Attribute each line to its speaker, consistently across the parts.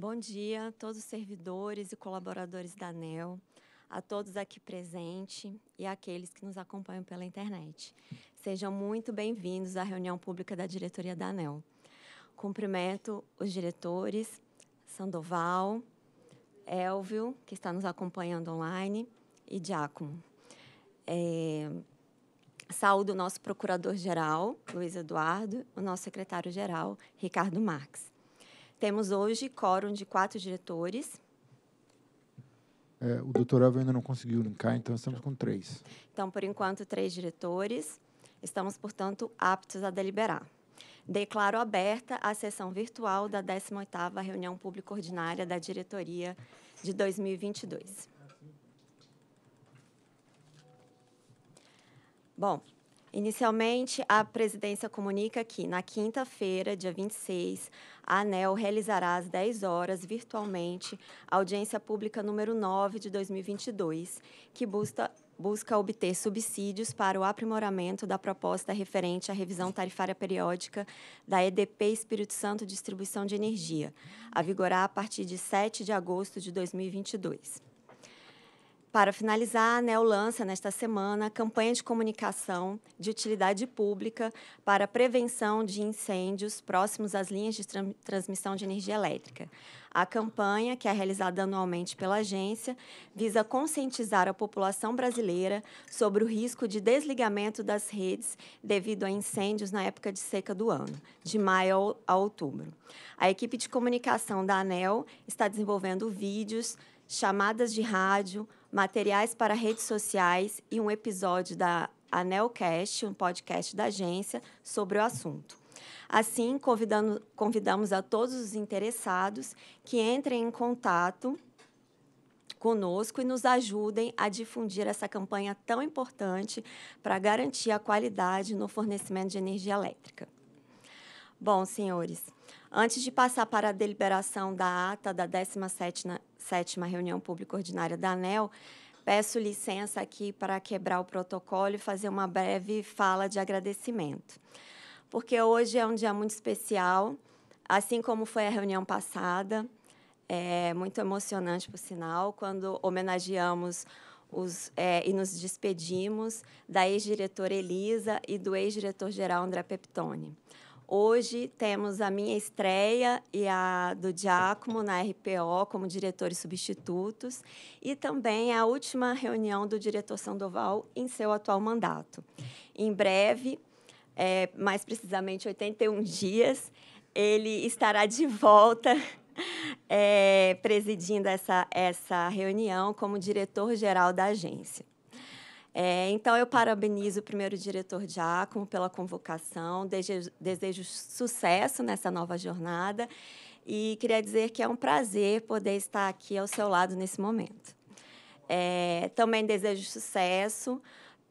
Speaker 1: Bom dia a todos os servidores e colaboradores da ANEL, a todos aqui presentes e aqueles que nos acompanham pela internet. Sejam muito bem-vindos à reunião pública da diretoria da ANEL. Cumprimento os diretores Sandoval, Elvio, que está nos acompanhando online, e Diácono. É... Saúdo o nosso procurador-geral, Luiz Eduardo, o nosso secretário-geral, Ricardo Marques. Temos hoje quórum de quatro diretores.
Speaker 2: É, o doutor Elvio ainda não conseguiu linkar, então estamos com três.
Speaker 1: Então, por enquanto, três diretores. Estamos, portanto, aptos a deliberar. Declaro aberta a sessão virtual da 18ª Reunião Pública Ordinária da Diretoria de 2022. Bom, Inicialmente, a presidência comunica que, na quinta-feira, dia 26, a ANEL realizará às 10 horas, virtualmente, a audiência pública número 9 de 2022, que busca, busca obter subsídios para o aprimoramento da proposta referente à revisão tarifária periódica da EDP Espírito Santo Distribuição de Energia, a vigorar a partir de 7 de agosto de 2022. Para finalizar, a ANEL lança nesta semana a campanha de comunicação de utilidade pública para prevenção de incêndios próximos às linhas de transmissão de energia elétrica. A campanha, que é realizada anualmente pela agência, visa conscientizar a população brasileira sobre o risco de desligamento das redes devido a incêndios na época de seca do ano, de maio a outubro. A equipe de comunicação da ANEL está desenvolvendo vídeos, chamadas de rádio, materiais para redes sociais e um episódio da Anelcast, um podcast da agência, sobre o assunto. Assim, convidamos a todos os interessados que entrem em contato conosco e nos ajudem a difundir essa campanha tão importante para garantir a qualidade no fornecimento de energia elétrica. Bom, senhores, antes de passar para a deliberação da ata da 17ª sétima reunião pública ordinária da ANEL, peço licença aqui para quebrar o protocolo e fazer uma breve fala de agradecimento. Porque hoje é um dia muito especial, assim como foi a reunião passada, é muito emocionante, por sinal, quando homenageamos os, é, e nos despedimos da ex-diretora Elisa e do ex-diretor-geral André Peptoni. Hoje temos a minha estreia e a do Giacomo na RPO como diretores substitutos e também a última reunião do diretor Sandoval em seu atual mandato. Em breve, é, mais precisamente 81 dias, ele estará de volta é, presidindo essa, essa reunião como diretor-geral da agência. É, então, eu parabenizo o primeiro diretor Giacomo pela convocação, desejo, desejo sucesso nessa nova jornada e queria dizer que é um prazer poder estar aqui ao seu lado nesse momento. É, também desejo sucesso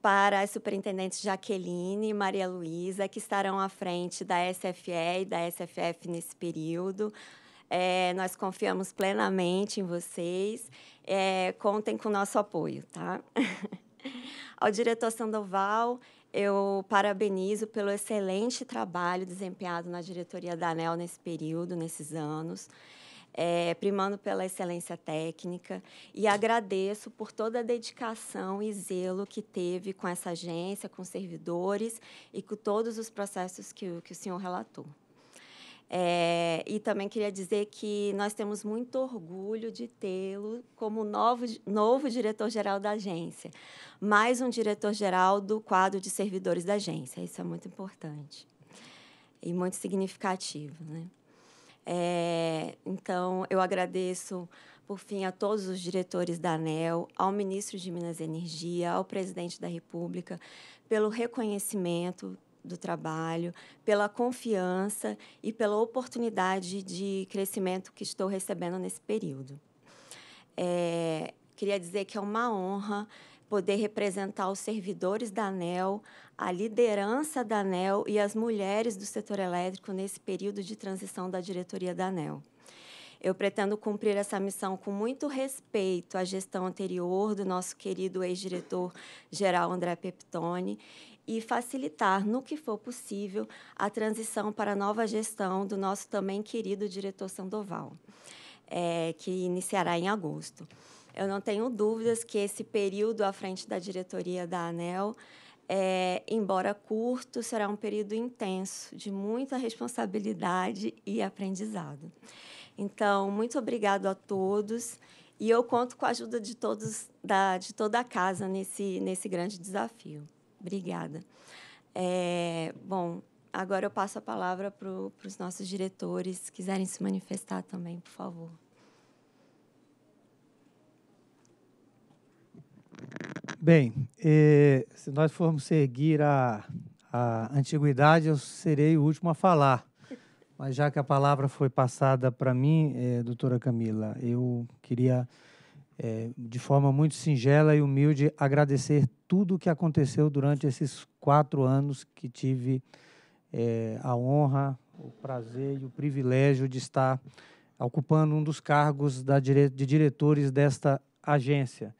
Speaker 1: para as superintendentes Jaqueline e Maria Luísa, que estarão à frente da SFE e da SFF nesse período. É, nós confiamos plenamente em vocês. É, contem com o nosso apoio, tá? Ao diretor Sandoval, eu parabenizo pelo excelente trabalho desempenhado na diretoria da ANEL nesse período, nesses anos. É, primando pela excelência técnica e agradeço por toda a dedicação e zelo que teve com essa agência, com servidores e com todos os processos que, que o senhor relatou. É, e também queria dizer que nós temos muito orgulho de tê-lo como novo, novo diretor-geral da agência, mais um diretor-geral do quadro de servidores da agência. Isso é muito importante e muito significativo. Né? É, então, eu agradeço, por fim, a todos os diretores da ANEL, ao ministro de Minas e Energia, ao presidente da República, pelo reconhecimento do trabalho, pela confiança e pela oportunidade de crescimento que estou recebendo nesse período. É, queria dizer que é uma honra poder representar os servidores da ANEL, a liderança da ANEL e as mulheres do setor elétrico nesse período de transição da diretoria da ANEL. Eu pretendo cumprir essa missão com muito respeito à gestão anterior do nosso querido ex-diretor geral André Peptoni e facilitar, no que for possível, a transição para a nova gestão do nosso também querido diretor Sandoval, é, que iniciará em agosto. Eu não tenho dúvidas que esse período à frente da diretoria da ANEL é, embora curto, será um período intenso, de muita responsabilidade e aprendizado. Então, muito obrigado a todos e eu conto com a ajuda de todos da, de toda a casa nesse, nesse grande desafio. Obrigada. É, bom, agora eu passo a palavra para os nossos diretores, se quiserem se manifestar também, por favor.
Speaker 3: Bem, eh, se nós formos seguir a, a antiguidade, eu serei o último a falar. Mas já que a palavra foi passada para mim, eh, doutora Camila, eu queria é, de forma muito singela e humilde, agradecer tudo o que aconteceu durante esses quatro anos que tive é, a honra, o prazer e o privilégio de estar ocupando um dos cargos da, de diretores desta agência,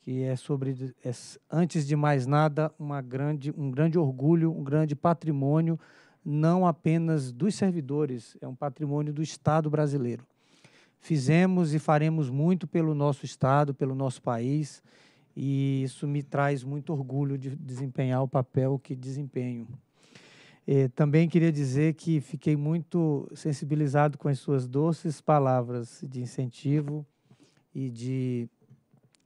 Speaker 3: que é sobre, é, antes de mais nada, uma grande, um grande orgulho, um grande patrimônio, não apenas dos servidores, é um patrimônio do Estado brasileiro fizemos e faremos muito pelo nosso Estado, pelo nosso país, e isso me traz muito orgulho de desempenhar o papel que desempenho. É, também queria dizer que fiquei muito sensibilizado com as suas doces palavras de incentivo e de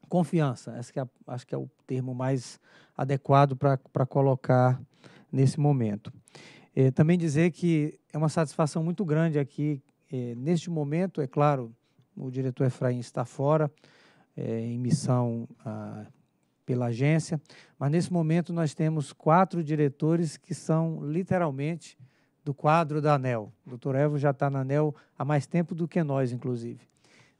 Speaker 3: confiança. Essa que é, acho que é o termo mais adequado para colocar nesse momento. É, também dizer que é uma satisfação muito grande aqui é, neste momento, é claro, o diretor Efraim está fora, é, em missão ah, pela agência, mas nesse momento nós temos quatro diretores que são literalmente do quadro da ANEL. O doutor Evo já está na ANEL há mais tempo do que nós, inclusive.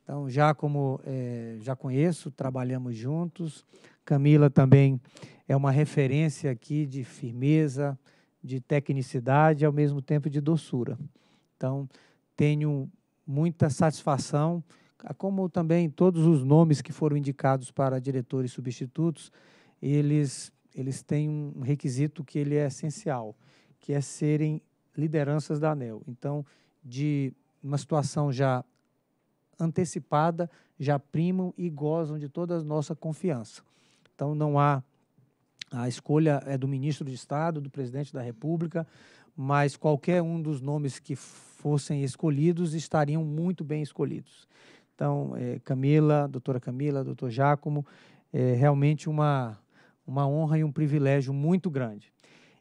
Speaker 3: Então, já como é, já conheço, trabalhamos juntos. Camila também é uma referência aqui de firmeza, de tecnicidade, ao mesmo tempo de doçura. Então, tenho muita satisfação, como também todos os nomes que foram indicados para diretores substitutos, eles, eles têm um requisito que ele é essencial, que é serem lideranças da ANEL. Então, de uma situação já antecipada, já primam e gozam de toda a nossa confiança. Então, não há. A escolha é do ministro de Estado, do presidente da República, mas qualquer um dos nomes que fossem escolhidos, estariam muito bem escolhidos. Então, é, Camila, doutora Camila, doutor Giacomo, é realmente uma, uma honra e um privilégio muito grande.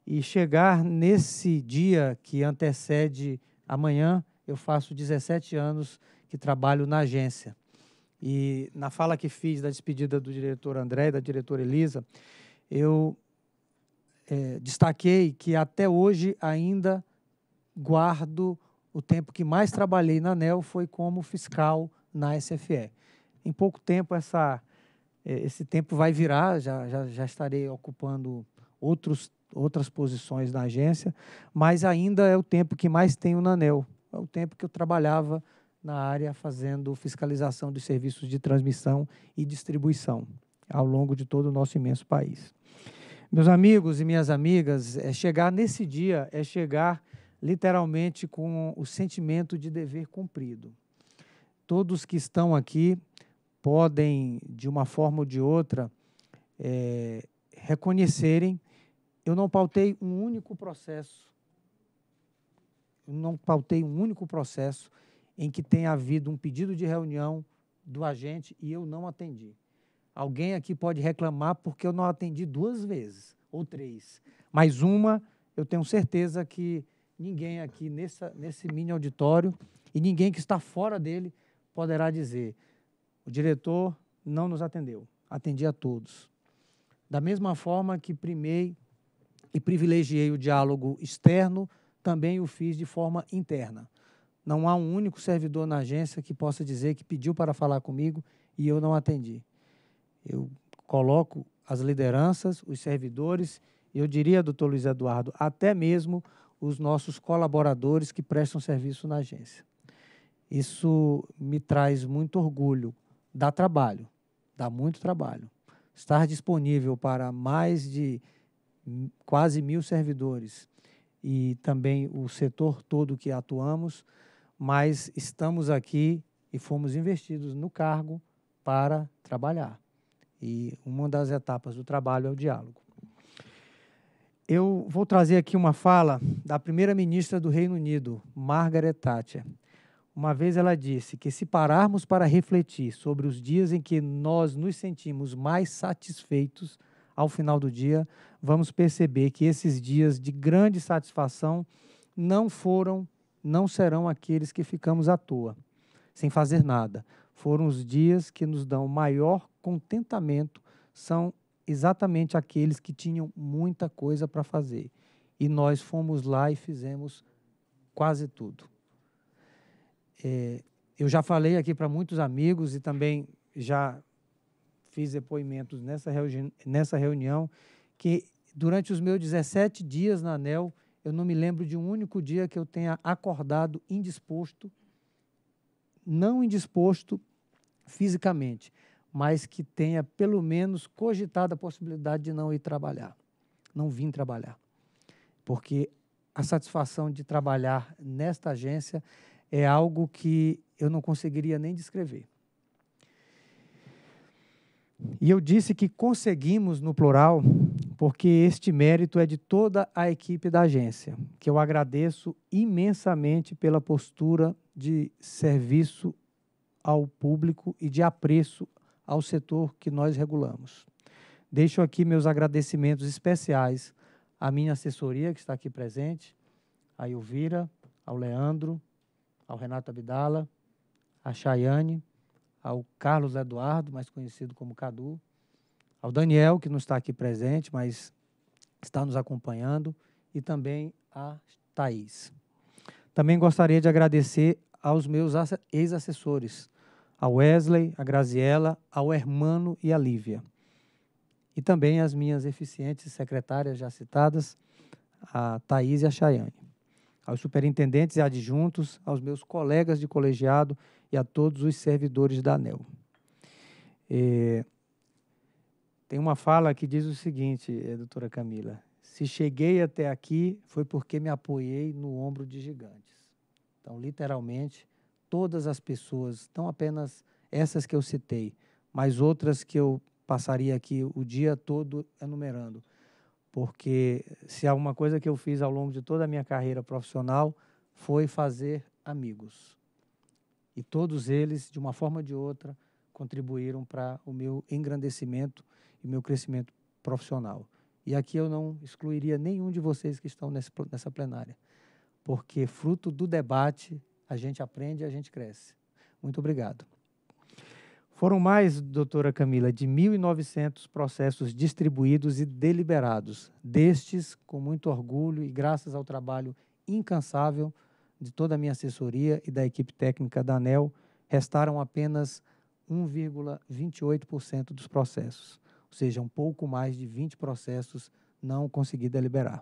Speaker 3: E chegar nesse dia que antecede amanhã, eu faço 17 anos que trabalho na agência. E na fala que fiz da despedida do diretor André e da diretora Elisa, eu é, destaquei que até hoje ainda guardo o tempo que mais trabalhei na ANEL foi como fiscal na SFE. Em pouco tempo, essa, é, esse tempo vai virar, já, já, já estarei ocupando outros, outras posições na agência, mas ainda é o tempo que mais tenho na ANEL. É o tempo que eu trabalhava na área fazendo fiscalização de serviços de transmissão e distribuição ao longo de todo o nosso imenso país. Meus amigos e minhas amigas, é chegar nesse dia é chegar literalmente com o sentimento de dever cumprido. Todos que estão aqui podem, de uma forma ou de outra, é, reconhecerem. Eu não pautei um único processo, não pautei um único processo em que tenha havido um pedido de reunião do agente e eu não atendi. Alguém aqui pode reclamar porque eu não atendi duas vezes ou três, mas uma eu tenho certeza que ninguém aqui nessa, nesse mini auditório e ninguém que está fora dele poderá dizer: o diretor não nos atendeu, atendi a todos. Da mesma forma que primei e privilegiei o diálogo externo, também o fiz de forma interna. Não há um único servidor na agência que possa dizer que pediu para falar comigo e eu não atendi. Eu coloco as lideranças, os servidores, eu diria, doutor Luiz Eduardo, até mesmo os nossos colaboradores que prestam serviço na agência. Isso me traz muito orgulho. Dá trabalho, dá muito trabalho. Estar disponível para mais de quase mil servidores e também o setor todo que atuamos, mas estamos aqui e fomos investidos no cargo para trabalhar. E uma das etapas do trabalho é o diálogo. Eu vou trazer aqui uma fala da primeira-ministra do Reino Unido, Margaret Thatcher. Uma vez ela disse que se pararmos para refletir sobre os dias em que nós nos sentimos mais satisfeitos ao final do dia, vamos perceber que esses dias de grande satisfação não foram, não serão aqueles que ficamos à toa, sem fazer nada. Foram os dias que nos dão maior contentamento, são exatamente aqueles que tinham muita coisa para fazer. E nós fomos lá e fizemos quase tudo. É, eu já falei aqui para muitos amigos e também já fiz depoimentos nessa, reuni nessa reunião que durante os meus 17 dias na ANEL, eu não me lembro de um único dia que eu tenha acordado indisposto, não indisposto fisicamente, mas que tenha pelo menos cogitado a possibilidade de não ir trabalhar, não vir trabalhar. Porque a satisfação de trabalhar nesta agência é algo que eu não conseguiria nem descrever. E eu disse que conseguimos no plural, porque este mérito é de toda a equipe da agência, que eu agradeço imensamente pela postura de serviço ao público e de apreço ao setor que nós regulamos. Deixo aqui meus agradecimentos especiais à minha assessoria, que está aqui presente, à Elvira, ao Leandro, ao Renato Abdala, à Chayane, ao Carlos Eduardo, mais conhecido como Cadu, ao Daniel, que não está aqui presente, mas está nos acompanhando, e também à Thais. Também gostaria de agradecer aos meus ex-assessores, a Wesley, a Graziela, ao Hermano e a Lívia. E também as minhas eficientes secretárias já citadas, a Thais e a Chayane. Aos superintendentes e adjuntos, aos meus colegas de colegiado e a todos os servidores da ANEL. E é, tem uma fala que diz o seguinte, é, doutora Camila: se cheguei até aqui foi porque me apoiei no ombro de gigantes. Então, literalmente, todas as pessoas, não apenas essas que eu citei, mas outras que eu passaria aqui o dia todo enumerando. Porque se há uma coisa que eu fiz ao longo de toda a minha carreira profissional foi fazer amigos. E todos eles, de uma forma ou de outra, contribuíram para o meu engrandecimento e meu crescimento profissional. E aqui eu não excluiria nenhum de vocês que estão nessa plenária, porque fruto do debate a gente aprende e a gente cresce. Muito obrigado. Foram mais, doutora Camila, de 1.900 processos distribuídos e deliberados. Destes, com muito orgulho e graças ao trabalho incansável de toda a minha assessoria e da equipe técnica da ANEL, restaram apenas 1,28% dos processos, ou seja, um pouco mais de 20 processos não consegui deliberar,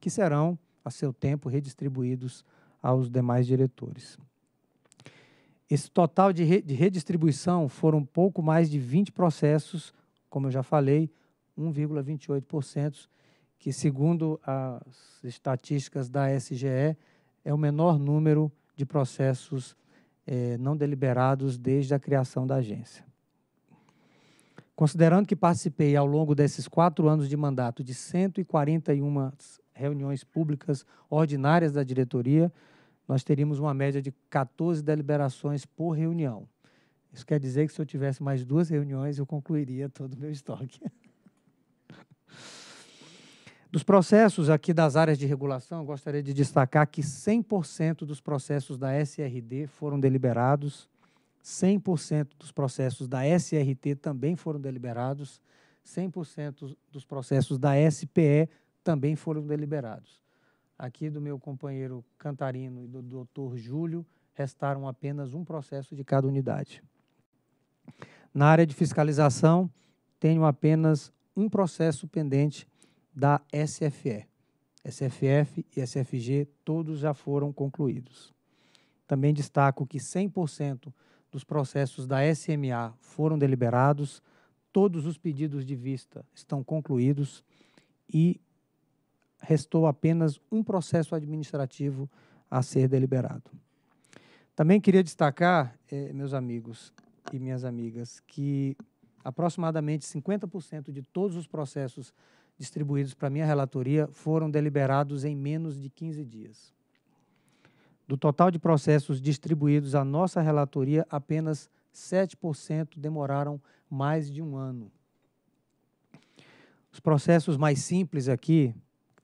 Speaker 3: que serão, a seu tempo, redistribuídos aos demais diretores. Esse total de, re de redistribuição foram pouco mais de 20 processos, como eu já falei, 1,28%, que, segundo as estatísticas da SGE, é o menor número de processos eh, não deliberados desde a criação da agência. Considerando que participei ao longo desses quatro anos de mandato de 141 reuniões públicas ordinárias da diretoria, nós teríamos uma média de 14 deliberações por reunião. Isso quer dizer que se eu tivesse mais duas reuniões, eu concluiria todo o meu estoque. Dos processos aqui das áreas de regulação, eu gostaria de destacar que 100% dos processos da SRD foram deliberados, 100% dos processos da SRT também foram deliberados, 100% dos processos da SPE também foram deliberados aqui do meu companheiro Cantarino e do doutor Júlio, restaram apenas um processo de cada unidade. Na área de fiscalização, tenho apenas um processo pendente da SFE. SFF e SFG, todos já foram concluídos. Também destaco que 100% dos processos da SMA foram deliberados, todos os pedidos de vista estão concluídos e restou apenas um processo administrativo a ser deliberado. Também queria destacar, eh, meus amigos e minhas amigas, que aproximadamente 50% de todos os processos distribuídos para minha relatoria foram deliberados em menos de 15 dias. Do total de processos distribuídos à nossa relatoria, apenas 7% demoraram mais de um ano. Os processos mais simples aqui,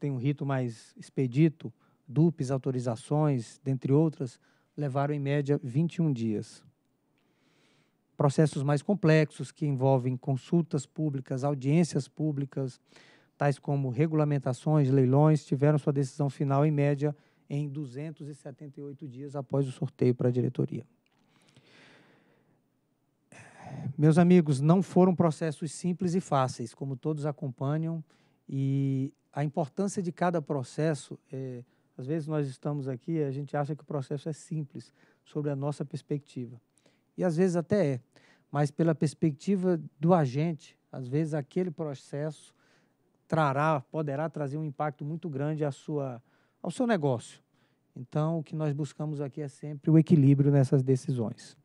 Speaker 3: tem um rito mais expedito, DUPs, autorizações, dentre outras, levaram em média 21 dias. Processos mais complexos, que envolvem consultas públicas, audiências públicas, tais como regulamentações, leilões, tiveram sua decisão final em média em 278 dias após o sorteio para a diretoria. Meus amigos, não foram processos simples e fáceis, como todos acompanham, e a importância de cada processo, é, às vezes nós estamos aqui, a gente acha que o processo é simples, sobre a nossa perspectiva. E às vezes até é, mas pela perspectiva do agente, às vezes aquele processo trará, poderá trazer um impacto muito grande à sua, ao seu negócio. Então, o que nós buscamos aqui é sempre o equilíbrio nessas decisões.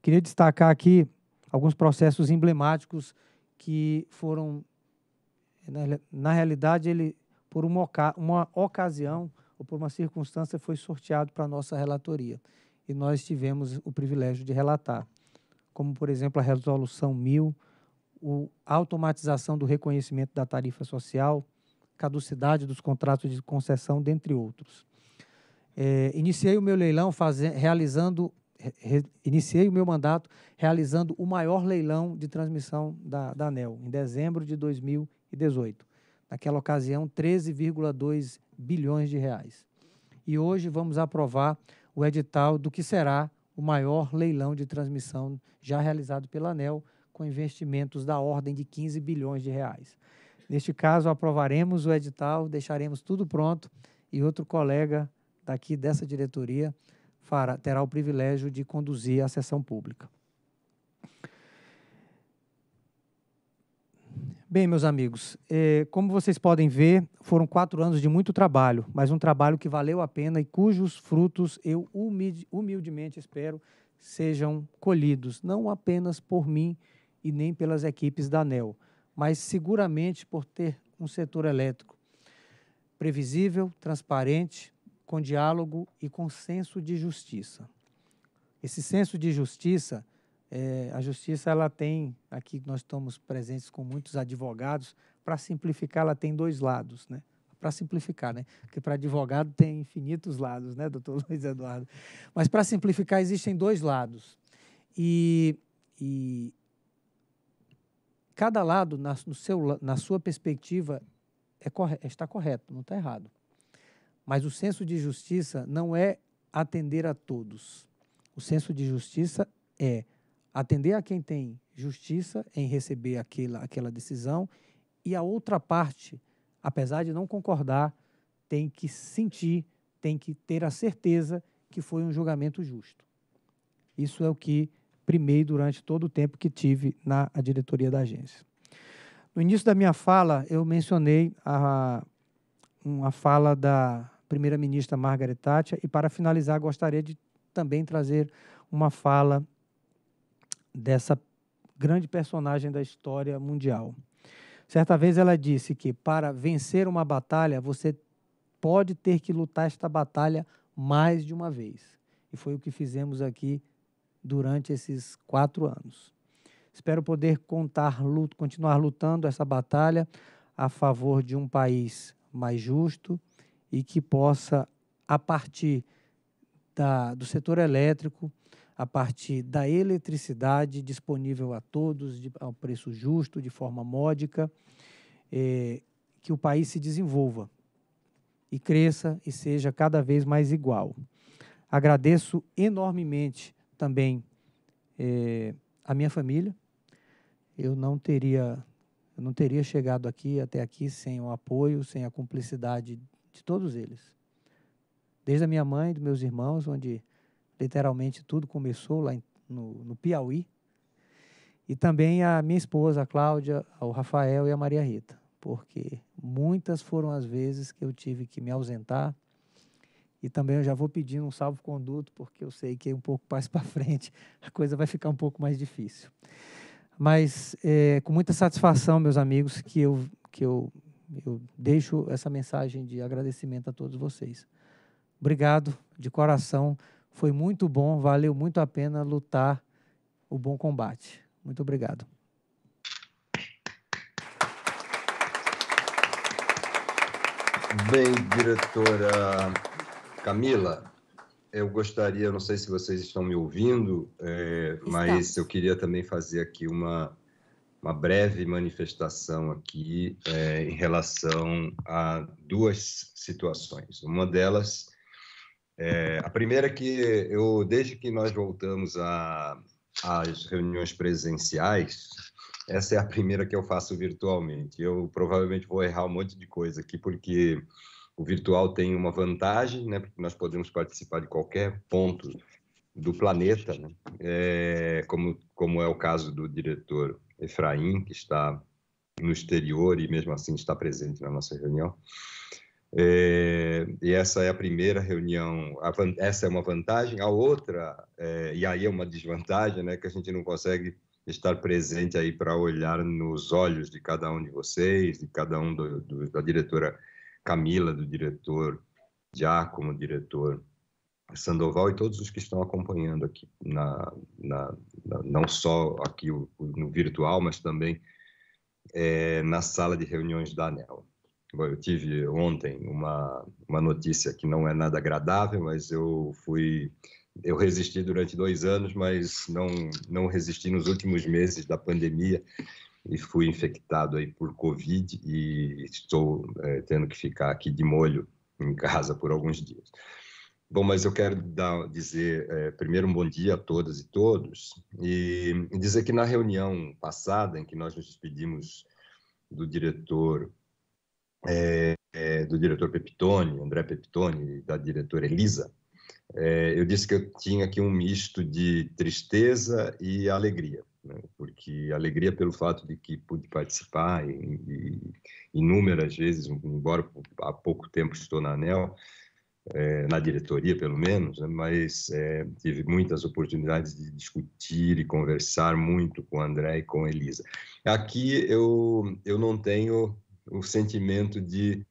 Speaker 3: Queria destacar aqui alguns processos emblemáticos que foram na, na realidade, ele, por uma, uma ocasião ou por uma circunstância, foi sorteado para a nossa relatoria. E nós tivemos o privilégio de relatar, como, por exemplo, a Resolução 1000, a automatização do reconhecimento da tarifa social, caducidade dos contratos de concessão, dentre outros. É, iniciei o meu leilão fazendo realizando, re, iniciei o meu mandato realizando o maior leilão de transmissão da, da ANEL, em dezembro de 2015. Naquela ocasião, 13,2 bilhões de reais. E hoje vamos aprovar o edital do que será o maior leilão de transmissão já realizado pela ANEL, com investimentos da ordem de 15 bilhões de reais. Neste caso, aprovaremos o edital, deixaremos tudo pronto e outro colega daqui dessa diretoria fará, terá o privilégio de conduzir a sessão pública. Bem, meus amigos, é, como vocês podem ver, foram quatro anos de muito trabalho, mas um trabalho que valeu a pena e cujos frutos eu humilde, humildemente espero sejam colhidos, não apenas por mim e nem pelas equipes da ANEL, mas seguramente por ter um setor elétrico previsível, transparente, com diálogo e com senso de justiça. Esse senso de justiça é, a justiça ela tem, aqui nós estamos presentes com muitos advogados, para simplificar ela tem dois lados, né? Para simplificar, né? Porque para advogado tem infinitos lados, né, doutor Luiz Eduardo? Mas para simplificar existem dois lados. E, e cada lado, na, no seu, na sua perspectiva, é corre, está correto, não está errado. Mas o senso de justiça não é atender a todos. O senso de justiça é atender a quem tem justiça em receber aquela, aquela decisão e a outra parte, apesar de não concordar, tem que sentir, tem que ter a certeza que foi um julgamento justo. Isso é o que primei durante todo o tempo que tive na diretoria da agência. No início da minha fala, eu mencionei a, uma fala da primeira-ministra Margaret Thatcher e, para finalizar, gostaria de também trazer uma fala dessa grande personagem da história mundial. Certa vez ela disse que para vencer uma batalha, você pode ter que lutar esta batalha mais de uma vez. E foi o que fizemos aqui durante esses quatro anos. Espero poder contar, luto, continuar lutando essa batalha a favor de um país mais justo e que possa, a partir da, do setor elétrico, a partir da eletricidade disponível a todos, de, ao preço justo, de forma módica, é, que o país se desenvolva e cresça e seja cada vez mais igual. Agradeço enormemente também eh, a minha família. Eu não teria eu não teria chegado aqui até aqui sem o apoio, sem a cumplicidade de todos eles. Desde a minha mãe, dos meus irmãos, onde Literalmente tudo começou lá no, no Piauí. E também a minha esposa, a Cláudia, o Rafael e a Maria Rita, porque muitas foram as vezes que eu tive que me ausentar. E também eu já vou pedindo um salvo-conduto, porque eu sei que um pouco mais para frente a coisa vai ficar um pouco mais difícil. Mas é, com muita satisfação, meus amigos, que eu, que eu, eu deixo essa mensagem de agradecimento a todos vocês. Obrigado de coração. Foi muito bom, valeu muito a pena lutar o bom combate. Muito obrigado.
Speaker 4: Bem, diretora Camila, eu gostaria, não sei se vocês estão me ouvindo, é, mas eu queria também fazer aqui uma, uma breve manifestação aqui é, em relação a duas situações. Uma delas é, a primeira é que eu, desde que nós voltamos às reuniões presenciais, essa é a primeira que eu faço virtualmente. Eu provavelmente vou errar um monte de coisa aqui, porque o virtual tem uma vantagem, né? Porque nós podemos participar de qualquer ponto do planeta, né? É, como, como é o caso do diretor Efraim, que está no exterior e mesmo assim está presente na nossa reunião. É, e essa é a primeira reunião, a, essa é uma vantagem. A outra, é, e aí é uma desvantagem, né, que a gente não consegue estar presente aí para olhar nos olhos de cada um de vocês, de cada um do, do, da diretora Camila, do diretor Giacomo, diretor Sandoval e todos os que estão acompanhando aqui, na, na, na não só aqui no virtual, mas também é, na sala de reuniões da ANEL eu tive ontem uma, uma notícia que não é nada agradável, mas eu fui eu resisti durante dois anos, mas não não resisti nos últimos meses da pandemia e fui infectado aí por covid e estou é, tendo que ficar aqui de molho em casa por alguns dias. Bom, mas eu quero dar, dizer é, primeiro um bom dia a todas e todos e dizer que na reunião passada em que nós nos despedimos do diretor é, é, do diretor Peptoni, André Peptoni, da diretora Elisa, é, eu disse que eu tinha aqui um misto de tristeza e alegria, né? porque alegria pelo fato de que pude participar e, e, inúmeras vezes, embora há pouco tempo estou na ANEL, é, na diretoria pelo menos, né? mas é, tive muitas oportunidades de discutir e conversar muito com o André e com a Elisa. Aqui eu, eu não tenho o sentimento de,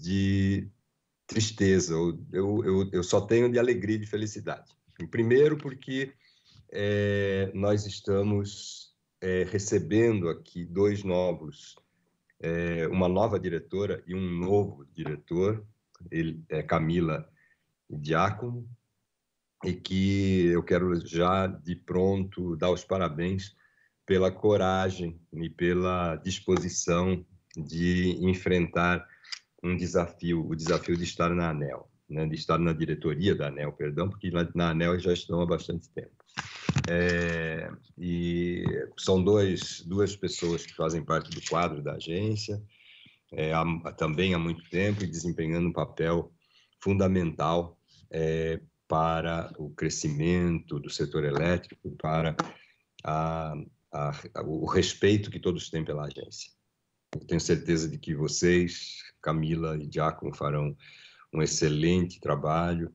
Speaker 4: de tristeza. Eu, eu, eu só tenho de alegria e de felicidade. Primeiro, porque é, nós estamos é, recebendo aqui dois novos, é, uma nova diretora e um novo diretor, ele, é Camila Diácono, e que eu quero já de pronto dar os parabéns pela coragem e pela disposição de enfrentar um desafio, o desafio de estar na ANEL, né, de estar na diretoria da ANEL, perdão, porque na ANEL já estão há bastante tempo. É, e são dois, duas pessoas que fazem parte do quadro da agência, é, há, também há muito tempo, e desempenhando um papel fundamental é, para o crescimento do setor elétrico, para a, a, o respeito que todos têm pela agência. Eu tenho certeza de que vocês, Camila e Diácono, farão um excelente trabalho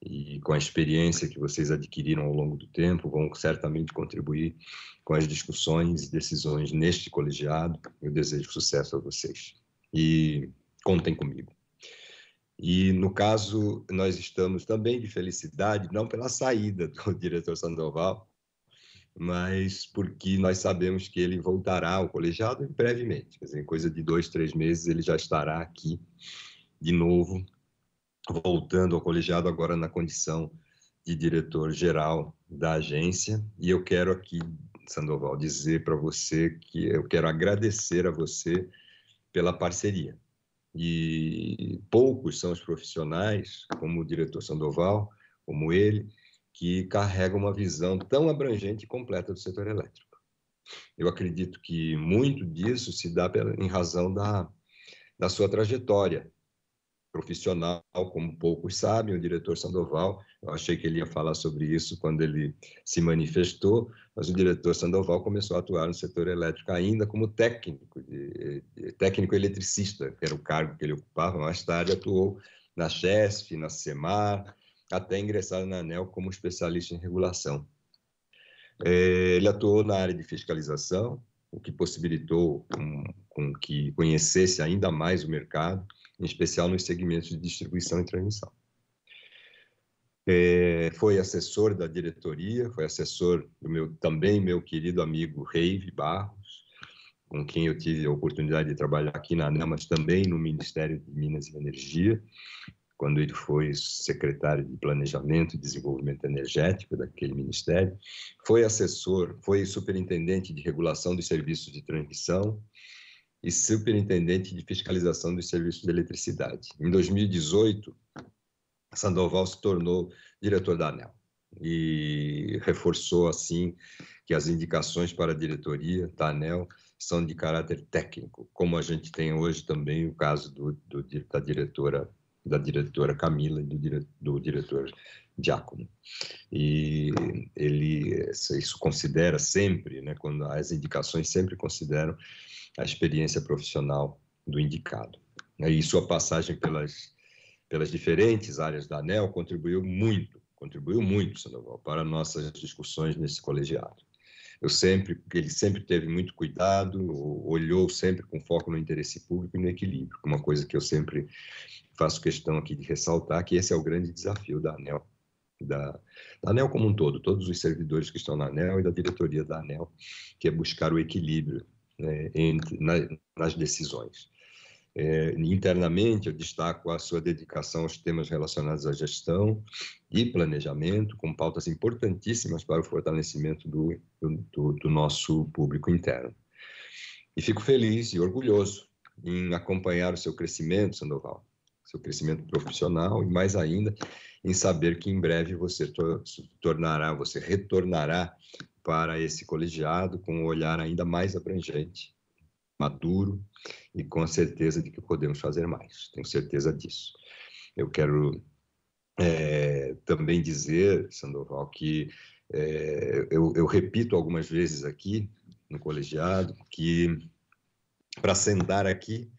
Speaker 4: e com a experiência que vocês adquiriram ao longo do tempo, vão certamente contribuir com as discussões e decisões neste colegiado. Eu desejo sucesso a vocês e contem comigo. E, no caso, nós estamos também de felicidade, não pela saída do diretor Sandoval, mas porque nós sabemos que ele voltará ao colegiado brevemente, quer dizer, em coisa de dois, três meses ele já estará aqui de novo, voltando ao colegiado agora na condição de diretor-geral da agência. E eu quero aqui, Sandoval, dizer para você que eu quero agradecer a você pela parceria. E poucos são os profissionais, como o diretor Sandoval, como ele, que carrega uma visão tão abrangente e completa do setor elétrico. Eu acredito que muito disso se dá em razão da, da sua trajetória profissional, como poucos sabem, o diretor Sandoval, eu achei que ele ia falar sobre isso quando ele se manifestou, mas o diretor Sandoval começou a atuar no setor elétrico ainda como técnico, de, de, técnico eletricista, que era o cargo que ele ocupava, mais tarde atuou na CHESF, na CEMAR, até ingressar na ANEL como especialista em regulação. É, ele atuou na área de fiscalização, o que possibilitou com, com que conhecesse ainda mais o mercado, em especial nos segmentos de distribuição e transmissão. É, foi assessor da diretoria, foi assessor do meu também meu querido amigo Reive Barros, com quem eu tive a oportunidade de trabalhar aqui na Anel, mas também no Ministério de Minas e Energia, quando ele foi secretário de Planejamento e Desenvolvimento Energético daquele ministério, foi assessor, foi superintendente de regulação dos serviços de transmissão e superintendente de fiscalização dos serviços de eletricidade. Em 2018, Sandoval se tornou diretor da ANEL e reforçou assim que as indicações para a diretoria da ANEL são de caráter técnico, como a gente tem hoje também o caso do, do da diretora da diretora Camila e do, dire, do diretor Giacomo. E ele isso considera sempre, né, quando as indicações sempre consideram a experiência profissional do indicado. Né, e sua passagem pelas, pelas diferentes áreas da ANEL contribuiu muito, contribuiu muito, Sandoval, para nossas discussões nesse colegiado. Eu sempre, ele sempre teve muito cuidado, olhou sempre com foco no interesse público e no equilíbrio, uma coisa que eu sempre faço questão aqui de ressaltar que esse é o grande desafio da ANEL, da, da, ANEL como um todo, todos os servidores que estão na ANEL e da diretoria da ANEL, que é buscar o equilíbrio né, entre, na, nas decisões. É, internamente, eu destaco a sua dedicação aos temas relacionados à gestão e planejamento, com pautas importantíssimas para o fortalecimento do, do, do nosso público interno. E fico feliz e orgulhoso em acompanhar o seu crescimento, Sandoval, seu crescimento profissional e mais ainda em saber que em breve você tornará, você retornará para esse colegiado com um olhar ainda mais abrangente, maduro e com a certeza de que podemos fazer mais. Tenho certeza disso. Eu quero é, também dizer, Sandoval, que é, eu, eu repito algumas vezes aqui no colegiado que para sentar aqui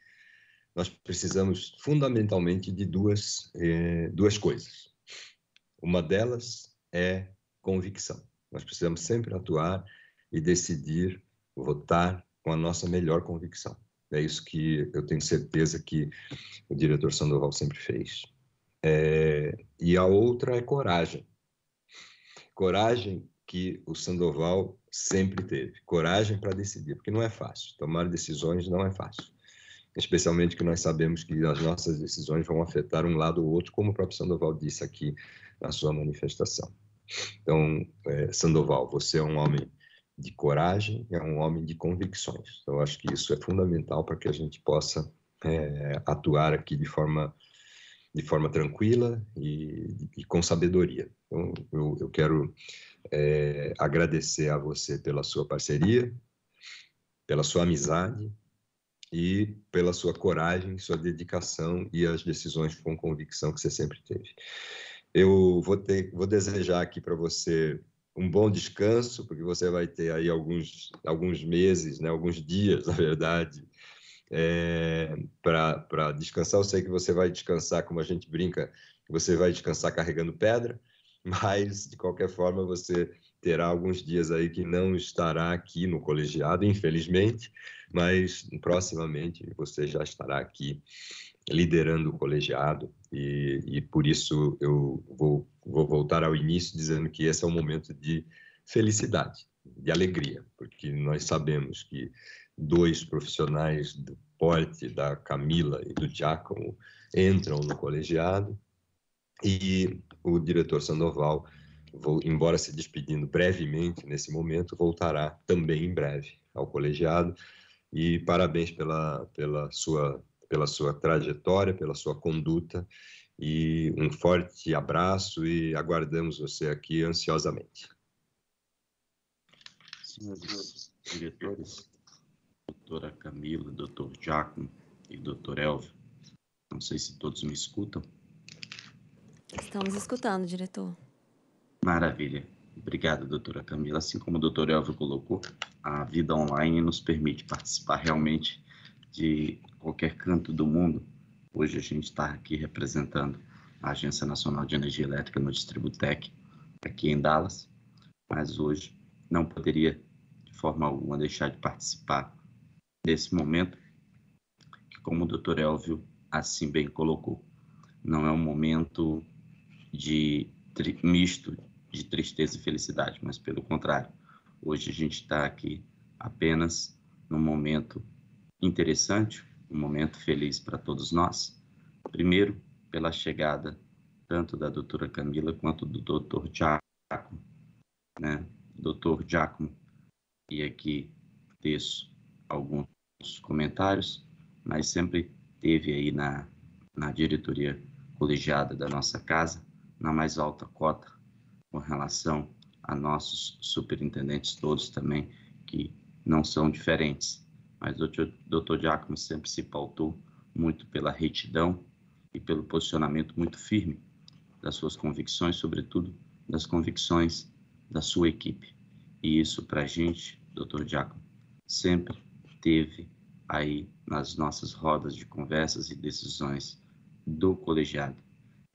Speaker 4: nós precisamos fundamentalmente de duas, eh, duas coisas. Uma delas é convicção. Nós precisamos sempre atuar e decidir votar com a nossa melhor convicção. É isso que eu tenho certeza que o diretor Sandoval sempre fez. É, e a outra é coragem. Coragem que o Sandoval sempre teve. Coragem para decidir, porque não é fácil. Tomar decisões não é fácil especialmente que nós sabemos que as nossas decisões vão afetar um lado ou outro, como o próprio Sandoval disse aqui na sua manifestação. Então, é, Sandoval, você é um homem de coragem, é um homem de convicções. Então, eu acho que isso é fundamental para que a gente possa é, atuar aqui de forma de forma tranquila e, e com sabedoria. Então, eu, eu quero é, agradecer a você pela sua parceria, pela sua amizade, e pela sua coragem, sua dedicação e as decisões com convicção que você sempre teve. Eu vou, ter, vou desejar aqui para você um bom descanso, porque você vai ter aí alguns, alguns meses, né, alguns dias, na verdade, é, para descansar. Eu sei que você vai descansar, como a gente brinca, você vai descansar carregando pedra, mas, de qualquer forma, você terá alguns dias aí que não estará aqui no colegiado, infelizmente, mas proximamente você já estará aqui liderando o colegiado e, e por isso eu vou, vou voltar ao início dizendo que esse é um momento de felicidade, de alegria, porque nós sabemos que dois profissionais do porte da Camila e do Giacomo entram no colegiado e o diretor Sandoval, vou, embora se despedindo brevemente nesse momento, voltará também em breve ao colegiado e parabéns pela, pela, sua, pela sua trajetória, pela sua conduta e um forte abraço e aguardamos você aqui ansiosamente.
Speaker 5: Senhores diretores, doutora Camila, doutor Giacomo e doutor Elvio, não sei se todos me escutam.
Speaker 1: Estamos escutando, diretor.
Speaker 5: Maravilha. Obrigado, doutora Camila. Assim como o doutor Elvio colocou, a vida online nos permite participar realmente de qualquer canto do mundo. Hoje a gente está aqui representando a Agência Nacional de Energia Elétrica no Distributec, aqui em Dallas, mas hoje não poderia de forma alguma deixar de participar desse momento, que como o Dr. Elvio assim bem colocou, não é um momento de misto de tristeza e felicidade, mas pelo contrário, Hoje a gente está aqui apenas num momento interessante, um momento feliz para todos nós. Primeiro, pela chegada tanto da doutora Camila quanto do doutor Giacomo, né? Doutor Giacomo, e aqui teço alguns comentários, mas sempre teve aí na, na diretoria colegiada da nossa casa, na mais alta cota com relação a nossos superintendentes todos também, que não são diferentes. Mas o doutor Giacomo sempre se pautou muito pela retidão e pelo posicionamento muito firme das suas convicções, sobretudo das convicções da sua equipe. E isso, para a gente, doutor Giacomo, sempre teve aí nas nossas rodas de conversas e decisões do colegiado.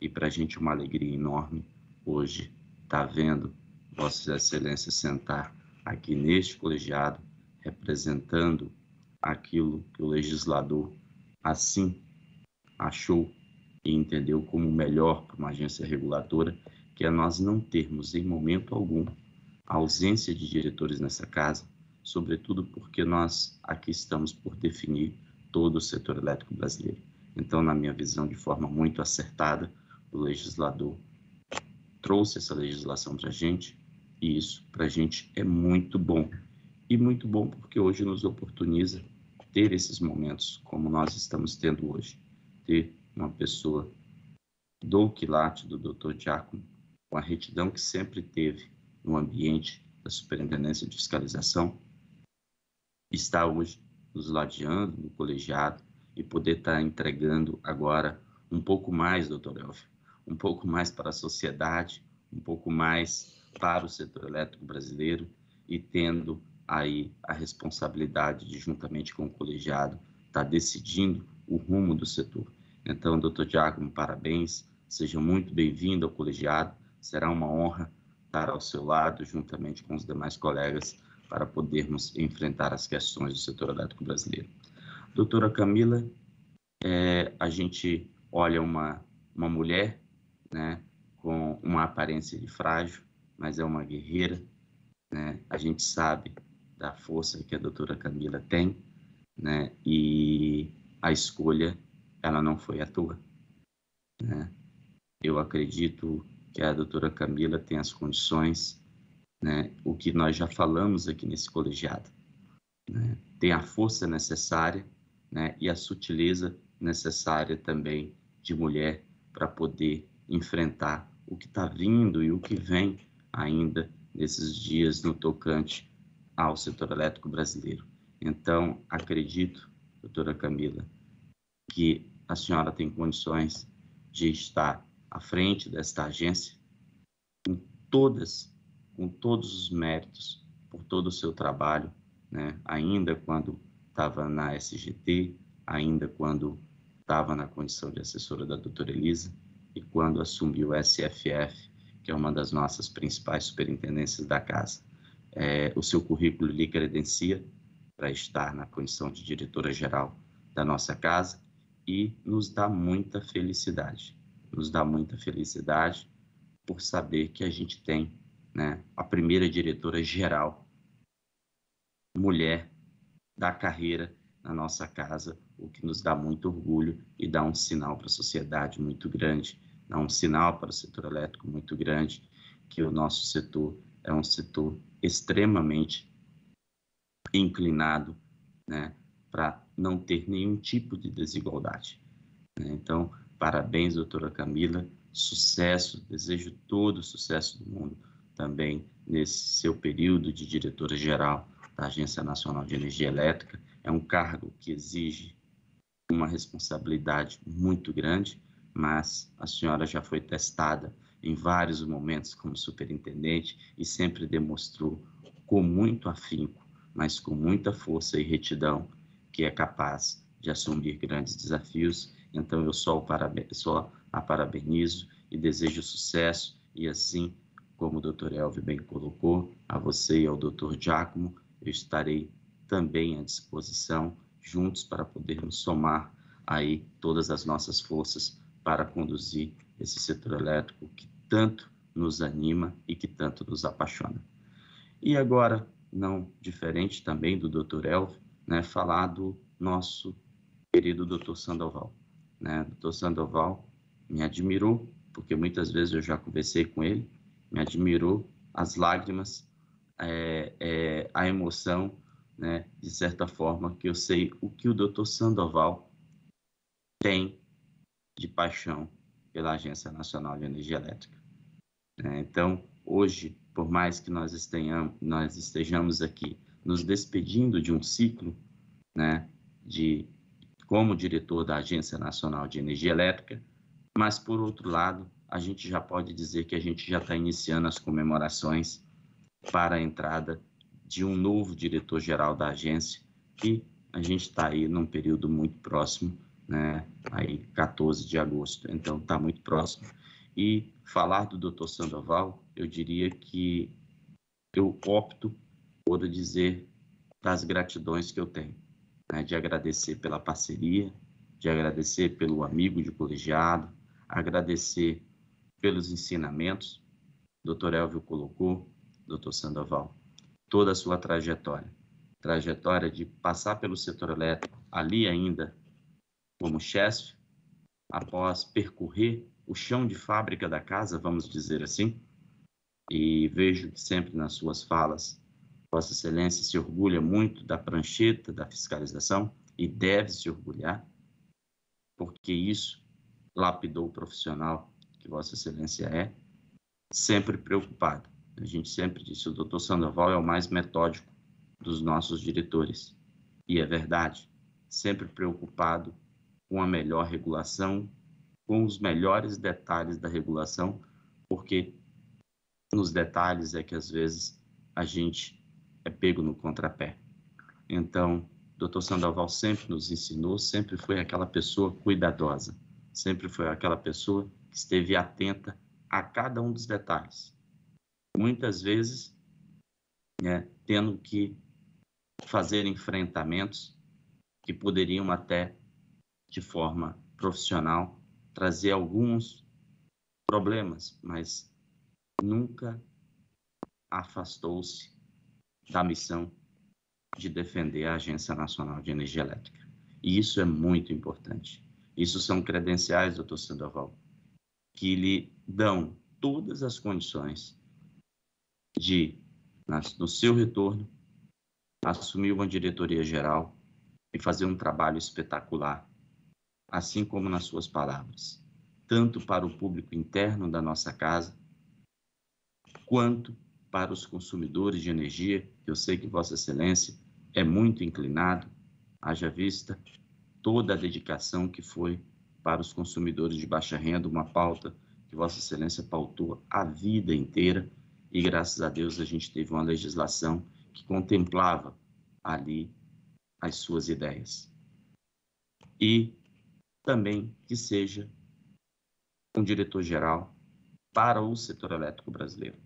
Speaker 5: E para a gente é uma alegria enorme hoje estar tá vendo Vossa Excelência sentar aqui neste colegiado, representando aquilo que o legislador assim achou e entendeu como melhor para uma agência reguladora, que é nós não termos em momento algum ausência de diretores nessa casa, sobretudo porque nós aqui estamos por definir todo o setor elétrico brasileiro. Então, na minha visão, de forma muito acertada, o legislador trouxe essa legislação para a gente, e isso para a gente é muito bom. E muito bom porque hoje nos oportuniza ter esses momentos como nós estamos tendo hoje. Ter uma pessoa do quilate do Dr. Diácono, com a retidão que sempre teve no ambiente da Superintendência de Fiscalização, está hoje nos ladeando no colegiado e poder estar tá entregando agora um pouco mais, doutor Elvio, um pouco mais para a sociedade, um pouco mais para o setor elétrico brasileiro e tendo aí a responsabilidade de, juntamente com o colegiado, estar tá decidindo o rumo do setor. Então, doutor Diácono, parabéns, seja muito bem-vindo ao colegiado, será uma honra estar ao seu lado, juntamente com os demais colegas, para podermos enfrentar as questões do setor elétrico brasileiro. Doutora Camila, é, a gente olha uma, uma mulher né, com uma aparência de frágil, mas é uma guerreira, né? A gente sabe da força que a doutora Camila tem, né? E a escolha, ela não foi à toa, né? Eu acredito que a doutora Camila tem as condições, né? O que nós já falamos aqui nesse colegiado, né? Tem a força necessária, né? E a sutileza necessária também de mulher para poder enfrentar o que está vindo e o que vem ainda nesses dias no tocante ao setor elétrico brasileiro. Então, acredito, doutora Camila, que a senhora tem condições de estar à frente desta agência com todas, com todos os méritos, por todo o seu trabalho, né? ainda quando estava na SGT, ainda quando estava na condição de assessora da doutora Elisa e quando assumiu o SFF que é uma das nossas principais superintendências da casa. É, o seu currículo lhe credencia para estar na condição de diretora-geral da nossa casa e nos dá muita felicidade. Nos dá muita felicidade por saber que a gente tem né, a primeira diretora-geral mulher da carreira na nossa casa, o que nos dá muito orgulho e dá um sinal para a sociedade muito grande é um sinal para o setor elétrico muito grande que o nosso setor é um setor extremamente inclinado né, para não ter nenhum tipo de desigualdade. Né. Então, parabéns, doutora Camila, sucesso, desejo todo o sucesso do mundo também nesse seu período de diretora-geral da Agência Nacional de Energia Elétrica. É um cargo que exige uma responsabilidade muito grande, mas a senhora já foi testada em vários momentos como superintendente e sempre demonstrou com muito afinco, mas com muita força e retidão, que é capaz de assumir grandes desafios. Então eu só, paraben só a parabenizo e desejo sucesso e assim como o Dr. Elvio bem colocou, a você e ao Dr. Giacomo, eu estarei também à disposição, juntos para podermos somar aí todas as nossas forças para conduzir esse setor elétrico que tanto nos anima e que tanto nos apaixona. E agora, não diferente também do Dr. Elv, né, falar do nosso querido Dr. Sandoval. Né? Dr. Sandoval me admirou, porque muitas vezes eu já conversei com ele, me admirou as lágrimas, é, é, a emoção, né, de certa forma, que eu sei o que o Dr. Sandoval tem de paixão pela Agência Nacional de Energia Elétrica. Né? Então, hoje, por mais que nós, nós estejamos aqui nos despedindo de um ciclo, né, de como diretor da Agência Nacional de Energia Elétrica, mas por outro lado, a gente já pode dizer que a gente já está iniciando as comemorações para a entrada de um novo diretor-geral da agência, que a gente está aí num período muito próximo né? Aí 14 de agosto, então está muito próximo. E falar do Dr. Sandoval, eu diria que eu opto por dizer das gratidões que eu tenho, né? de agradecer pela parceria, de agradecer pelo amigo de colegiado, agradecer pelos ensinamentos, Dr. Elvio colocou, Dr. Sandoval, toda a sua trajetória, trajetória de passar pelo setor elétrico, ali ainda como chefe, após percorrer o chão de fábrica da casa, vamos dizer assim, e vejo que sempre nas suas falas, Vossa Excelência se orgulha muito da prancheta da fiscalização e deve se orgulhar, porque isso lapidou o profissional que Vossa Excelência é, sempre preocupado. A gente sempre disse: o doutor Sandoval é o mais metódico dos nossos diretores. E é verdade, sempre preocupado com a melhor regulação, com os melhores detalhes da regulação, porque nos detalhes é que às vezes a gente é pego no contrapé. Então, Dr. Sandoval sempre nos ensinou, sempre foi aquela pessoa cuidadosa, sempre foi aquela pessoa que esteve atenta a cada um dos detalhes. Muitas vezes, né, tendo que fazer enfrentamentos que poderiam até de forma profissional, trazer alguns problemas, mas nunca afastou-se da missão de defender a Agência Nacional de Energia Elétrica. E isso é muito importante. Isso são credenciais, doutor Sandoval, que lhe dão todas as condições de, no seu retorno, assumir uma diretoria geral e fazer um trabalho espetacular assim como nas suas palavras, tanto para o público interno da nossa casa, quanto para os consumidores de energia, que eu sei que Vossa Excelência é muito inclinado, haja vista toda a dedicação que foi para os consumidores de baixa renda, uma pauta que Vossa Excelência pautou a vida inteira, e graças a Deus a gente teve uma legislação que contemplava ali as suas ideias. E também que seja um diretor-geral para o setor elétrico brasileiro.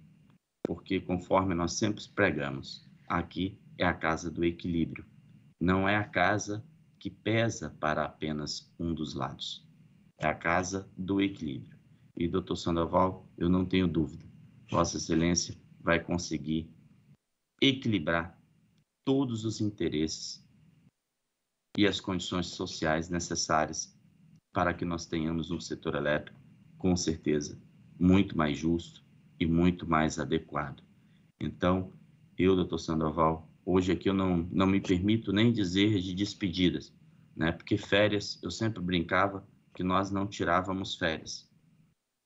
Speaker 5: Porque, conforme nós sempre pregamos, aqui é a casa do equilíbrio, não é a casa que pesa para apenas um dos lados, é a casa do equilíbrio. E, doutor Sandoval, eu não tenho dúvida, Vossa Excelência vai conseguir equilibrar todos os interesses e as condições sociais necessárias para que nós tenhamos um setor elétrico, com certeza, muito mais justo e muito mais adequado. Então, eu, doutor Sandoval, hoje aqui eu não, não me permito nem dizer de despedidas, né? porque férias, eu sempre brincava que nós não tirávamos férias.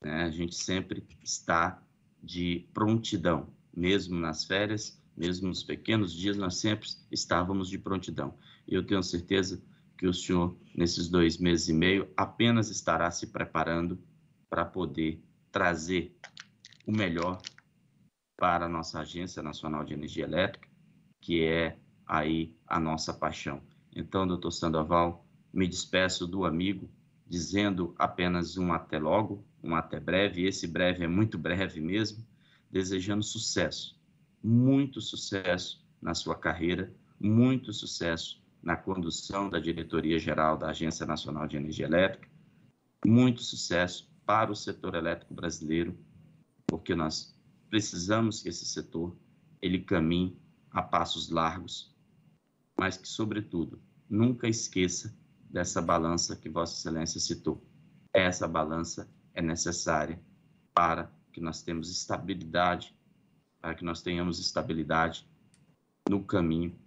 Speaker 5: Né? A gente sempre está de prontidão, mesmo nas férias, mesmo nos pequenos dias, nós sempre estávamos de prontidão. Eu tenho certeza que o senhor, nesses dois meses e meio, apenas estará se preparando para poder trazer o melhor para a nossa Agência Nacional de Energia Elétrica, que é aí a nossa paixão. Então, doutor Sandoval, me despeço do amigo, dizendo apenas um até logo, um até breve, esse breve é muito breve mesmo, desejando sucesso, muito sucesso na sua carreira, muito sucesso na condução da diretoria geral da Agência Nacional de Energia Elétrica. Muito sucesso para o setor elétrico brasileiro, porque nós precisamos que esse setor ele caminhe a passos largos, mas que sobretudo nunca esqueça dessa balança que Vossa Excelência citou. Essa balança é necessária para que nós temos estabilidade, para que nós tenhamos estabilidade no caminho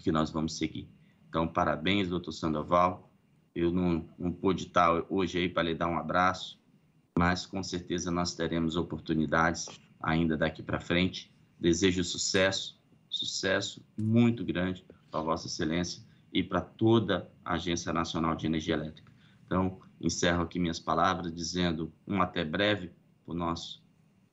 Speaker 5: que nós vamos seguir. Então, parabéns, doutor Sandoval. Eu não, não pude estar hoje aí para lhe dar um abraço, mas com certeza nós teremos oportunidades ainda daqui para frente. Desejo sucesso, sucesso muito grande para Vossa Excelência e para toda a Agência Nacional de Energia Elétrica. Então, encerro aqui minhas palavras dizendo um até breve para o nosso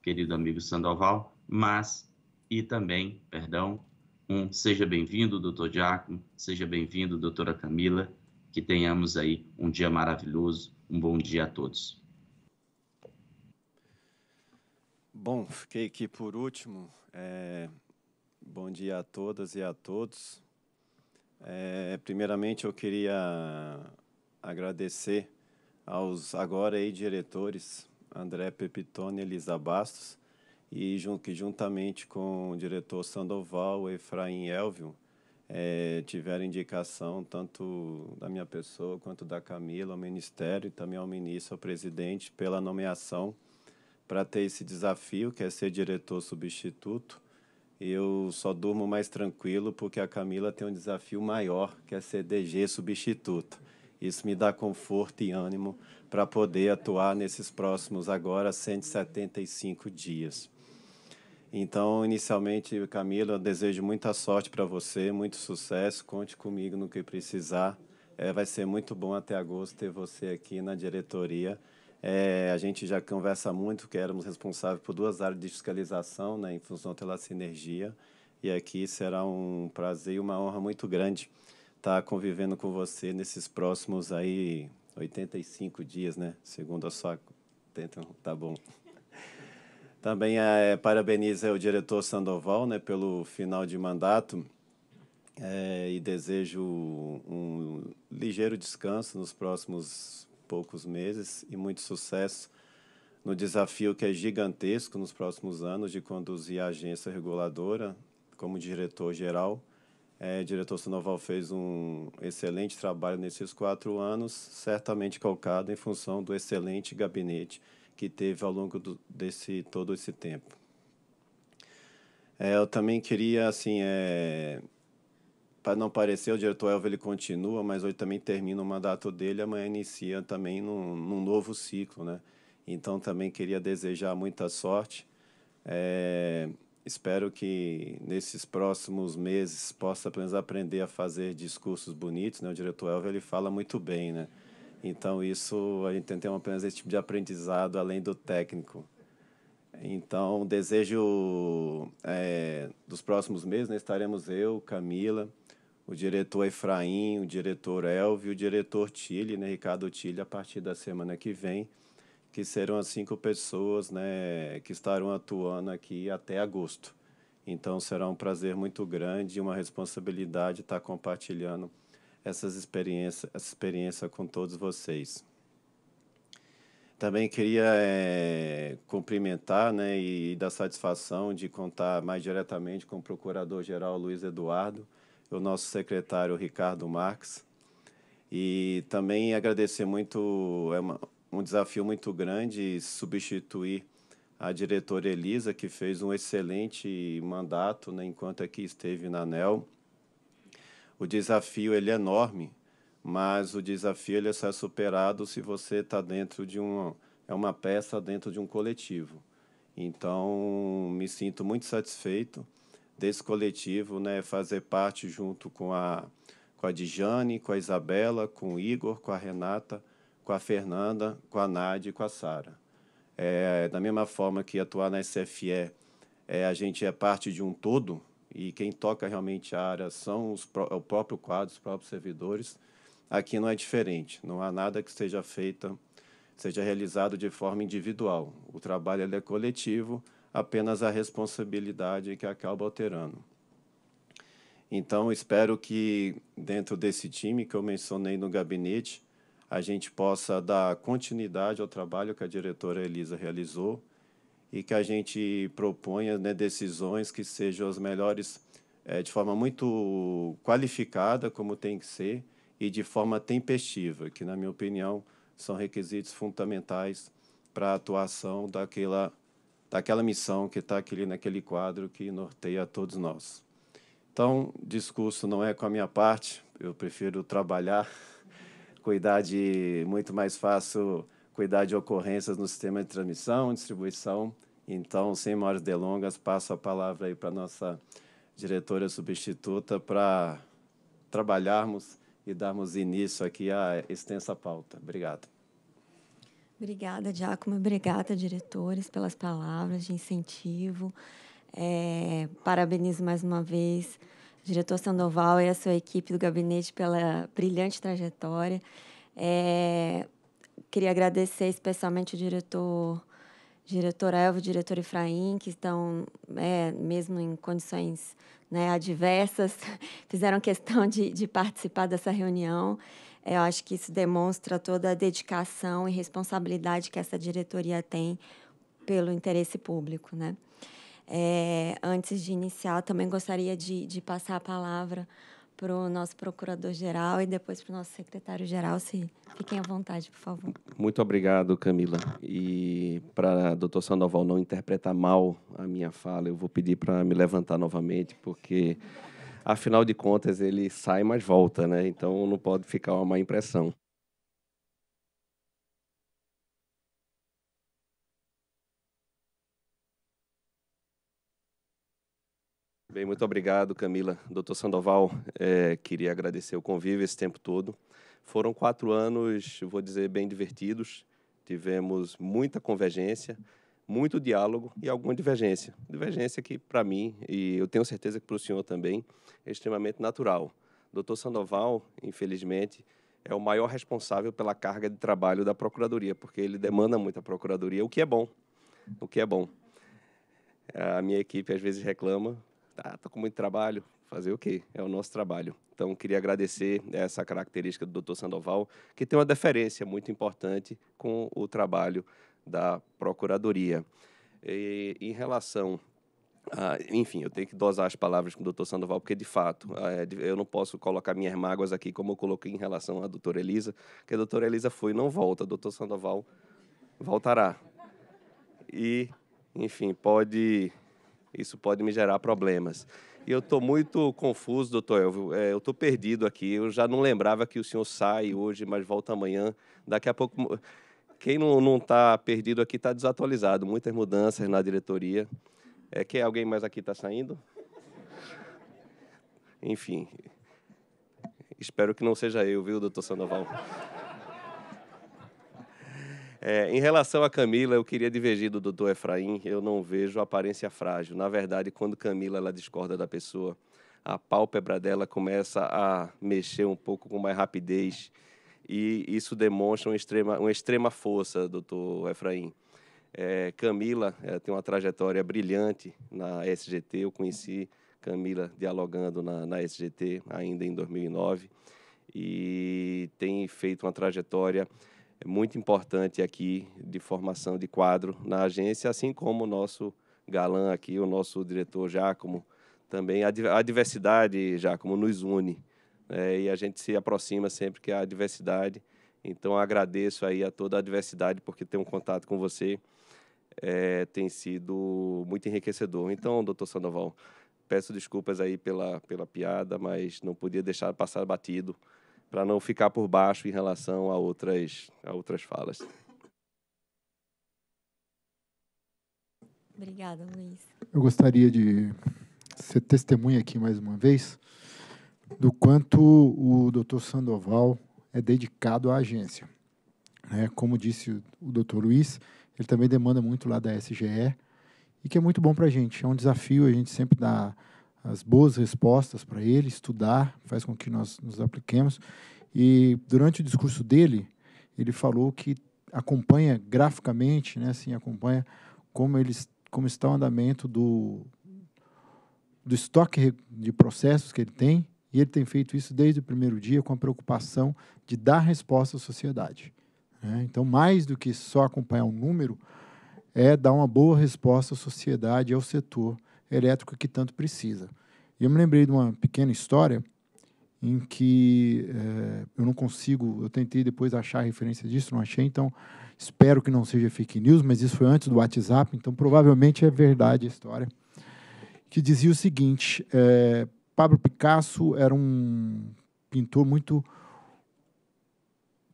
Speaker 5: querido amigo Sandoval, mas e também, perdão, um seja bem-vindo, doutor Diácono, seja bem-vindo, doutora Camila, que tenhamos aí um dia maravilhoso, um bom dia a todos.
Speaker 6: Bom, fiquei aqui por último. É, bom dia a todas e a todos. É, primeiramente, eu queria agradecer aos agora aí diretores André Pepitone e Elisa Bastos, e que juntamente com o diretor Sandoval e Efraim Elvio é, tiveram indicação tanto da minha pessoa quanto da Camila ao Ministério e também ao ministro, ao presidente, pela nomeação para ter esse desafio, que é ser diretor substituto. Eu só durmo mais tranquilo porque a Camila tem um desafio maior, que é ser DG substituto. Isso me dá conforto e ânimo para poder atuar nesses próximos agora 175 dias. Então, inicialmente, Camila, desejo muita sorte para você, muito sucesso. Conte comigo no que precisar. É, vai ser muito bom até agosto ter você aqui na diretoria. É, a gente já conversa muito que éramos responsáveis por duas áreas de fiscalização, né, em função pela sinergia. E aqui será um prazer e uma honra muito grande estar tá convivendo com você nesses próximos aí 85 dias, né? Segundo a sua. Tentam, tá bom. Também é, parabeniza o diretor Sandoval né, pelo final de mandato é, e desejo um ligeiro descanso nos próximos poucos meses e muito sucesso no desafio que é gigantesco nos próximos anos de conduzir a agência reguladora como diretor-geral. É, eh, o diretor Sandoval fez um excelente trabalho nesses quatro anos, certamente calcado em função do excelente gabinete que teve ao longo do, desse todo esse tempo. É, eu também queria, assim, é, para não parecer, o diretor Elvio ele continua, mas hoje também termina o mandato dele, amanhã inicia também num, num novo ciclo, né? Então também queria desejar muita sorte. É, espero que nesses próximos meses possa apenas aprender a fazer discursos bonitos, né? O diretor Elvio ele fala muito bem, né? Então, isso a gente tem, tem apenas esse tipo de aprendizado além do técnico. Então, desejo é, dos próximos meses, né, estaremos eu, Camila, o diretor Efraim, o diretor Elvio, o diretor Tilly né, Ricardo Tilly a partir da semana que vem, que serão as cinco pessoas né, que estarão atuando aqui até agosto. Então, será um prazer muito grande e uma responsabilidade estar compartilhando essas experiências essa experiência com todos vocês. Também queria é, cumprimentar né, e dar satisfação de contar mais diretamente com o Procurador-Geral Luiz Eduardo, o nosso secretário Ricardo Marques. E também agradecer muito, é uma, um desafio muito grande substituir a diretora Elisa, que fez um excelente mandato né, enquanto aqui esteve na ANEL o desafio ele é enorme, mas o desafio ele é só é superado se você está dentro de um é uma peça dentro de um coletivo. Então me sinto muito satisfeito desse coletivo, né, fazer parte junto com a com a Dijane, com a Isabela, com o Igor, com a Renata, com a Fernanda, com a Nádia e com a Sara. É, da mesma forma que atuar na SFE, é, a gente é parte de um todo, e quem toca realmente a área são os, o próprio quadro, os próprios servidores. Aqui não é diferente, não há nada que seja feito, seja realizado de forma individual. O trabalho é coletivo, apenas a responsabilidade que acaba alterando. Então, espero que dentro desse time que eu mencionei no gabinete, a gente possa dar continuidade ao trabalho que a diretora Elisa realizou e que a gente proponha né, decisões que sejam as melhores é, de forma muito qualificada, como tem que ser, e de forma tempestiva, que, na minha opinião, são requisitos fundamentais para a atuação daquela, daquela missão que está aqui naquele quadro que norteia todos nós. Então, discurso não é com a minha parte, eu prefiro trabalhar, cuidar de muito mais fácil cuidar de ocorrências no sistema de transmissão, distribuição. Então, sem maiores delongas, passo a palavra aí para nossa diretora substituta para trabalharmos e darmos início aqui à extensa pauta. Obrigado.
Speaker 1: Obrigada, Giacomo. Obrigada, diretores, pelas palavras de incentivo. É, parabenizo mais uma vez o diretor Sandoval e a sua equipe do gabinete pela brilhante trajetória. É, queria agradecer especialmente o diretor, diretor Elvio, diretor Efraim, que estão, é, mesmo em condições né, adversas, fizeram questão de, de participar dessa reunião. É, eu acho que isso demonstra toda a dedicação e responsabilidade que essa diretoria tem pelo interesse público, né? É, antes de iniciar, também gostaria de, de passar a palavra para o nosso procurador-geral e depois para o nosso secretário-geral, se fiquem à vontade, por favor.
Speaker 7: Muito obrigado, Camila. E para doutor Sandoval não interpretar mal a minha fala, eu vou pedir para me levantar novamente, porque, afinal de contas, ele sai, mas volta, né? Então não pode ficar uma má impressão. Bem, muito obrigado, Camila. Doutor Sandoval, é, queria agradecer o convívio esse tempo todo. Foram quatro anos, vou dizer, bem divertidos. Tivemos muita convergência, muito diálogo e alguma divergência. Divergência que, para mim, e eu tenho certeza que para o senhor também, é extremamente natural. Doutor Sandoval, infelizmente, é o maior responsável pela carga de trabalho da Procuradoria, porque ele demanda muito a Procuradoria, o que é bom. O que é bom. A minha equipe às vezes reclama, tá, tô tá com muito trabalho. Fazer o quê? É o nosso trabalho. Então, queria agradecer né, essa característica do Dr. Sandoval, que tem uma deferência muito importante com o trabalho da Procuradoria. E, em relação ah, enfim, eu tenho que dosar as palavras com o doutor Sandoval, porque de fato é, eu não posso colocar minhas mágoas aqui, como eu coloquei em relação à doutora Elisa, que a doutora Elisa foi não volta, o doutor Sandoval voltará. E, enfim, pode isso pode me gerar problemas. E eu estou muito confuso, doutor Elvio, é, eu estou perdido aqui, eu já não lembrava que o senhor sai hoje, mas volta amanhã, daqui a pouco... Quem não está perdido aqui está desatualizado, muitas mudanças na diretoria. É, quer alguém mais aqui está saindo? Enfim, espero que não seja eu, viu, doutor Sandoval? É, em relação a Camila, eu queria divergir do doutor Efraim. Eu não vejo aparência frágil. Na verdade, quando Camila ela discorda da pessoa, a pálpebra dela começa a mexer um pouco com mais rapidez. E isso demonstra uma extrema, uma extrema força, doutor Efraim. É, Camila tem uma trajetória brilhante na SGT. Eu conheci Camila dialogando na, na SGT ainda em 2009 e tem feito uma trajetória é muito importante aqui de formação de quadro na agência, assim como o nosso galã aqui, o nosso diretor Jacomo, também. A diversidade, Jacomo, nos une né? e a gente se aproxima sempre que há diversidade. Então, agradeço aí a toda a diversidade, porque ter um contato com você é, tem sido muito enriquecedor. Então, doutor Sandoval, peço desculpas aí pela, pela piada, mas não podia deixar passar batido para não ficar por baixo em relação a outras, a outras falas.
Speaker 1: Obrigada, Luiz.
Speaker 2: Eu gostaria de ser testemunha aqui mais uma vez do quanto o Dr. Sandoval é dedicado à agência. Né? como disse o Dr. Luiz, ele também demanda muito lá da SGE e que é muito bom para a gente. É um desafio, a gente sempre dá. Dá as boas respostas para ele, estudar, faz com que nós nos apliquemos. E durante o discurso dele, ele falou que acompanha graficamente, né, assim, acompanha como eles como está o andamento do do estoque de processos que ele tem, e ele tem feito isso desde o primeiro dia com a preocupação de dar resposta à sociedade. Né? Então, mais do que só acompanhar um número, é dar uma boa resposta à sociedade ao setor elétrico que tanto precisa. E eu me lembrei de uma pequena história em que é, eu não consigo, eu tentei depois achar a referência disso, não achei, então espero que não seja fake news, mas isso foi antes do WhatsApp, então provavelmente é verdade a história, que dizia o seguinte, é, Pablo Picasso era um pintor muito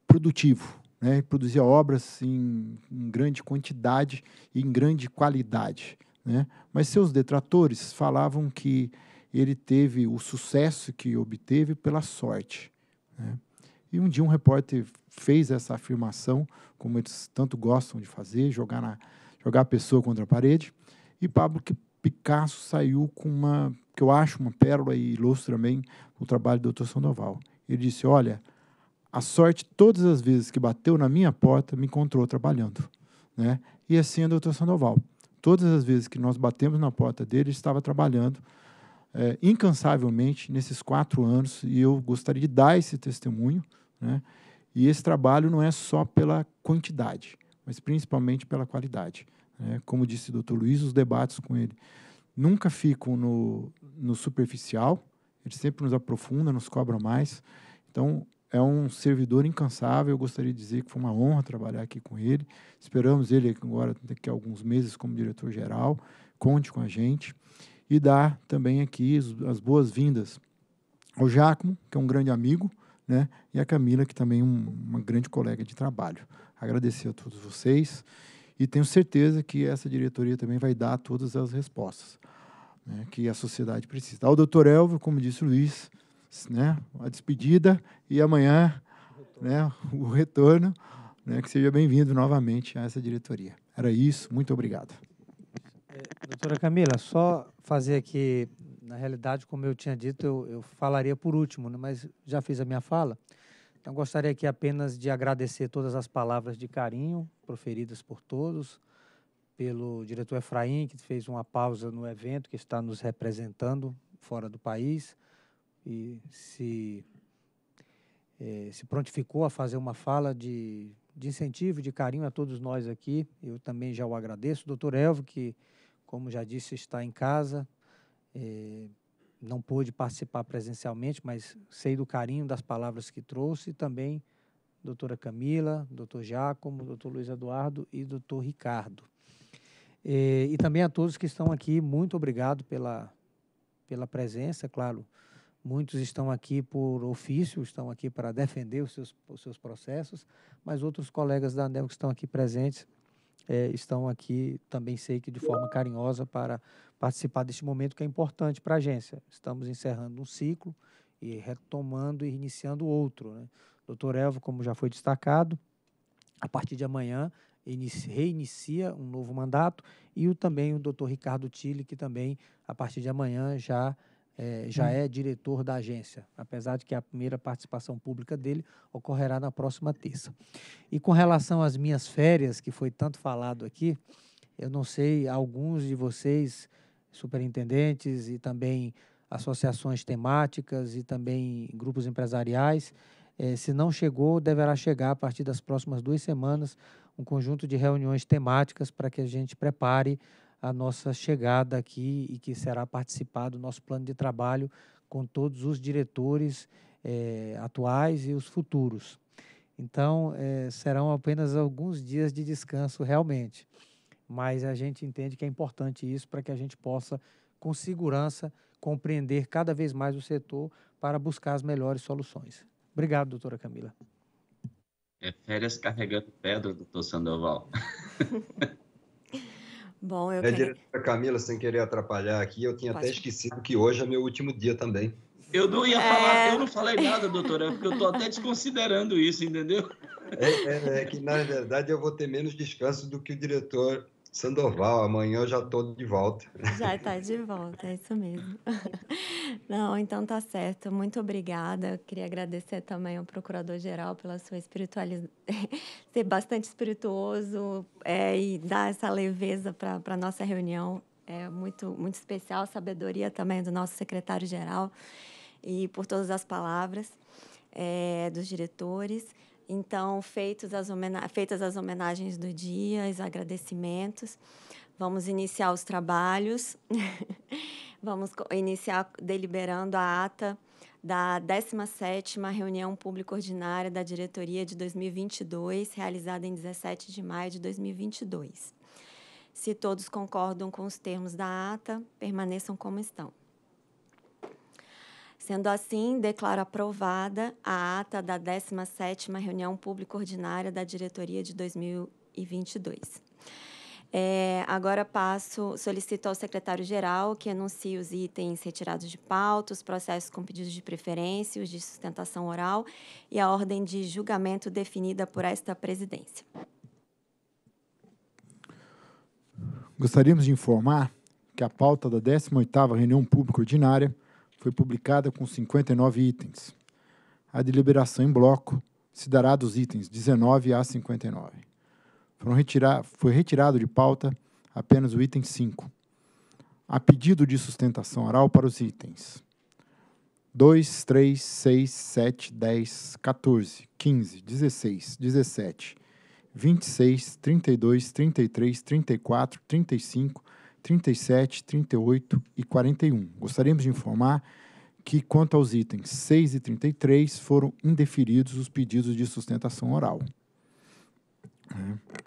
Speaker 2: produtivo, né? produzia obras em, em grande quantidade e em grande qualidade. Né? Mas seus detratores falavam que ele teve o sucesso que obteve pela sorte. Né? E um dia um repórter fez essa afirmação, como eles tanto gostam de fazer, jogar, na, jogar a pessoa contra a parede. E Pablo Picasso saiu com uma, que eu acho uma pérola e ilustra também o trabalho do Dr. Sandoval. Ele disse: Olha, a sorte, todas as vezes que bateu na minha porta, me encontrou trabalhando. Né? E assim é o Dr. Sandoval. Todas as vezes que nós batemos na porta dele, ele estava trabalhando é, incansavelmente nesses quatro anos e eu gostaria de dar esse testemunho. Né? E esse trabalho não é só pela quantidade, mas principalmente pela qualidade. Né? Como disse o doutor Luiz, os debates com ele nunca ficam no, no superficial, ele sempre nos aprofunda, nos cobra mais. Então, é um servidor incansável. Eu gostaria de dizer que foi uma honra trabalhar aqui com ele. Esperamos ele agora daqui a alguns meses como diretor-geral. Conte com a gente. E dar também aqui as boas-vindas ao Jacomo que é um grande amigo, né? e a Camila, que também é uma grande colega de trabalho. Agradecer a todos vocês e tenho certeza que essa diretoria também vai dar todas as respostas né, que a sociedade precisa. Ao doutor Elvio, como disse o Luiz, né, a despedida e amanhã né, o retorno. Né, que seja bem-vindo novamente a essa diretoria. Era isso, muito obrigado.
Speaker 3: É, doutora Camila, só fazer aqui, na realidade, como eu tinha dito, eu, eu falaria por último, né, mas já fiz a minha fala. Então, gostaria aqui apenas de agradecer todas as palavras de carinho proferidas por todos, pelo diretor Efraim, que fez uma pausa no evento, que está nos representando fora do país, e se, é, se prontificou a fazer uma fala de, de incentivo, de carinho a todos nós aqui. Eu também já o agradeço. Doutor Elvo que, como já disse, está em casa, é, não pôde participar presencialmente, mas sei do carinho das palavras que trouxe. E também doutora Camila, doutor Giacomo, doutor Luiz Eduardo e doutor Ricardo. E, eh, e também a todos que estão aqui, muito obrigado pela, pela presença, claro, Muitos estão aqui por ofício, estão aqui para defender os seus, os seus processos, mas outros colegas da ANEL que estão aqui presentes é, estão aqui, também sei que de forma carinhosa, para participar deste momento que é importante para a agência. Estamos encerrando um ciclo e retomando e iniciando outro. Né? Doutor Elvo, como já foi destacado, a partir de amanhã reinicia um novo mandato e o, também o doutor Ricardo Tille, que também, a partir de amanhã, já é, já é diretor da agência, apesar de que a primeira participação pública dele ocorrerá na próxima terça. E com relação às minhas férias, que foi tanto falado aqui, eu não sei, alguns de vocês, superintendentes e também associações temáticas e também grupos empresariais, é, se não chegou, deverá chegar a partir das próximas duas semanas um conjunto de reuniões temáticas para que a gente prepare a nossa chegada aqui e que será participado do nosso plano de trabalho com todos os diretores é, atuais e os futuros. Então, é, serão apenas alguns dias de descanso realmente, mas a gente entende que é importante isso para que a gente possa, com segurança, compreender cada vez mais o setor para buscar as melhores soluções. Obrigado, doutora Camila.
Speaker 5: É férias carregando pedra, doutor Sandoval.
Speaker 1: Bom, eu é quero... direto
Speaker 4: Camila, sem querer atrapalhar aqui, eu tinha Pode. até esquecido que hoje é
Speaker 5: meu último dia
Speaker 4: também. Eu não ia falar, é... eu não falei nada, doutora, é porque eu estou até desconsiderando isso, entendeu? É, é, é, que, na verdade, eu vou ter menos descanso do que o diretor Sandoval, amanhã eu já estou de volta. Já está
Speaker 1: de volta, é isso mesmo. Não, então tá certo. Muito obrigada. Eu queria agradecer também ao Procurador-Geral pela sua espiritualidade, ser bastante espirituoso é, e dar essa leveza para a nossa reunião. É muito, muito especial, a sabedoria também do nosso secretário-geral e por todas as palavras é, dos diretores. Então, feitos as feitas as homenagens do dia, os agradecimentos, vamos iniciar os trabalhos. vamos iniciar deliberando a ata da 17ª reunião pública ordinária da diretoria de 2022, realizada em 17 de maio de 2022. Se todos concordam com os termos da ata, permaneçam como estão. Sendo assim, declaro aprovada a ata da 17ª reunião pública ordinária da diretoria de 2022. É, agora passo, solicito ao secretário-geral que anuncie os itens retirados de pauta, os processos com pedidos de preferência, os de sustentação oral e a ordem de julgamento definida por esta presidência.
Speaker 2: Gostaríamos de informar que a pauta da 18ª Reunião Pública Ordinária foi publicada com 59 itens. A deliberação em bloco se dará dos itens 19 a 59. Retirar, foi retirado de pauta apenas o item 5. A pedido de sustentação oral para os itens 2, 3, 6, 7, 10, 14, 15, 16, 17, 26, 32, 33, 34, 35, 37, 38 e 41. Gostaríamos de informar que, quanto aos itens 6 e 33, foram indeferidos os pedidos de sustentação oral. É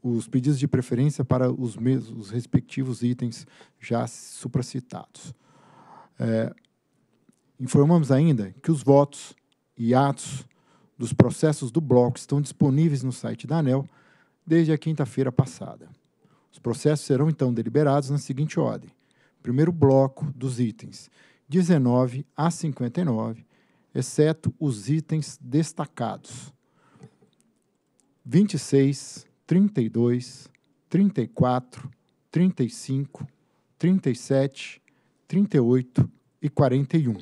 Speaker 2: os pedidos de preferência para os, mesmos, os respectivos itens já supracitados. É, informamos ainda que os votos e atos dos processos do bloco estão disponíveis no site da ANEL desde a quinta-feira passada. Os processos serão então deliberados na seguinte ordem: primeiro bloco dos itens 19 a 59, exceto os itens destacados 26, 32, 34, 35, 37, 38 e 41.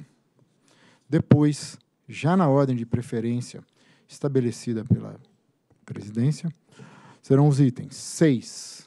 Speaker 2: Depois, já na ordem de preferência estabelecida pela presidência, serão os itens 6,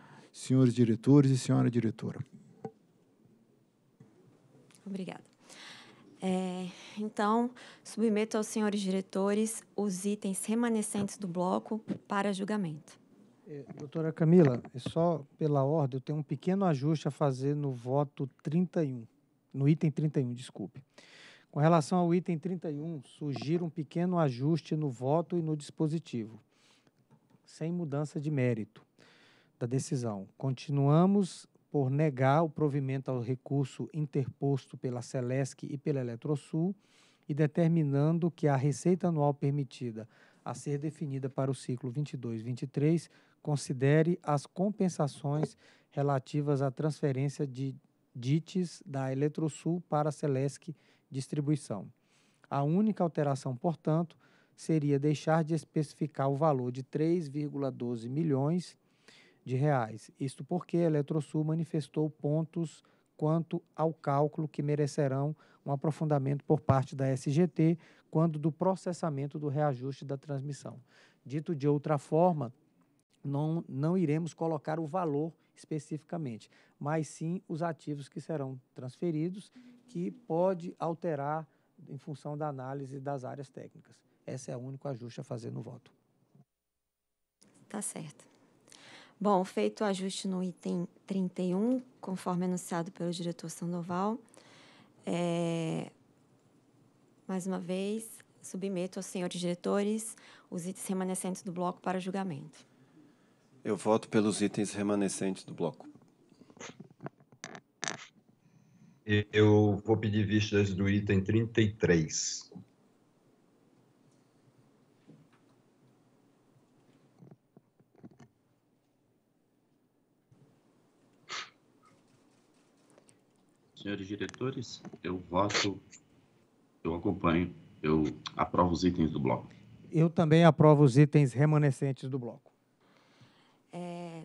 Speaker 2: senhores diretores e senhora diretora.
Speaker 1: Obrigada. É, então, submeto aos senhores diretores os itens remanescentes do bloco para julgamento.
Speaker 3: É, doutora Camila, é só pela ordem, eu tenho um pequeno ajuste a fazer no voto 31, no item 31, desculpe. Com relação ao item 31, sugiro um pequeno ajuste no voto e no dispositivo, sem mudança de mérito da decisão. Continuamos por negar o provimento ao recurso interposto pela Celesc e pela Eletrosul e determinando que a receita anual permitida a ser definida para o ciclo 22-23 considere as compensações relativas à transferência de DITES da Eletrosul para a Celesc Distribuição. A única alteração, portanto, seria deixar de especificar o valor de 3,12 milhões de reais. Isto porque a Eletrosul manifestou pontos quanto ao cálculo que merecerão um aprofundamento por parte da SGT quando do processamento do reajuste da transmissão. Dito de outra forma, não, não iremos colocar o valor especificamente, mas sim os ativos que serão transferidos, que pode alterar em função da análise das áreas técnicas. Essa é o único ajuste a fazer no voto.
Speaker 1: Tá certo. Bom, feito o ajuste no item 31, conforme anunciado pelo diretor Sandoval, é, mais uma vez, submeto aos senhores diretores os itens remanescentes do bloco para julgamento.
Speaker 6: Eu voto pelos itens remanescentes do bloco.
Speaker 4: Eu vou pedir vistas do item 33.
Speaker 5: Senhores diretores, eu voto,
Speaker 1: eu acompanho,
Speaker 5: eu aprovo os itens do bloco.
Speaker 3: Eu também aprovo os itens remanescentes do bloco.
Speaker 1: É,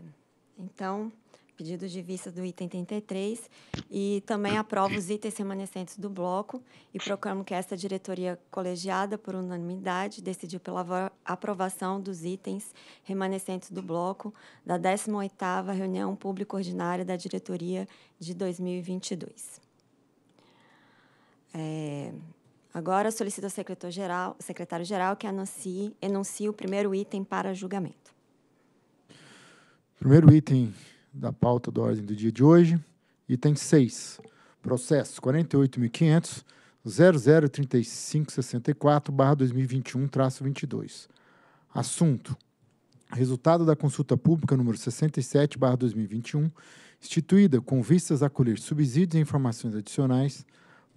Speaker 1: então, pedidos de vista do item 33 e também aprovo os itens remanescentes do bloco e proclamo que esta diretoria colegiada, por unanimidade, decidiu pela aprovação dos itens remanescentes do bloco da 18ª reunião pública ordinária da diretoria de 2022. É, agora solicito ao secretário-geral secretário -geral que anuncie, enuncie o primeiro item para julgamento.
Speaker 2: Primeiro item da pauta da ordem do dia de hoje, item 6, processo 48.500, 2021 22 Assunto: Resultado da consulta pública número 67/2021, instituída com vistas a colher subsídios e informações adicionais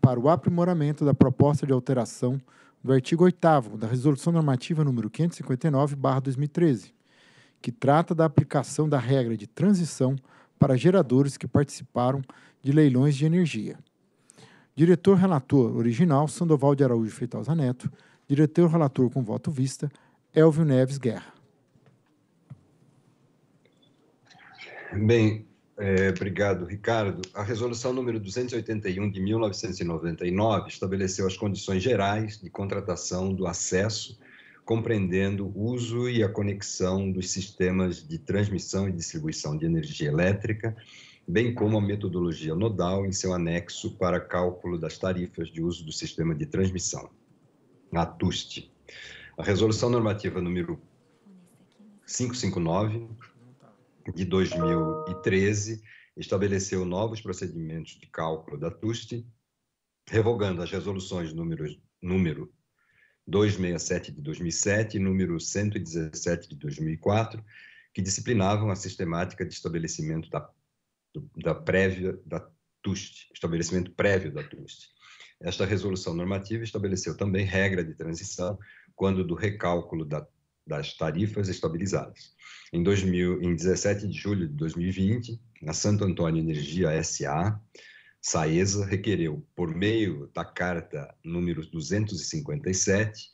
Speaker 2: para o aprimoramento da proposta de alteração do artigo 8 da Resolução Normativa número 559/2013 que trata da aplicação da regra de transição para geradores que participaram de leilões de energia. Diretor relator original Sandoval de Araújo Feitosa Neto, diretor relator com voto vista Elvio Neves Guerra.
Speaker 4: Bem, é, obrigado, Ricardo. A resolução número 281 de 1999 estabeleceu as condições gerais de contratação do acesso compreendendo o uso e a conexão dos sistemas de transmissão e distribuição de energia elétrica, bem como a metodologia nodal em seu anexo para cálculo das tarifas de uso do sistema de transmissão, a TUST. A resolução normativa número 559 de 2013 estabeleceu novos procedimentos de cálculo da TUST, revogando as resoluções números, número 267 de 2007 e número 117 de 2004, que disciplinavam a sistemática de estabelecimento da, da prévia da TUST, estabelecimento prévio da TUST. Esta resolução normativa estabeleceu também regra de transição quando do recálculo da, das tarifas estabilizadas. Em, 2000, em 17 de julho de 2020, a Santo Antônio Energia SA Saesa requereu, por meio da carta número 257,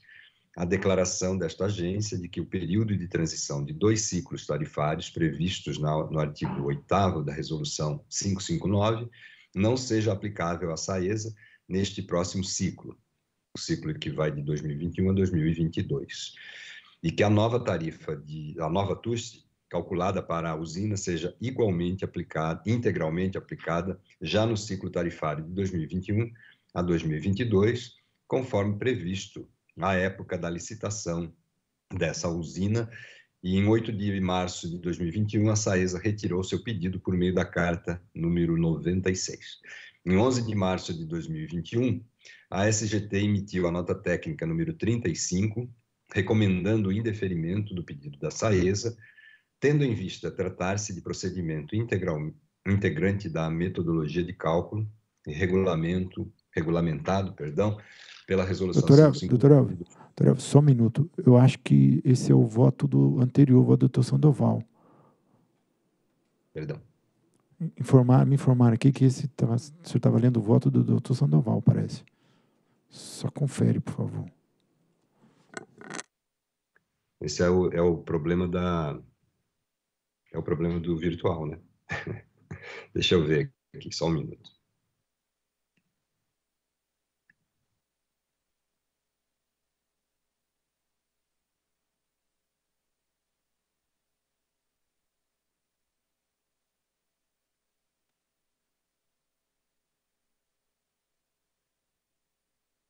Speaker 4: a declaração desta agência de que o período de transição de dois ciclos tarifários previstos no artigo 8 da Resolução 559 não seja aplicável à Saesa neste próximo ciclo, o ciclo que vai de 2021 a 2022, e que a nova tarifa de a nova TUST calculada para a usina seja igualmente aplicada, integralmente aplicada, já no ciclo tarifário de 2021 a 2022, conforme previsto na época da licitação dessa usina. E em 8 de março de 2021, a SAESA retirou seu pedido por meio da carta número 96. Em 11 de março de 2021, a SGT emitiu a nota técnica número 35, recomendando o indeferimento do pedido da SAESA tendo em vista tratar-se de procedimento integral, integrante da metodologia de cálculo e regulamento, regulamentado, perdão, pela resolução doutora, 55...
Speaker 2: doutora, só um minuto. Eu acho que esse é o voto do anterior, o voto do doutor Sandoval. Perdão. Informar, me informaram aqui que esse tava, o senhor estava lendo o voto do doutor Sandoval, parece. Só confere, por favor.
Speaker 4: Esse é o, é o problema da, é o problema do virtual, né? Deixa eu ver aqui, só um minuto.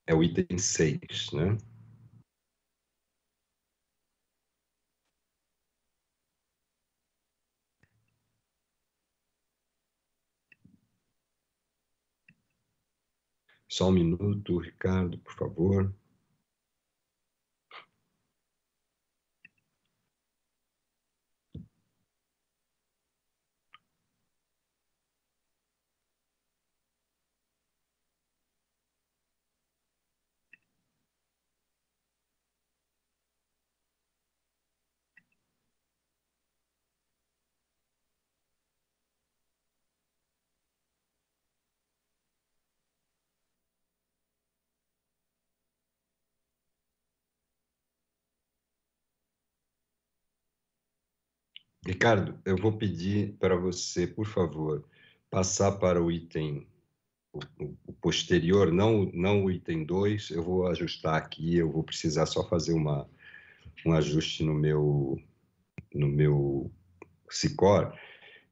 Speaker 4: É o item 6, né? Só um minuto, Ricardo, por favor. Ricardo, eu vou pedir para você, por favor, passar para o item o, o posterior, não, não o item 2. Eu vou ajustar aqui, eu vou precisar só fazer uma, um ajuste no meu, no meu SICOR.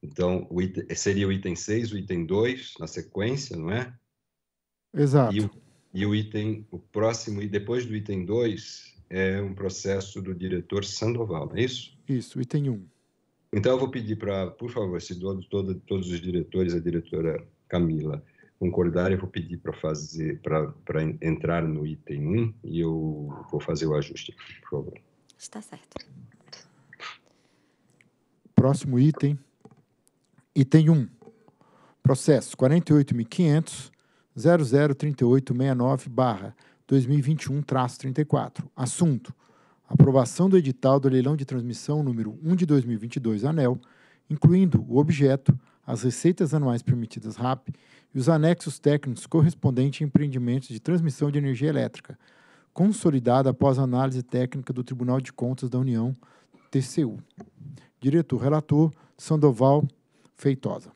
Speaker 4: Então, o item, seria o item 6, o item 2, na sequência, não é? Exato. E o, e o item, o próximo, e depois do item 2, é um processo do diretor Sandoval, não é isso?
Speaker 2: Isso, item 1. Um.
Speaker 4: Então, eu vou pedir para, por favor, se todos, todos, todos os diretores, a diretora Camila concordar, eu vou pedir para fazer, para entrar no item 1 e eu vou fazer o ajuste, por favor.
Speaker 2: Está certo. Próximo item, item 1. Processo 48.500.0038.69 barra 2021 34. Assunto aprovação do edital do leilão de transmissão número 1 de 2022 ANEL, incluindo o objeto, as receitas anuais permitidas RAP e os anexos técnicos correspondentes a empreendimentos de transmissão de energia elétrica, consolidada após análise técnica do Tribunal de Contas da União, TCU. Diretor relator Sandoval Feitosa.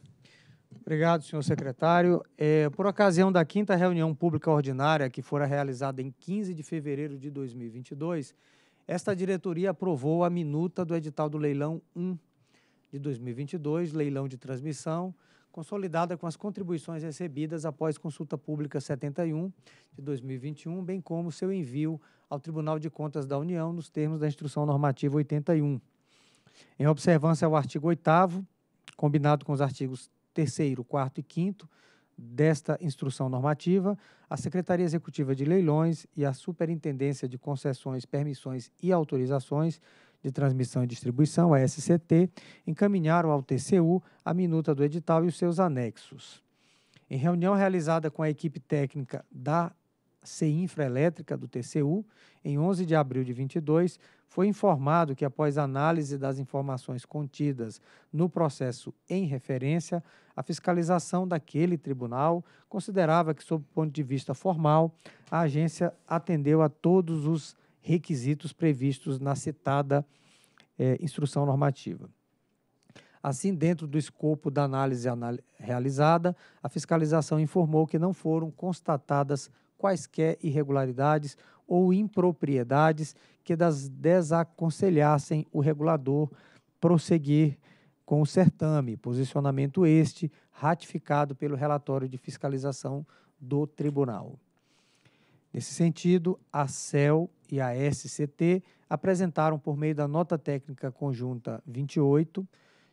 Speaker 3: Obrigado, senhor secretário. É, por ocasião da quinta reunião pública ordinária, que fora realizada em 15 de fevereiro de 2022, esta diretoria aprovou a minuta do edital do leilão 1 de 2022, leilão de transmissão, consolidada com as contribuições recebidas após consulta pública 71 de 2021, bem como seu envio ao Tribunal de Contas da União nos termos da Instrução Normativa 81. Em observância ao artigo 8 combinado com os artigos 3º, 4 e 5 desta instrução normativa, a Secretaria Executiva de Leilões e a Superintendência de Concessões, Permissões e Autorizações de Transmissão e Distribuição, a SCT, encaminharam ao TCU a minuta do edital e os seus anexos. Em reunião realizada com a equipe técnica da CINFRA-Elétrica do TCU, em 11 de abril de 22, foi informado que, após análise das informações contidas no processo em referência, a fiscalização daquele tribunal considerava que, sob o ponto de vista formal, a agência atendeu a todos os requisitos previstos na citada eh, instrução normativa. Assim, dentro do escopo da análise realizada, a fiscalização informou que não foram constatadas quaisquer irregularidades ou impropriedades que das desaconselhassem o regulador prosseguir com o certame, posicionamento este ratificado pelo relatório de fiscalização do tribunal. Nesse sentido, a CEL e a SCT apresentaram, por meio da nota técnica conjunta 28,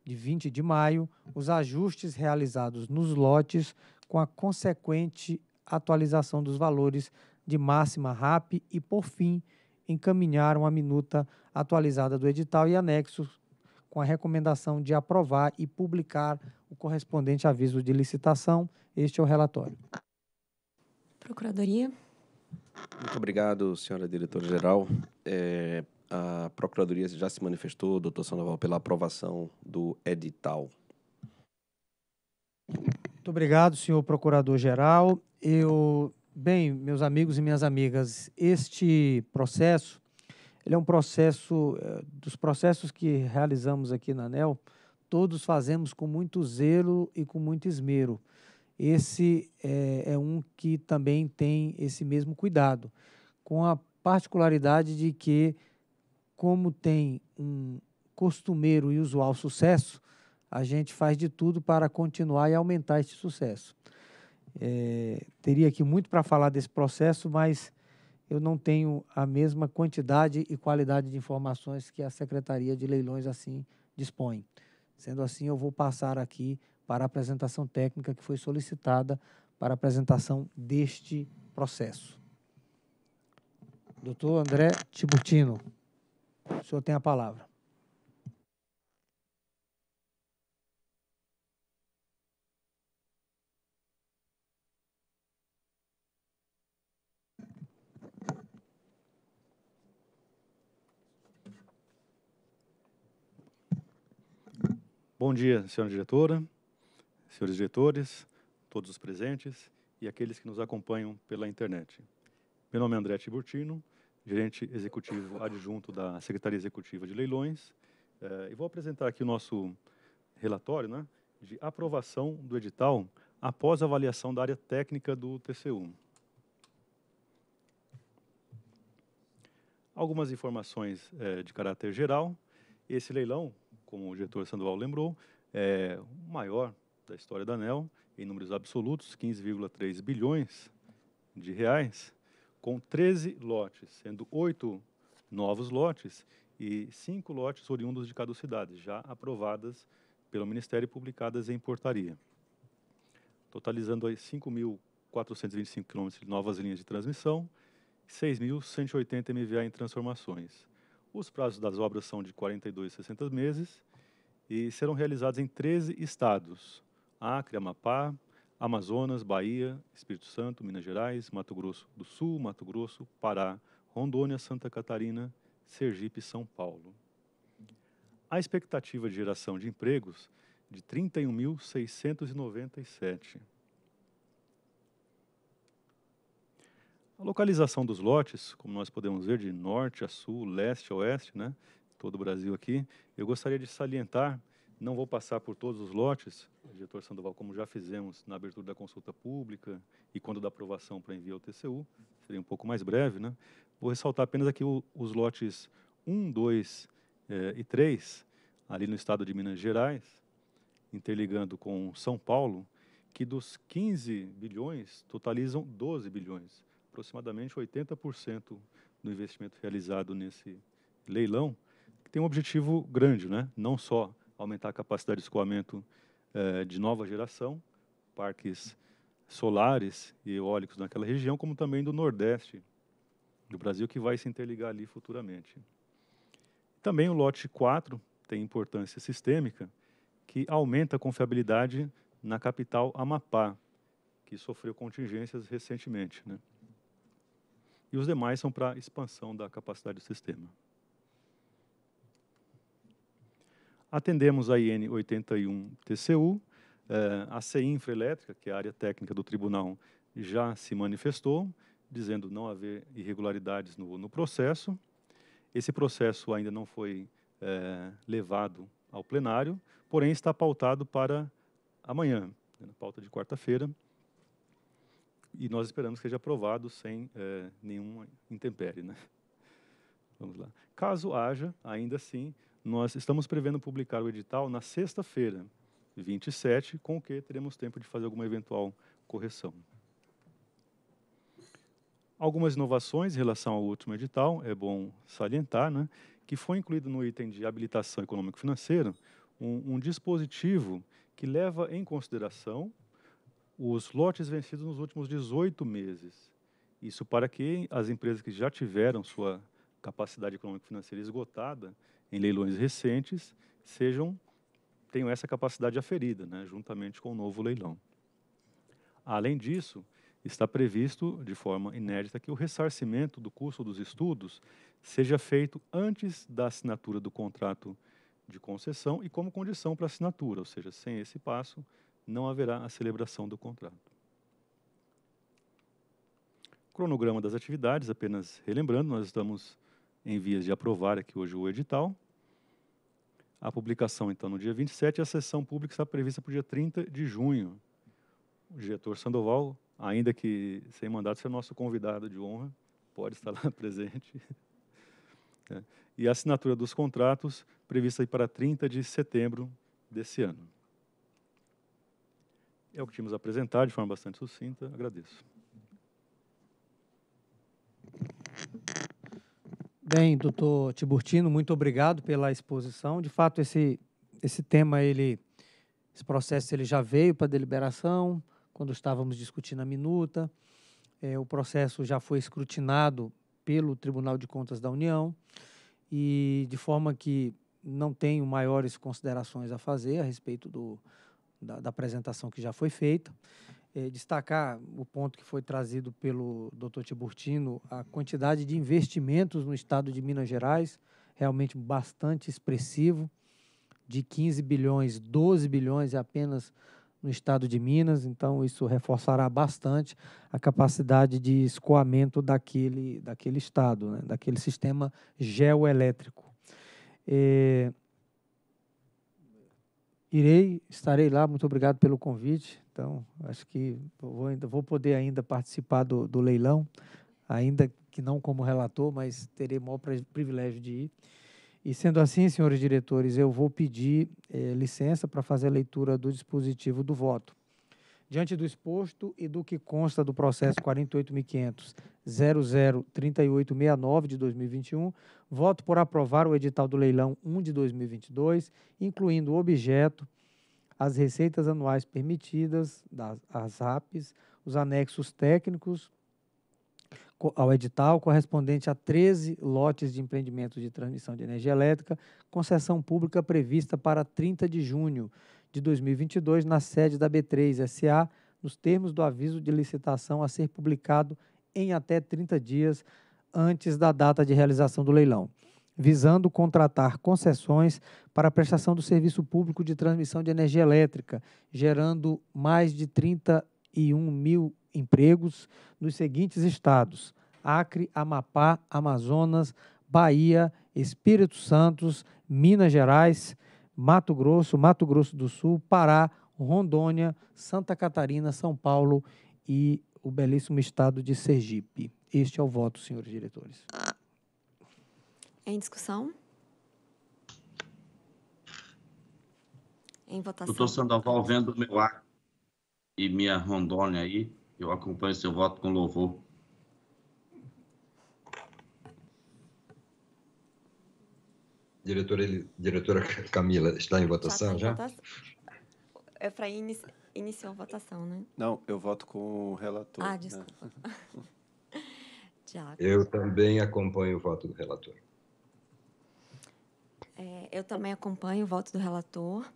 Speaker 3: de 20 de maio, os ajustes realizados nos lotes com a consequente atualização dos valores de máxima RAP e, por fim, encaminhar uma minuta atualizada do edital e anexos com a recomendação de aprovar e publicar o correspondente aviso de licitação. Este é o relatório.
Speaker 1: Procuradoria.
Speaker 7: Muito obrigado, senhora diretora-geral. É, a Procuradoria já se manifestou, doutor Sandoval, pela aprovação do edital.
Speaker 3: Muito obrigado, senhor procurador-geral eu, bem, meus amigos e minhas amigas, este processo, ele é um processo eh, dos processos que realizamos aqui na ANEL, todos fazemos com muito zelo e com muito esmero. Esse é, é um que também tem esse mesmo cuidado, com a particularidade de que, como tem um costumeiro e usual sucesso, a gente faz de tudo para continuar e aumentar este sucesso. É, teria aqui muito para falar desse processo, mas eu não tenho a mesma quantidade e qualidade de informações que a Secretaria de Leilões assim dispõe. Sendo assim, eu vou passar aqui para a apresentação técnica que foi solicitada para a apresentação deste processo. Doutor André Tiburtino, o senhor tem a palavra.
Speaker 8: Bom dia, senhora diretora, senhores diretores, todos os presentes e aqueles que nos acompanham pela internet. Meu nome é André Tiburtino, gerente executivo adjunto da Secretaria Executiva de Leilões, eh, e vou apresentar aqui o nosso relatório né, de aprovação do edital após avaliação da área técnica do TCU. Algumas informações eh, de caráter geral. Esse leilão como o diretor Sandoval lembrou, é o maior da história da ANEL, em números absolutos, 15,3 bilhões de reais, com 13 lotes, sendo oito novos lotes e cinco lotes oriundos de caducidades, já aprovadas pelo Ministério e publicadas em portaria. Totalizando 5.425 quilômetros de novas linhas de transmissão, 6.180 MVA em transformações. Os prazos das obras são de 42 a 60 meses e serão realizados em 13 estados: Acre, Amapá, Amazonas, Bahia, Espírito Santo, Minas Gerais, Mato Grosso do Sul, Mato Grosso, Pará, Rondônia, Santa Catarina, Sergipe e São Paulo. A expectativa de geração de empregos de 31.697. A localização dos lotes, como nós podemos ver, de norte a sul, leste a oeste, né, todo o Brasil aqui. Eu gostaria de salientar, não vou passar por todos os lotes, diretor Sandoval, como já fizemos na abertura da consulta pública e quando da aprovação para envio ao TCU, seria um pouco mais breve, né? Vou ressaltar apenas aqui os lotes 1, 2 eh, e 3, ali no estado de Minas Gerais, interligando com São Paulo, que dos 15 bilhões totalizam 12 bilhões, aproximadamente 80% do investimento realizado nesse leilão tem um objetivo grande, né? não só aumentar a capacidade de escoamento eh, de nova geração, parques solares e eólicos naquela região, como também do Nordeste do Brasil, que vai se interligar ali futuramente. Também o lote 4 tem importância sistêmica, que aumenta a confiabilidade na capital Amapá, que sofreu contingências recentemente. Né? E os demais são para expansão da capacidade do sistema. Atendemos a IN 81 TCU, a CINFRA Elétrica, que é a área técnica do tribunal, já se manifestou, dizendo não haver irregularidades no, no processo. Esse processo ainda não foi eh, levado ao plenário, porém está pautado para amanhã, né, na pauta de quarta-feira, e nós esperamos que seja aprovado sem nenhum nenhuma intempérie. Né? Vamos lá. Caso haja, ainda assim, nós estamos prevendo publicar o edital na sexta-feira, 27, com o que teremos tempo de fazer alguma eventual correção. Algumas inovações em relação ao último edital, é bom salientar, né, que foi incluído no item de habilitação econômico-financeira um, um dispositivo que leva em consideração os lotes vencidos nos últimos 18 meses. Isso para que as empresas que já tiveram sua capacidade econômico financeira esgotada em leilões recentes sejam tenham essa capacidade aferida, né, juntamente com o novo leilão. Além disso, está previsto, de forma inédita, que o ressarcimento do custo dos estudos seja feito antes da assinatura do contrato de concessão e como condição para assinatura, ou seja, sem esse passo não haverá a celebração do contrato. Cronograma das atividades, apenas relembrando, nós estamos em vias de aprovar aqui hoje o edital. A publicação, então, no dia 27 e a sessão pública está prevista para o dia 30 de junho. O diretor Sandoval, ainda que sem mandato, ser nosso convidado de honra, pode estar lá presente. É. E a assinatura dos contratos prevista para 30 de setembro desse ano. É o que tínhamos a apresentar de forma bastante sucinta. Agradeço.
Speaker 3: Bem, doutor Tiburtino, muito obrigado pela exposição. De fato, esse, esse tema, ele, esse processo ele já veio para deliberação, quando estávamos discutindo a minuta. É, o processo já foi escrutinado pelo Tribunal de Contas da União e de forma que não tenho maiores considerações a fazer a respeito do, da, da apresentação que já foi feita eh, destacar o ponto que foi trazido pelo Dr. Tiburtino, a quantidade de investimentos no estado de Minas Gerais, realmente bastante expressivo, de 15 bilhões, 12 bilhões apenas no estado de Minas, então isso reforçará bastante a capacidade de escoamento daquele, daquele estado, né, daquele sistema geoelétrico. Eh, Irei, estarei lá, muito obrigado pelo convite. Então, acho que vou, ainda, vou poder ainda participar do, do leilão, ainda que não como relator, mas terei o maior privilégio de ir. E sendo assim, senhores diretores, eu vou pedir eh, licença para fazer a leitura do dispositivo do voto. Diante do exposto e do que consta do processo 48.500.003869 de 2021, voto por aprovar o edital do leilão 1 de 2022, incluindo o objeto, as receitas anuais permitidas, das, as RAPs, os anexos técnicos ao edital correspondente a 13 lotes de empreendimentos de transmissão de energia elétrica, concessão pública prevista para 30 de junho de 2022 na sede da B3 SA, nos termos do aviso de licitação a ser publicado em até 30 dias antes da data de realização do leilão, visando contratar concessões para a prestação do serviço público de transmissão de energia elétrica, gerando mais de 31 mil empregos nos seguintes estados: Acre, Amapá, Amazonas, Bahia, Espírito Santo, Minas Gerais, Mato Grosso, Mato Grosso do Sul, Pará, Rondônia, Santa Catarina, São Paulo e o belíssimo estado de Sergipe. Este é o voto, senhores diretores.
Speaker 1: Em discussão? Em votação. Doutor Sandoval,
Speaker 5: vendo meu ar e minha Rondônia aí, eu acompanho seu voto com louvor.
Speaker 4: Diretora, diretora Camila, está em tá votação já? Está em
Speaker 1: Votação. É para in, iniciar a votação, né?
Speaker 4: Não, eu voto com o relator. Ah, né? desculpa. Né? Tiago. Eu também acompanho o voto do relator.
Speaker 1: É, eu também acompanho o voto do relator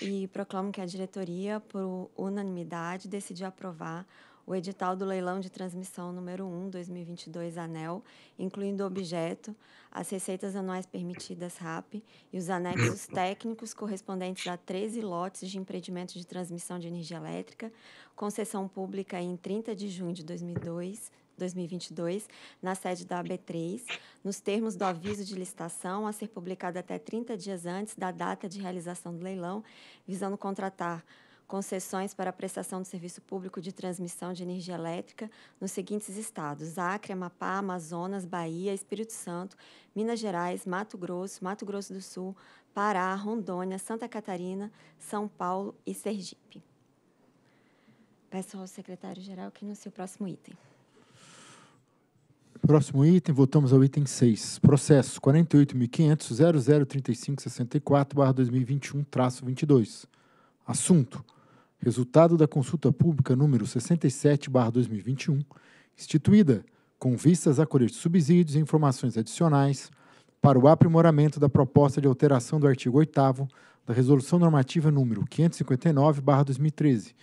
Speaker 1: e proclamo que a diretoria, por unanimidade, decidiu aprovar o edital do leilão de transmissão número 1, 2022 ANEL, incluindo o objeto, as receitas anuais permitidas RAP e os anexos técnicos correspondentes a 13 lotes de empreendimentos de transmissão de energia elétrica, concessão pública em 30 de junho de 2002, 2022, na sede da AB3, nos termos do aviso de licitação a ser publicado até 30 dias antes da data de realização do leilão, visando contratar concessões para a prestação do serviço público de transmissão de energia elétrica nos seguintes estados: Acre, Amapá, Amazonas, Bahia, Espírito Santo, Minas Gerais, Mato Grosso, Mato Grosso do Sul, Pará, Rondônia, Santa Catarina, São Paulo e Sergipe. Peço ao secretário-geral que anuncie o próximo item.
Speaker 2: Próximo item, voltamos ao item 6. Processo 48.500.003564-2021-22. Assunto: resultado da consulta pública número 67/2021, instituída com vistas a colher subsídios e informações adicionais para o aprimoramento da proposta de alteração do artigo 8 da Resolução Normativa número 559/2013,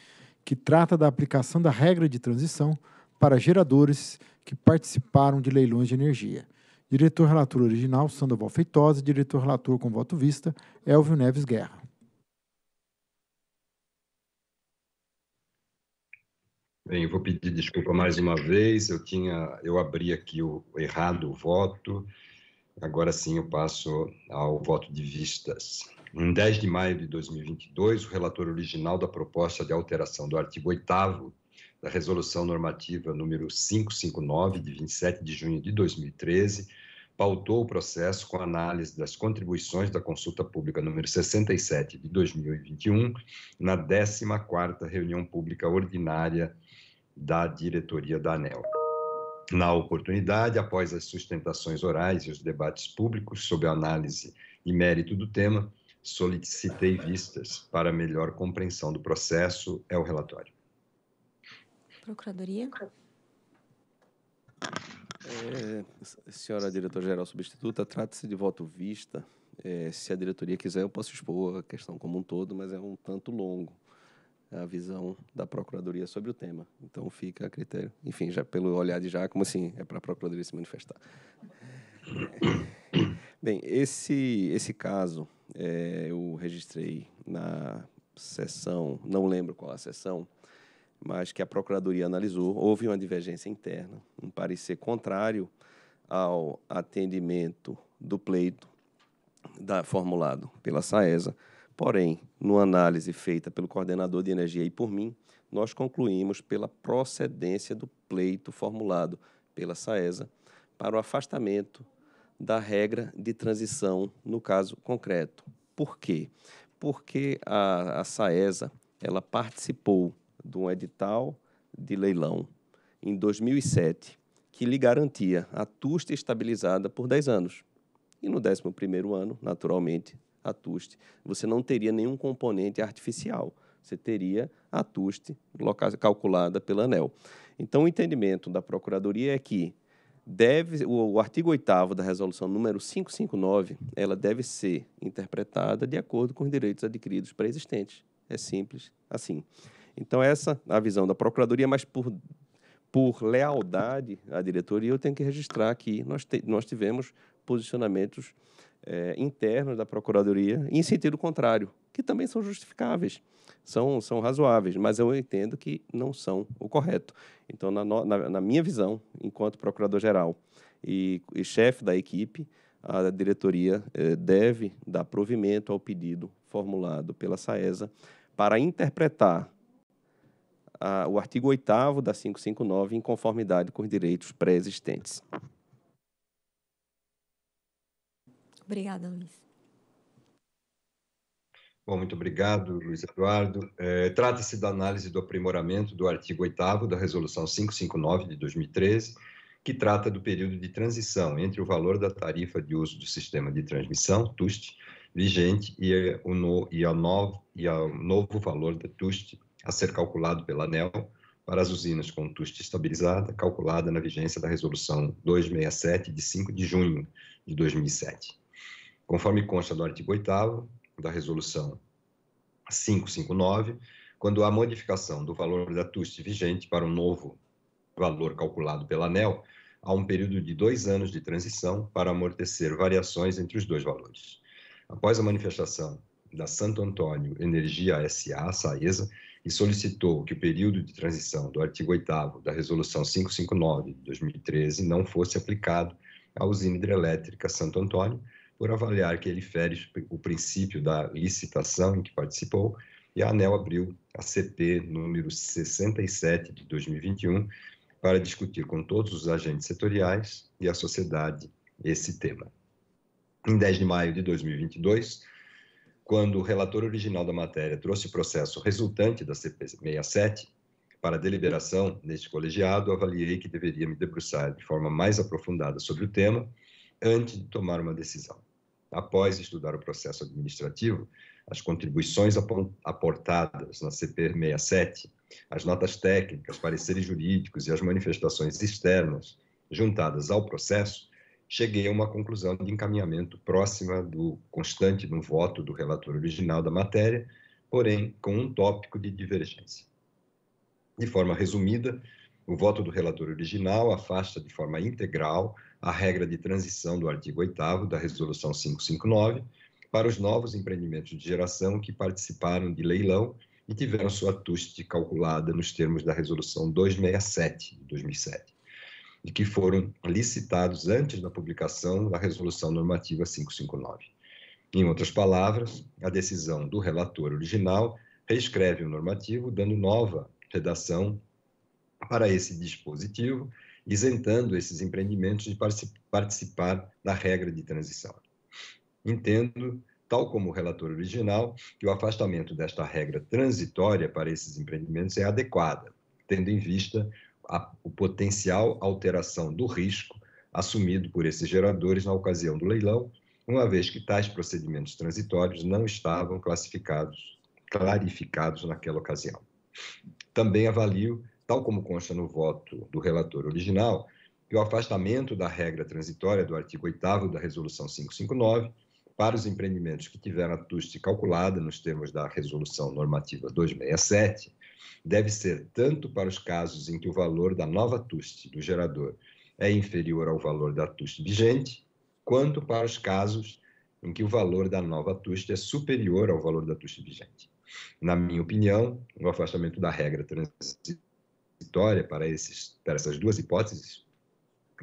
Speaker 2: que trata da aplicação da regra de transição para geradores que participaram de leilões de energia. Diretor relator original Sandoval Feitosa, diretor relator com voto vista Elvio Neves Guerra.
Speaker 4: Bem, eu vou pedir desculpa mais uma vez. Eu tinha, eu abri aqui o errado o voto. Agora sim, eu passo ao voto de vistas. Em 10 de maio de 2022, o relator original da proposta de alteração do artigo 8 da Resolução Normativa número 559 de 27 de junho de 2013 pautou o processo com análise das contribuições da consulta pública número 67 de 2021 na 14ª reunião pública ordinária da diretoria da ANEL. Na oportunidade, após as sustentações orais e os debates públicos sobre a análise e mérito do tema, solicitei vistas para melhor compreensão do processo. É o
Speaker 7: relatório.
Speaker 1: Procuradoria.
Speaker 7: É, senhora diretora-geral substituta, trata-se de voto vista. É, se a diretoria quiser, eu posso expor a questão como um todo, mas é um tanto longo a visão da Procuradoria sobre o tema. Então fica a critério. Enfim, já pelo olhar de como assim, é para a Procuradoria se manifestar. Bem, esse, esse caso é, eu registrei na sessão, não lembro qual a sessão, mas que a Procuradoria analisou. Houve uma divergência interna, um parecer contrário ao atendimento do pleito da, formulado pela SAESA Porém, numa análise feita pelo coordenador de energia e por mim, nós concluímos pela procedência do pleito formulado pela SAESA para o afastamento da regra de transição no caso concreto. Por quê? Porque a, a SAESA ela participou de um edital de leilão em 2007 que lhe garantia a tusta estabilizada por 10 anos. E no 11º ano, naturalmente, Tust, você não teria nenhum componente artificial. Você teria a Tust calculada pela ANEL. Então, o entendimento da Procuradoria é que deve o, o artigo 8 da resolução número 559, ela deve ser interpretada de acordo com os direitos adquiridos pré-existentes. É simples assim. Então, essa é a visão da Procuradoria, mas por, por lealdade à diretoria, eu tenho que registrar que nós, te, nós tivemos posicionamentos é, internos da Procuradoria, em sentido contrário, que também são justificáveis, são, são razoáveis, mas eu entendo que não são o correto. Então, na, na, na minha visão, enquanto Procurador-Geral e, e chefe da equipe, a diretoria é, deve dar provimento ao pedido formulado pela SAESA para interpretar a, o artigo 8 da 559 em conformidade com os direitos pré-existentes.
Speaker 1: Obrigada, Luiz.
Speaker 4: Bom, muito obrigado, Luiz Eduardo. É, Trata-se da análise do aprimoramento do artigo 8 da Resolução 559 de 2013, que trata do período de transição entre o valor da tarifa de uso do sistema de transmissão, TUST, vigente e, o no, e, a novo, e a novo valor da TUST a ser calculado pela ANEL para as usinas com TUST estabilizada, calculada na vigência da Resolução 267, de 5 de junho de 2007 conforme consta do artigo 8 da Resolução 559, quando há modificação do valor da TUST vigente para um novo valor calculado pela ANEL, há um período de dois anos de transição para amortecer variações entre os dois valores. Após a manifestação da Santo Antônio Energia SA, SAESA, e solicitou que o período de transição do artigo 8 da Resolução 559 de 2013 não fosse aplicado à usina hidrelétrica Santo Antônio, por avaliar que ele fere o princípio da licitação em que participou, e a ANEL abriu a CP número 67 de 2021 para discutir com todos os agentes setoriais e a sociedade esse tema. Em 10 de maio de 2022, quando o relator original da matéria trouxe o processo resultante da CP 67 para deliberação neste colegiado, avaliei que deveria me debruçar de forma mais aprofundada sobre o tema antes de tomar uma decisão. Após estudar o processo administrativo, as contribuições aportadas na CP 67, as notas técnicas, pareceres jurídicos e as manifestações externas juntadas ao processo, cheguei a uma conclusão de encaminhamento próxima do constante no voto do relator original da matéria, porém com um tópico de divergência. De forma resumida, o voto do relator original afasta de forma integral a regra de transição do artigo 8 da Resolução 559 para os novos empreendimentos de geração que participaram de leilão e tiveram sua TUST calculada nos termos da Resolução 267 de 2007, e que foram licitados antes da publicação da Resolução Normativa 559. Em outras palavras, a decisão do relator original reescreve o normativo, dando nova redação para esse dispositivo isentando esses empreendimentos de participar da regra de transição. Entendo, tal como o relator original, que o afastamento desta regra transitória para esses empreendimentos é adequada, tendo em vista a, o potencial alteração do risco assumido por esses geradores na ocasião do leilão, uma vez que tais procedimentos transitórios não estavam classificados, clarificados naquela ocasião. Também avalio tal como consta no voto do relator original, que o afastamento da regra transitória do artigo 8 da Resolução 559 para os empreendimentos que tiveram a TUST calculada nos termos da Resolução Normativa 267 deve ser tanto para os casos em que o valor da nova TUST do gerador é inferior ao valor da TUST vigente, quanto para os casos em que o valor da nova TUST é superior ao valor da TUST vigente. Na minha opinião, o afastamento da regra transitória transitória para, esses, para essas duas hipóteses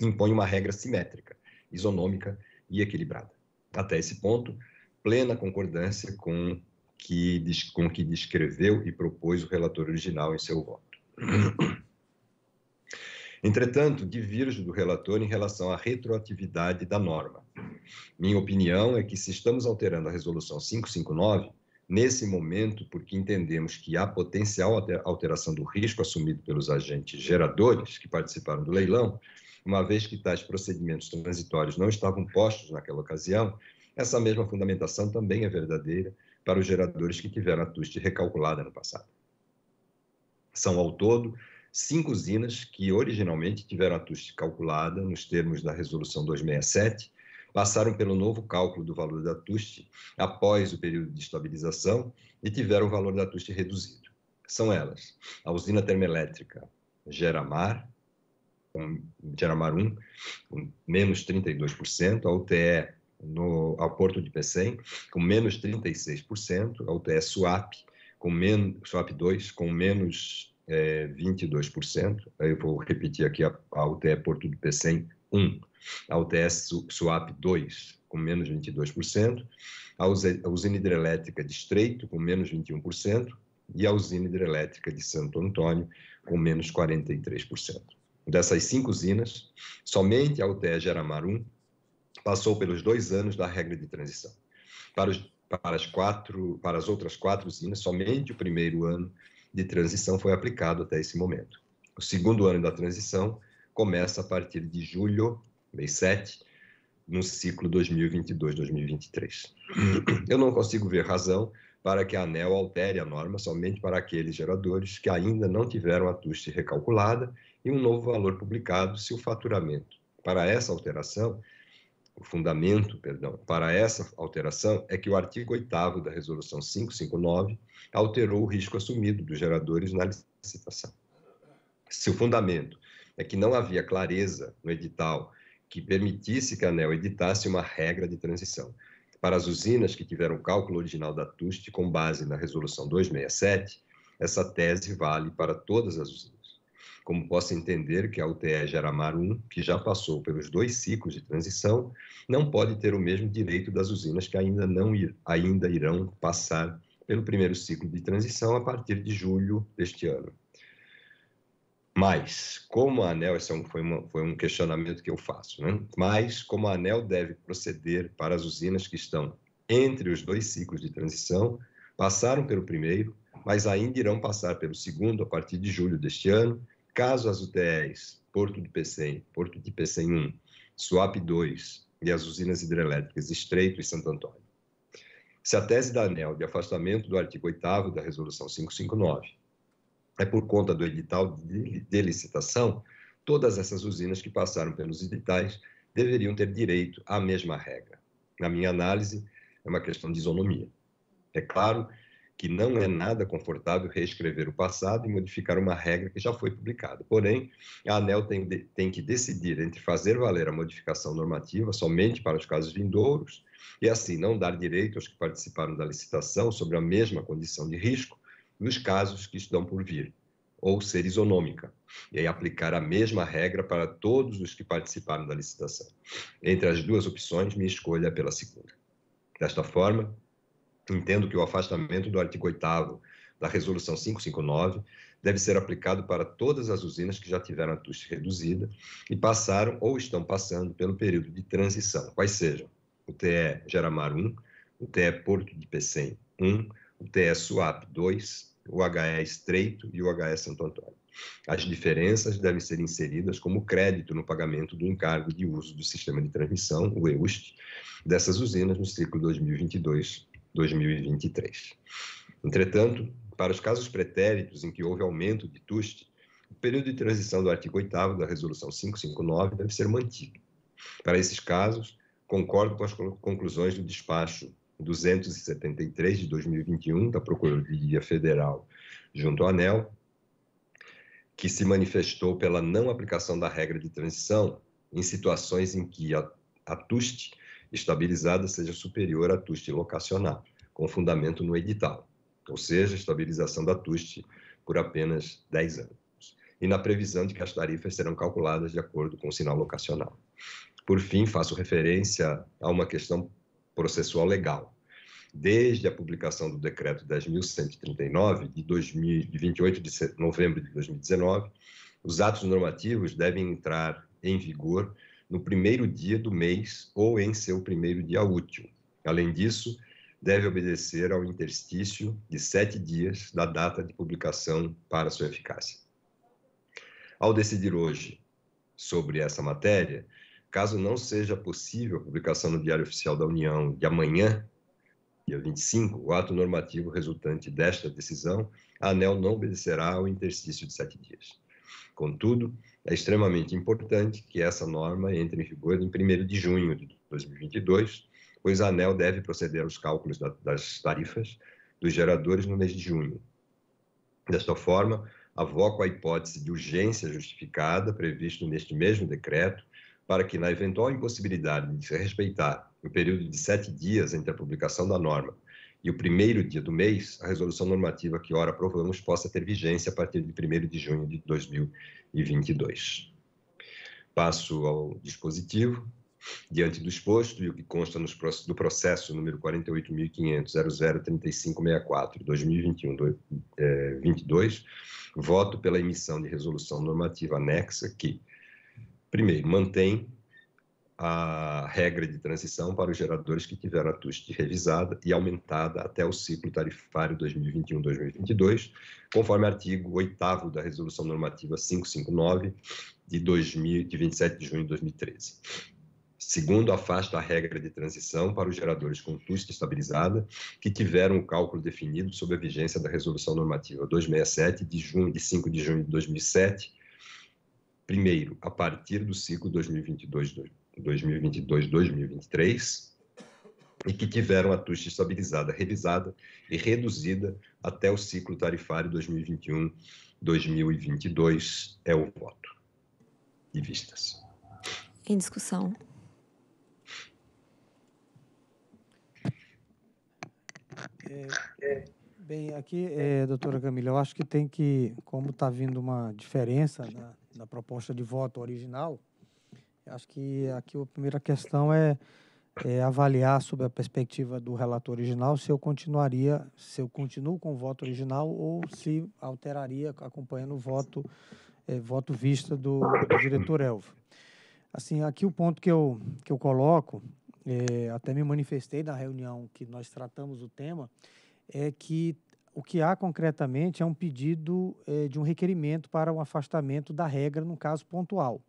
Speaker 4: impõe uma regra simétrica, isonômica e equilibrada. Até esse ponto, plena concordância com que, com que descreveu e propôs o relator original em seu voto. Entretanto, divirjo do relator em relação à retroatividade da norma. Minha opinião é que, se estamos alterando a Resolução 559, nesse momento, porque entendemos que há potencial alteração do risco assumido pelos agentes geradores que participaram do leilão, uma vez que tais procedimentos transitórios não estavam postos naquela ocasião, essa mesma fundamentação também é verdadeira para os geradores que tiveram a TUST recalculada no passado. São, ao todo, cinco usinas que originalmente tiveram a TUST calculada nos termos da Resolução 267 passaram pelo novo cálculo do valor da TUST após o período de estabilização e tiveram o valor da TUST reduzido. São elas: a usina termoelétrica Geramar, com Geramar 1, com menos 32%, a UTE no, ao Porto de Pecém, com menos 36%, a UTE Swap, com menos, 2, com menos é, 22%. Eu vou repetir aqui a, a UTE Porto de Pecém, 1, a UTS Suap 2, com menos 22%, a usina hidrelétrica de Estreito, com menos 21%, e a usina hidrelétrica de Santo Antônio, com menos 43%. Dessas cinco usinas, somente a UTE Geramar 1 passou pelos dois anos da regra de transição. Para, os, para, as quatro, para as outras quatro usinas, somente o primeiro ano de transição foi aplicado até esse momento. O segundo ano da transição começa a partir de julho, mês 7, no ciclo 2022-2023. Eu não consigo ver razão para que a ANEL altere a norma somente para aqueles geradores que ainda não tiveram a TUST recalculada e um novo valor publicado se o faturamento para essa alteração, o fundamento, perdão, para essa alteração é que o artigo 8 da resolução 559 alterou o risco assumido dos geradores na licitação. Se o fundamento é que não havia clareza no edital que permitisse que a ANEL editasse uma regra de transição. Para as usinas que tiveram o cálculo original da TUST com base na Resolução 267, essa tese vale para todas as usinas. Como posso entender que a UTE Geramar 1, que já passou pelos dois ciclos de transição, não pode ter o mesmo direito das usinas que ainda não ainda irão passar pelo primeiro ciclo de transição a partir de julho deste ano. Mas, como a ANEL, esse é foi, uma, foi um questionamento que eu faço, né? mas como a ANEL deve proceder para as usinas que estão entre os dois ciclos de transição, passaram pelo primeiro, mas ainda irão passar pelo segundo a partir de julho deste ano, caso as UTEs Porto do Pecém, Porto de Pecém 1, Swap 2 e as usinas hidrelétricas Estreito e Santo Antônio. Se a tese da ANEL de afastamento do artigo 8 da Resolução 559 é por conta do edital de, licitação, todas essas usinas que passaram pelos editais deveriam ter direito à mesma regra. Na minha análise, é uma questão de isonomia. É claro que não é nada confortável reescrever o passado e modificar uma regra que já foi publicada. Porém, a ANEL tem, de, tem que decidir entre fazer valer a modificação normativa somente para os casos vindouros e, assim, não dar direito aos que participaram da licitação sobre a mesma condição de risco nos casos que estão por vir, ou ser isonômica, e aí aplicar a mesma regra para todos os que participaram da licitação. Entre as duas opções, minha escolha é pela segunda. Desta forma, entendo que o afastamento do artigo 8 da Resolução 559 deve ser aplicado para todas as usinas que já tiveram a TUST reduzida e passaram ou estão passando pelo período de transição, quais sejam o TE Geramar 1, o TE Porto de Pecém 1, o tsuap 2, o HE estreito e o HE Santo Antônio. As diferenças devem ser inseridas como crédito no pagamento do encargo de uso do sistema de transmissão, o EUST, dessas usinas no ciclo 2022-2023. Entretanto, para os casos pretéritos em que houve aumento de TUST, o período de transição do artigo 8 da Resolução 559 deve ser mantido. Para esses casos, concordo com as conclusões do despacho 273 de 2021 da Procuradoria Federal junto à ANEL, que se manifestou pela não aplicação da regra de transição em situações em que a, a TUST estabilizada seja superior à TUST locacional, com fundamento no edital, ou seja, estabilização da TUST por apenas 10 anos, e na previsão de que as tarifas serão calculadas de acordo com o sinal locacional. Por fim, faço referência a uma questão processual legal, desde a publicação do decreto 10.139 de 28 de novembro de 2019, os atos normativos devem entrar em vigor no primeiro dia do mês ou em seu primeiro dia útil. Além disso, deve obedecer ao interstício de sete dias da data de publicação para sua eficácia. Ao decidir hoje sobre essa matéria, Caso não seja possível a publicação no Diário Oficial da União de amanhã, dia 25, o ato normativo resultante desta decisão, a ANEL não obedecerá ao interstício de sete dias. Contudo, é extremamente importante que essa norma entre em vigor em 1 de junho de 2022, pois a ANEL deve proceder aos cálculos da, das tarifas dos geradores no mês de junho. Desta forma, avoco a hipótese de urgência justificada prevista neste mesmo decreto para que, na eventual impossibilidade de se respeitar o período de sete dias entre a publicação da norma e o primeiro dia do mês, a resolução normativa que ora aprovamos possa ter vigência a partir de 1 de junho de 2022. Passo ao dispositivo. Diante do exposto e o que consta nos, do processo número 48.500.003564-2021-22, eh, voto pela emissão de resolução normativa anexa que, Primeiro, mantém a regra de transição para os geradores que tiveram a TUST revisada e aumentada até o ciclo tarifário 2021-2022, conforme artigo 8 da Resolução Normativa 559, de, 2000, de 27 de junho de 2013. Segundo, afasta a regra de transição para os geradores com TUST estabilizada que tiveram o cálculo definido sob a vigência da Resolução Normativa 267, de, junho, de 5 de junho de 2007, primeiro, a partir do ciclo 2022-2023, e que tiveram a taxa estabilizada, revisada e reduzida até o ciclo tarifário 2021-2022. É o voto. E vistas.
Speaker 1: Em discussão.
Speaker 3: É, é, bem, aqui, é, doutora Camila, eu acho que tem que, como está vindo uma diferença na né, da proposta de voto original, acho que aqui a primeira questão é, é, avaliar sob a perspectiva do relator original se eu continuaria, se eu continuo com o voto original ou se alteraria acompanhando o voto, é, voto vista do, do diretor Elvio. Assim, aqui o ponto que eu, que eu coloco, é, até me manifestei na reunião que nós tratamos o tema, é que o que há concretamente é um pedido é, de um requerimento para um afastamento da regra no caso pontual,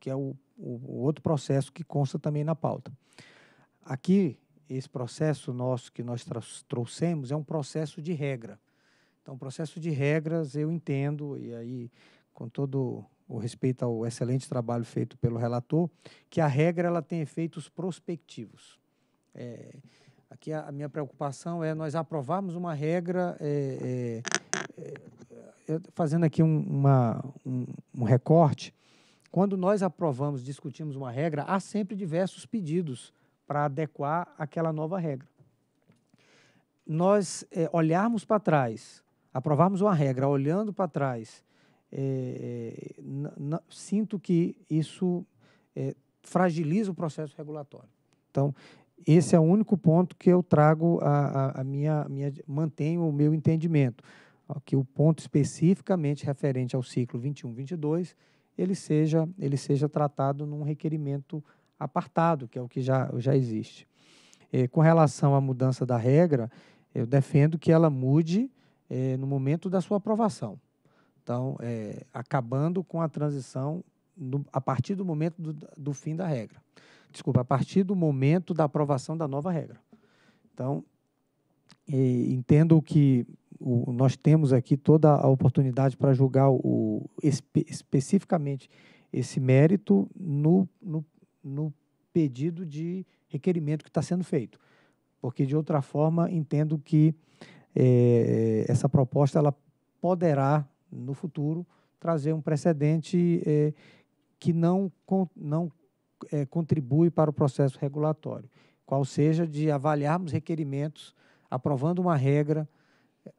Speaker 3: que é o, o, o outro processo que consta também na pauta. Aqui, esse processo nosso que nós trouxemos é um processo de regra. Então, processo de regras, eu entendo, e aí, com todo o respeito ao excelente trabalho feito pelo relator, que a regra ela tem efeitos prospectivos. É, Aqui a, minha preocupação é nós aprovarmos uma regra, é, é, fazendo aqui um, uma, um, um recorte, quando nós aprovamos, discutimos uma regra, há sempre diversos pedidos para adequar aquela nova regra. Nós é, olharmos para trás, aprovarmos uma regra olhando para trás, é, sinto que isso é, fragiliza o processo regulatório. Então, esse é o único ponto que eu trago a, a, a minha, minha mantenho o meu entendimento, que o ponto especificamente referente ao ciclo 21/22 ele seja ele seja tratado num requerimento apartado, que é o que já já existe. É, com relação à mudança da regra, eu defendo que ela mude é, no momento da sua aprovação. Então, é, acabando com a transição no, a partir do momento do, do fim da regra desculpa, a partir do momento da aprovação da nova regra. Então, entendo que o, nós temos aqui toda a oportunidade para julgar o, espe, especificamente esse mérito no, no, no pedido de requerimento que está sendo feito. Porque, de outra forma, entendo que é, essa proposta ela poderá, no futuro, trazer um precedente é, que não, não é, contribui para o processo regulatório, qual seja de avaliarmos requerimentos, aprovando uma regra,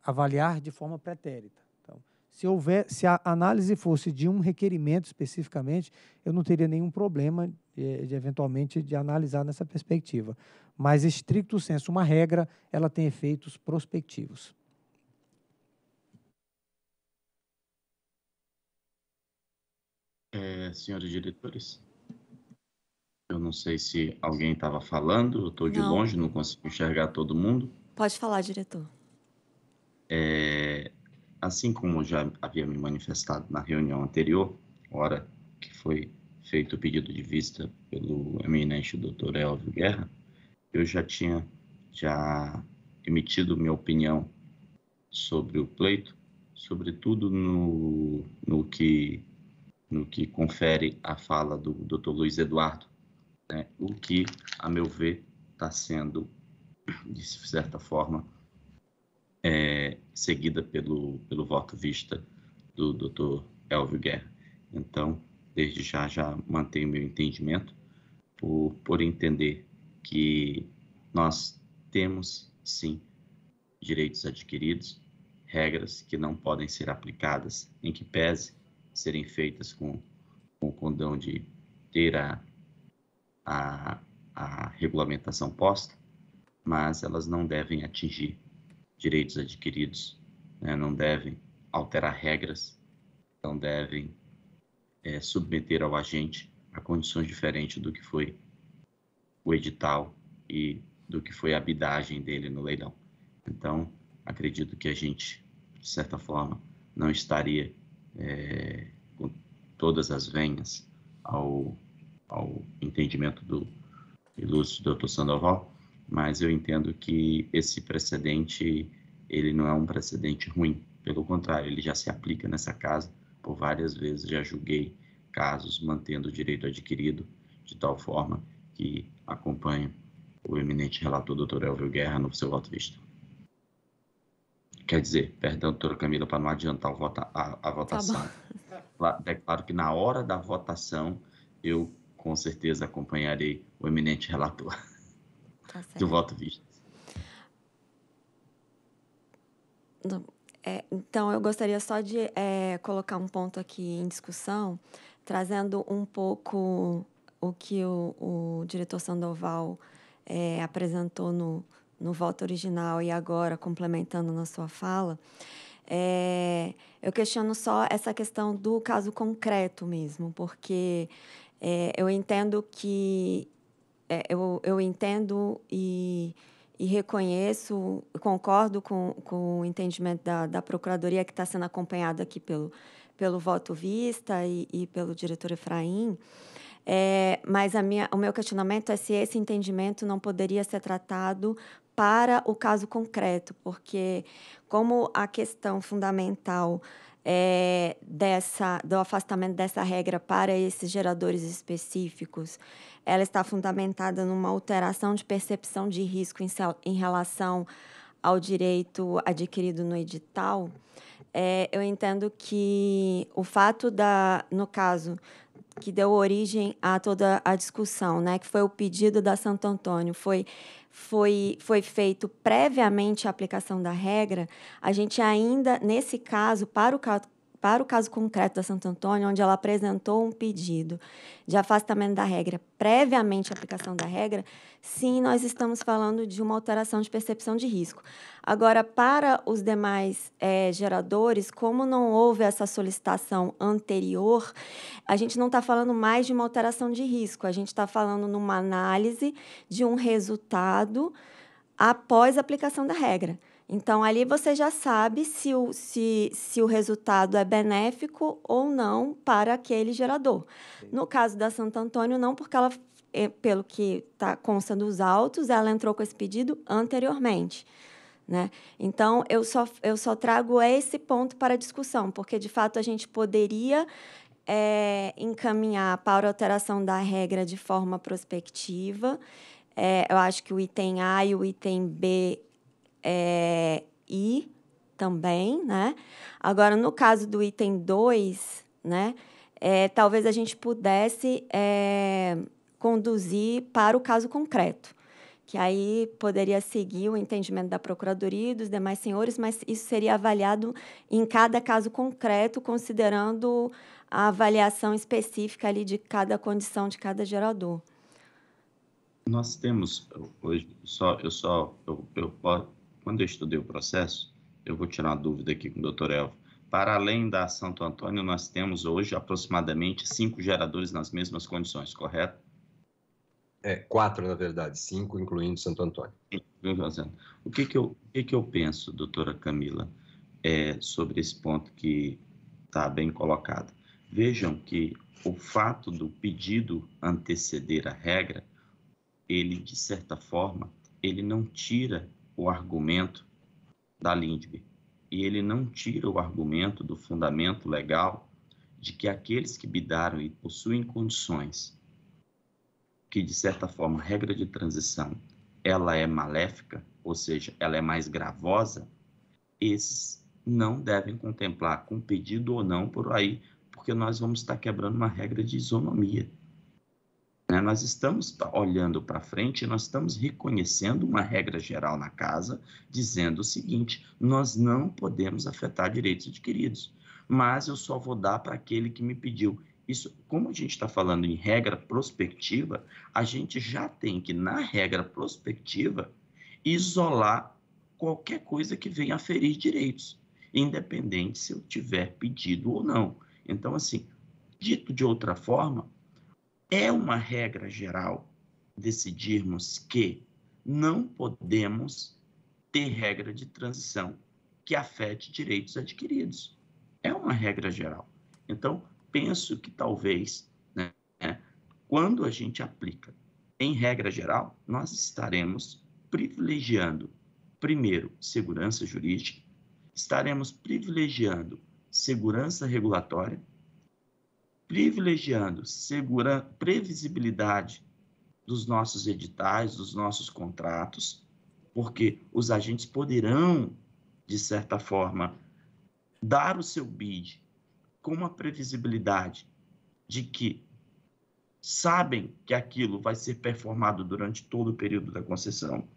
Speaker 3: avaliar de forma pretérita. Então, se, houver, se a análise fosse de um requerimento especificamente, eu não teria nenhum problema de, de eventualmente de analisar nessa perspectiva. Mas, estricto senso, uma regra, ela tem efeitos prospectivos.
Speaker 5: É, senhores diretores? Eu não sei se alguém estava falando, eu estou de não. longe, não consigo enxergar todo mundo.
Speaker 1: Pode falar, diretor.
Speaker 5: É, assim como já havia me manifestado na reunião anterior, hora que foi feito o pedido de vista pelo eminente doutor Elvio Guerra, eu já tinha já emitido minha opinião sobre o pleito, sobretudo no, no, que, no que confere a fala do doutor Luiz Eduardo, né? o que, a meu ver, está sendo, de certa forma, é, seguida pelo, pelo voto vista do Dr. Elvio Guerra. Então, desde já, já mantenho meu entendimento por, por entender que nós temos, sim, direitos adquiridos, regras que não podem ser aplicadas, em que pese serem feitas com, com o condão de ter a a, a regulamentação posta, mas elas não devem atingir direitos adquiridos, né? não devem alterar regras, não devem é, submeter ao agente a condições diferentes do que foi o edital e do que foi a bidagem dele no leilão. Então, acredito que a gente, de certa forma, não estaria é, com todas as venhas ao ao entendimento do ilustre doutor Sandoval, mas eu entendo que esse precedente, ele não é um precedente ruim, pelo contrário, ele já se aplica nessa casa, por várias vezes já julguei casos mantendo o direito adquirido, de tal forma que acompanho o eminente relator doutor Elvio Guerra no seu voto visto. Quer dizer, perdão, doutora Camila, para não adiantar a, tá votação. Tá declaro que na hora da votação eu com certeza acompanharei o eminente relator. Tá certo. Do voto visto.
Speaker 1: É, então, eu gostaria só de é, colocar um ponto aqui em discussão, trazendo um pouco o que o, o diretor Sandoval é, apresentou no, no voto original e agora complementando na sua fala. É, eu questiono só essa questão do caso concreto mesmo, porque é, eu entendo que é, eu, eu entendo e, e reconheço, concordo com, com o entendimento da, da Procuradoria que está sendo acompanhado aqui pelo, pelo voto vista e, e pelo diretor Efraim, é, mas a minha, o meu questionamento é se esse entendimento não poderia ser tratado para o caso concreto, porque como a questão fundamental é, dessa, do afastamento dessa regra para esses geradores específicos, ela está fundamentada numa alteração de percepção de risco em, em relação ao direito adquirido no edital, é, eu entendo que o fato da, no caso, que deu origem a toda a discussão, né, que foi o pedido da Santo Antônio, foi foi, foi feito previamente à aplicação da regra, a gente ainda, nesse caso, para o para o caso concreto da Santo Antônio, onde ela apresentou um pedido de afastamento da regra previamente à aplicação da regra, sim, nós estamos falando de uma alteração de percepção de risco. Agora, para os demais é, geradores, como não houve essa solicitação anterior, a gente não está falando mais de uma alteração de risco, a gente está falando numa análise de um resultado após a aplicação da regra. Então, ali você já sabe se o, se, se o resultado é benéfico ou não para aquele gerador. Sim. No caso da Santo Antônio, não, porque ela, é, pelo que está constando os autos, ela entrou com esse pedido anteriormente. Né? Então, eu só, eu só trago esse ponto para discussão, porque, de fato, a gente poderia é, encaminhar para a alteração da regra de forma prospectiva. É, eu acho que o item A e o item B é, também, né? Agora, no caso do item 2, né? É, talvez a gente pudesse é, conduzir para o caso concreto, que aí poderia seguir o entendimento da Procuradoria e dos demais senhores, mas isso seria avaliado em cada caso concreto, considerando a avaliação específica ali de cada condição de cada gerador.
Speaker 5: Nós temos hoje só eu só eu, eu quando eu estudei o processo, eu vou tirar uma dúvida aqui com o doutor Elvio. Para além da Santo Antônio, nós temos hoje aproximadamente cinco geradores nas mesmas condições, correto?
Speaker 4: É, quatro, na verdade, cinco, incluindo Santo Antônio.
Speaker 5: O que, que, eu, o que, que eu penso, doutora Camila, é, sobre esse ponto que está bem colocado? Vejam que o fato do pedido anteceder a regra, ele, de certa forma, ele não tira o argumento da Lindbergh. E ele não tira o argumento do fundamento legal de que aqueles que bidaram e possuem condições que, de certa forma, a regra de transição ela é maléfica, ou seja, ela é mais gravosa, esses não devem contemplar, com pedido ou não, por aí, porque nós vamos estar quebrando uma regra de isonomia. Né? Nós estamos olhando para frente, nós estamos reconhecendo uma regra geral na casa, dizendo o seguinte: nós não podemos afetar direitos adquiridos, mas eu só vou dar para aquele que me pediu. Isso, como a gente está falando em regra prospectiva, a gente já tem que, na regra prospectiva, isolar qualquer coisa que venha a ferir direitos, independente se eu tiver pedido ou não. Então, assim, dito de outra forma, é uma regra geral decidirmos que não podemos ter regra de transição que afete direitos adquiridos. É uma regra geral. Então, penso que talvez, né, quando a gente aplica em regra geral, nós estaremos privilegiando, primeiro, segurança jurídica, estaremos privilegiando segurança regulatória privilegiando segura previsibilidade dos nossos editais, dos nossos contratos, porque os agentes poderão, de certa forma, dar o seu bid com uma previsibilidade de que sabem que aquilo vai ser performado durante todo o período da concessão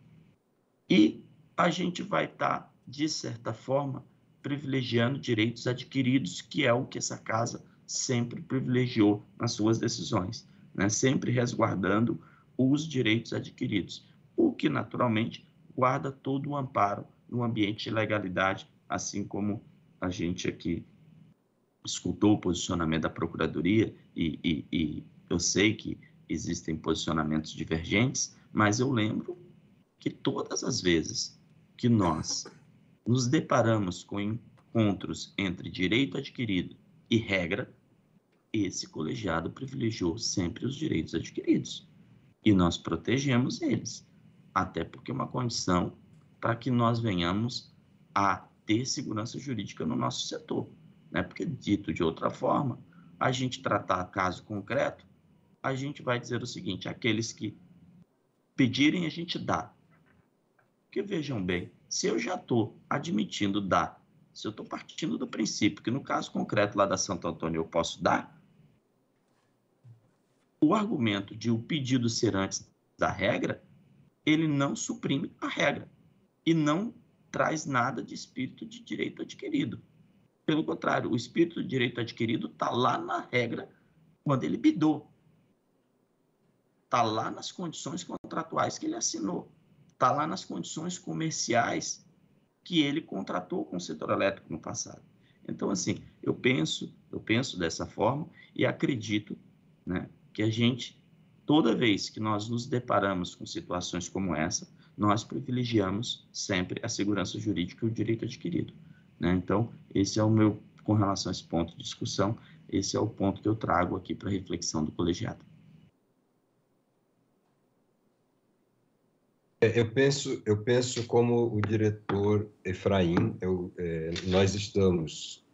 Speaker 5: e a gente vai estar, tá, de certa forma, privilegiando direitos adquiridos, que é o que essa casa sempre privilegiou nas suas decisões, né? sempre resguardando os direitos adquiridos, o que naturalmente guarda todo o amparo no ambiente de legalidade, assim como a gente aqui escutou o posicionamento da Procuradoria e, e, e eu sei que existem posicionamentos divergentes, mas eu lembro que todas as vezes que nós nos deparamos com encontros entre direito adquirido e regra, esse colegiado privilegiou sempre os direitos adquiridos e nós protegemos eles, até porque é uma condição para que nós venhamos a ter segurança jurídica no nosso setor, né? Porque dito de outra forma, a gente tratar caso concreto, a gente vai dizer o seguinte: aqueles que pedirem a gente dá. Porque vejam bem, se eu já estou admitindo dar, se eu estou partindo do princípio que no caso concreto lá da Santo Antônio eu posso dar, o argumento de o pedido ser antes da regra, ele não suprime a regra e não traz nada de espírito de direito adquirido. Pelo contrário, o espírito de direito adquirido está lá na regra quando ele bidou. Está lá nas condições contratuais que ele assinou. Está lá nas condições comerciais que ele contratou com o setor elétrico no passado. Então, assim, eu penso, eu penso dessa forma e acredito né, que a gente, toda vez que nós nos deparamos com situações como essa, nós privilegiamos sempre a segurança jurídica e o direito adquirido. Né? Então, esse é o meu, com relação a esse ponto de discussão, esse é o ponto que eu trago aqui para reflexão do colegiado.
Speaker 4: É, eu penso, eu penso como o diretor Efraim, eu, é, nós estamos,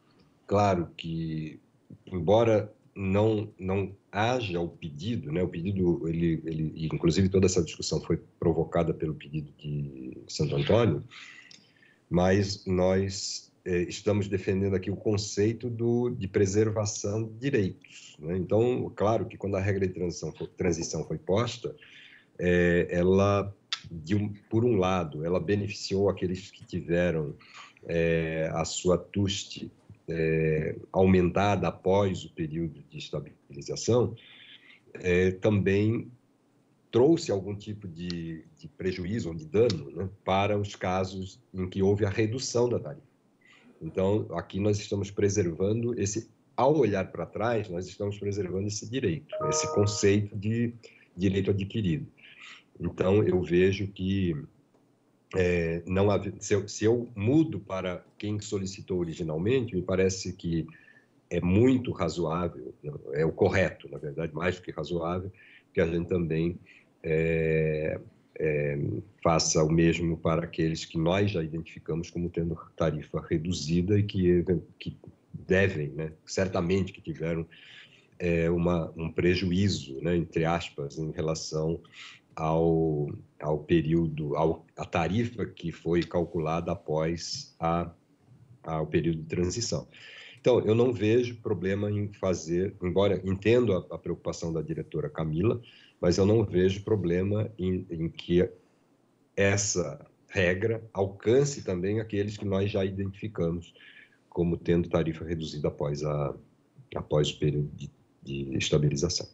Speaker 4: claro que, embora não não haja o pedido, né? O pedido ele ele inclusive toda essa discussão foi provocada pelo pedido de Santo Antônio, mas nós eh, estamos defendendo aqui o conceito do, de preservação de direitos. Né? Então, claro que quando a regra de transição foi, transição foi posta, eh, ela um, por um lado, ela beneficiou aqueles que tiveram eh, a sua tuste é, aumentada após o período de estabilização, é, também trouxe algum tipo de, de prejuízo ou de dano né, para os casos em que houve a redução da tarifa. Então, aqui nós estamos preservando esse, ao olhar para trás, nós estamos preservando esse direito, esse conceito de direito adquirido. Então, eu vejo que é, não se eu, se eu mudo para quem solicitou originalmente, me parece que é muito razoável, é o correto, na verdade, mais do que razoável, que a gente também é, é, faça o mesmo para aqueles que nós já identificamos como tendo tarifa reduzida e que, que devem, né, certamente que tiveram é, uma, um prejuízo, né, entre aspas, em relação ao, ao período, ao, tarifa que foi calculada após a, o período de transição. Então, eu não vejo problema em fazer, embora entendo a, a preocupação da diretora Camila, mas eu não vejo problema em, em que essa regra alcance também aqueles que nós já identificamos como tendo tarifa reduzida após, a, após o período de, de estabilização.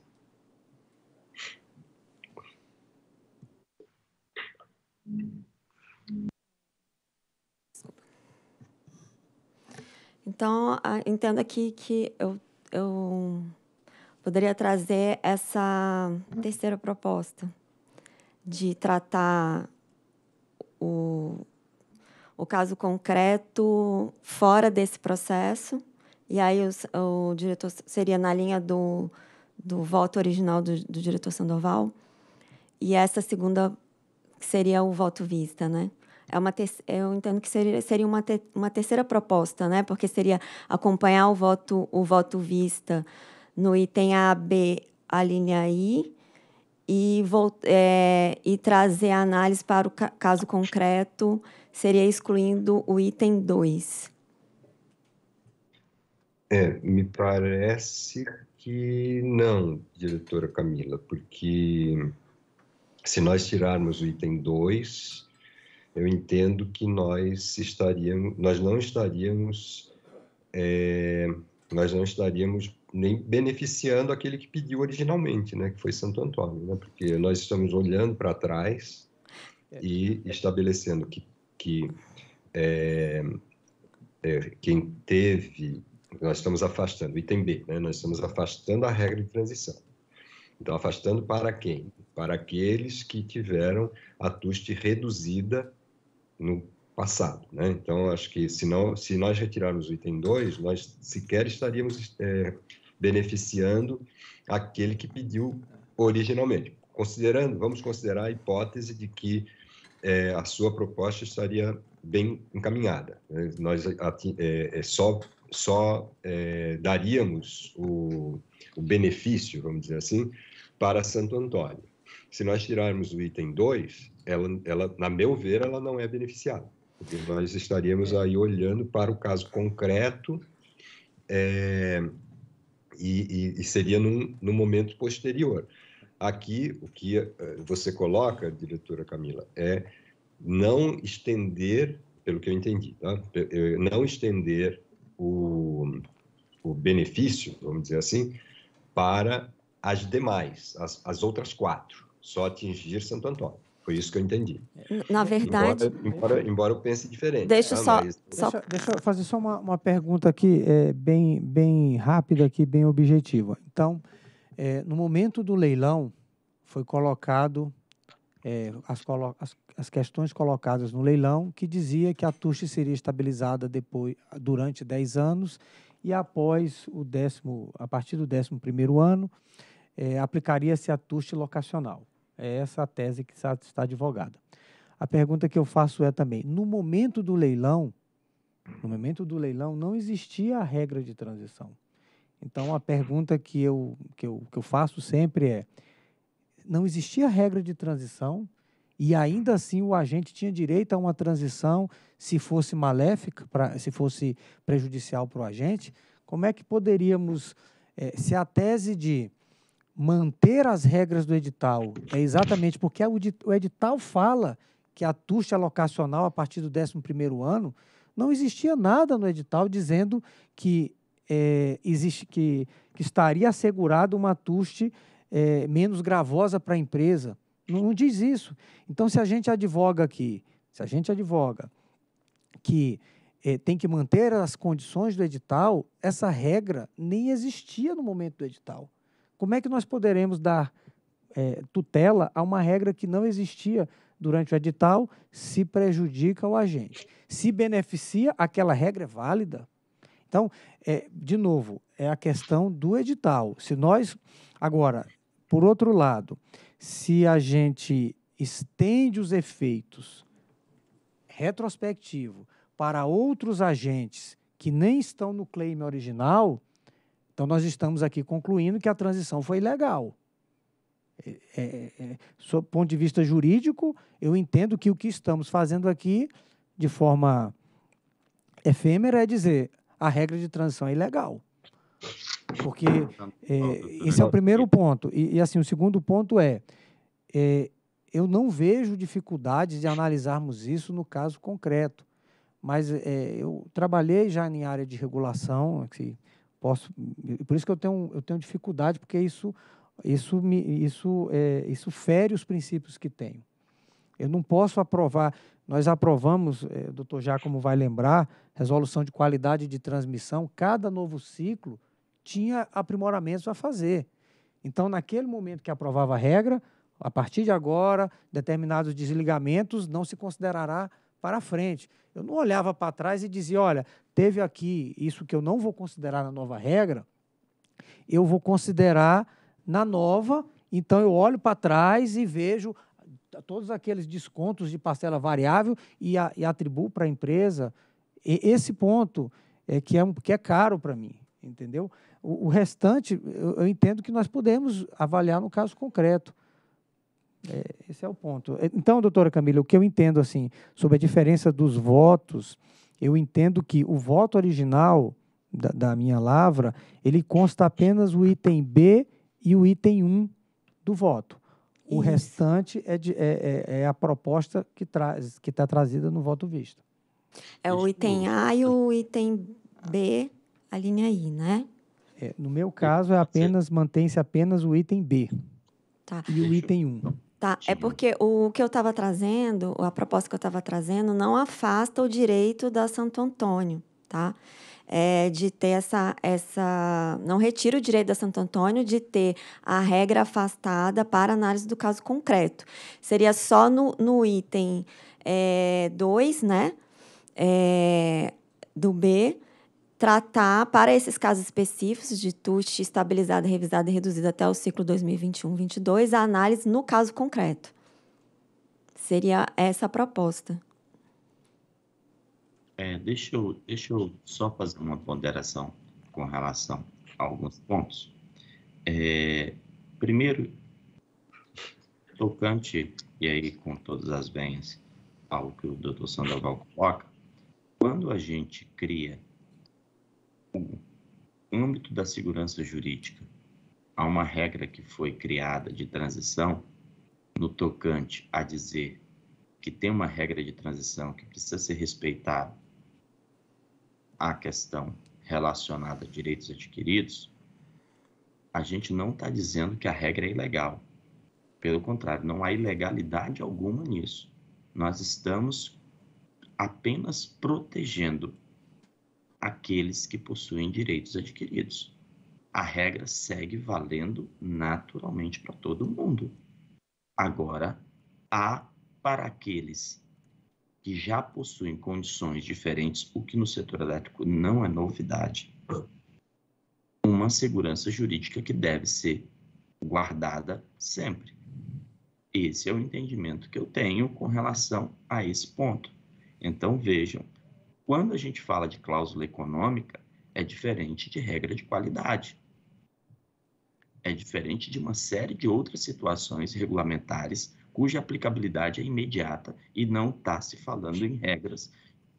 Speaker 1: Então, entendo aqui que eu, eu poderia trazer essa terceira proposta de tratar o, o caso concreto fora desse processo. E aí o, o diretor seria na linha do, do voto original do, do diretor Sandoval. E essa segunda seria o voto vista, né? é uma te... eu entendo que seria, seria uma, te... uma terceira proposta, né? Porque seria acompanhar o voto, o voto vista no item A, B, a linha I, e, vou, é, e trazer a análise para o ca caso concreto, seria excluindo o item 2.
Speaker 4: É, me parece que não, diretora Camila, porque se nós tirarmos o item 2, eu entendo que nós estaríamos, nós não estaríamos, é, nós não estaríamos nem beneficiando aquele que pediu originalmente, né, que foi Santo Antônio, né, porque nós estamos olhando para trás e estabelecendo que, que é, é, quem teve, nós estamos afastando, item B, né, nós estamos afastando a regra de transição. Então, afastando para quem? Para aqueles que tiveram a tuste reduzida no passado. Né? Então, acho que se, não, se nós retirarmos o item 2, nós sequer estaríamos é, beneficiando aquele que pediu originalmente. Considerando, vamos considerar a hipótese de que é, a sua proposta estaria bem encaminhada. Né? Nós é, é, só, só é, daríamos o, o benefício, vamos dizer assim, para Santo Antônio. Se nós tirarmos o item 2, ela, ela, na meu ver, ela não é beneficiada. Porque nós estaríamos é. aí olhando para o caso concreto é, e, e, e, seria num, num momento posterior. Aqui, o que eh, você coloca, diretora Camila, é não estender, pelo que eu entendi, tá? Eh, não estender o, o benefício, vamos dizer assim, para as demais, as, as outras quatro, só atingir Santo Antônio. Foi isso que eu entendi.
Speaker 1: Na verdade. Embora,
Speaker 4: embora, embora eu pense diferente. Deixa, tá? só, Mas... só... Deixa,
Speaker 3: deixa, eu fazer só uma, uma pergunta aqui, é, bem, bem rápida, aqui, bem objetiva. Então, é, no momento do leilão, foi colocado é, as, colo as, as, questões colocadas no leilão que dizia que a TUST seria estabilizada depois, durante 10 anos e após o décimo, a partir do 11 primeiro ano, é, aplicaria-se a TUST locacional. É essa a tese que está advogada. A pergunta que eu faço é também, no momento do leilão, no momento do leilão não existia a regra de transição. Então a pergunta que eu, que eu, que eu faço sempre é, não existia a regra de transição e ainda assim o agente tinha direito a uma transição se fosse maléfica, se fosse prejudicial para o agente? Como é que poderíamos, eh, se a tese de manter as regras do edital é exatamente porque o edital fala que a taxa locacional a partir do 11 ano não existia nada no edital dizendo que é, existe que, que estaria assegurada uma tuste é, menos gravosa para a empresa. Não, não, diz isso. Então, se a gente advoga aqui, se a gente advoga que é, tem que manter as condições do edital, essa regra nem existia no momento do edital. Como é que nós poderemos dar é, tutela a uma regra que não existia durante o edital, se prejudica o agente? Se beneficia, aquela regra é válida? Então, é, de novo, é a questão do edital. Se nós. Agora, por outro lado, se a gente estende os efeitos retrospectivo para outros agentes que nem estão no claim original, então, nós estamos aqui concluindo que a transição foi ilegal. É, é, é, sob ponto de vista jurídico, eu entendo que o que estamos fazendo aqui, de forma efêmera, é dizer a regra de transição é ilegal. Porque é, esse é o primeiro ponto. E, e, assim, o segundo ponto é, é eu não vejo dificuldade de analisarmos isso no caso concreto. Mas eu trabalhei já em área de regulação, que, assim, Posso, por isso que eu tenho, eu tenho dificuldade, porque isso, isso, me, isso, é, isso fere os princípios que tenho. Eu não posso aprovar. Nós aprovamos, é, o como vai lembrar, resolução de qualidade de transmissão. Cada novo ciclo tinha aprimoramentos a fazer. Então, naquele momento que aprovava a regra, a partir de agora, determinados desligamentos não se considerará para frente. Eu não olhava para trás e dizia, olha, teve aqui isso que eu não vou considerar na nova regra, eu vou considerar na nova, então eu olho para trás e vejo todos aqueles descontos de parcela variável e, a, e atribuo para a empresa. E esse ponto é que é, um, que é caro para mim, entendeu? O, o restante, eu, eu, entendo que nós podemos avaliar no caso concreto. É, esse é o ponto. É, então, doutora Camila, o que eu entendo assim sobre a diferença dos votos, eu entendo que o voto original da, da minha lavra, ele consta apenas o item B e o item 1 do voto. O Isso. restante é, de, é, é, é, a proposta que que está trazida no voto visto.
Speaker 1: É o item A e o item B, a linha I, né?
Speaker 3: É, no meu caso, é apenas mantém-se apenas o item B. Tá. E o item 1.
Speaker 1: Tá, é porque o que eu estava trazendo, a proposta que eu estava trazendo, não afasta o direito da Santo Antônio, tá? É, de ter essa, essa. Não retira o direito da Santo Antônio de ter a regra afastada para análise do caso concreto. Seria só no, no item 2, é, né? É, do B, tratar para esses casos específicos de TUST estabilizado, revisado e reduzido até o ciclo 2021-22 a análise no caso concreto. Seria essa a proposta.
Speaker 5: É, deixa, eu, deixa eu só fazer uma ponderação com relação a alguns pontos. É, primeiro, tocante, e aí com todas as venhas, ao que o doutor Sandoval coloca, quando a gente cria no âmbito da segurança jurídica, há uma regra que foi criada de transição no tocante a dizer que tem uma regra de transição que precisa ser respeitada a questão relacionada a direitos adquiridos, a gente não está dizendo que a regra é ilegal. Pelo contrário, não há ilegalidade alguma nisso. Nós estamos apenas protegendo aqueles que possuem direitos adquiridos. A regra segue valendo naturalmente para todo mundo. Agora, há para aqueles que já possuem condições diferentes, o que no setor elétrico não é novidade, uma segurança jurídica que deve ser guardada sempre. Esse é o entendimento que eu tenho com relação a esse ponto. Então, vejam, quando a gente fala de cláusula econômica, é diferente de regra de qualidade. É diferente de uma série de outras situações regulamentares cuja aplicabilidade é imediata e não está se falando em regras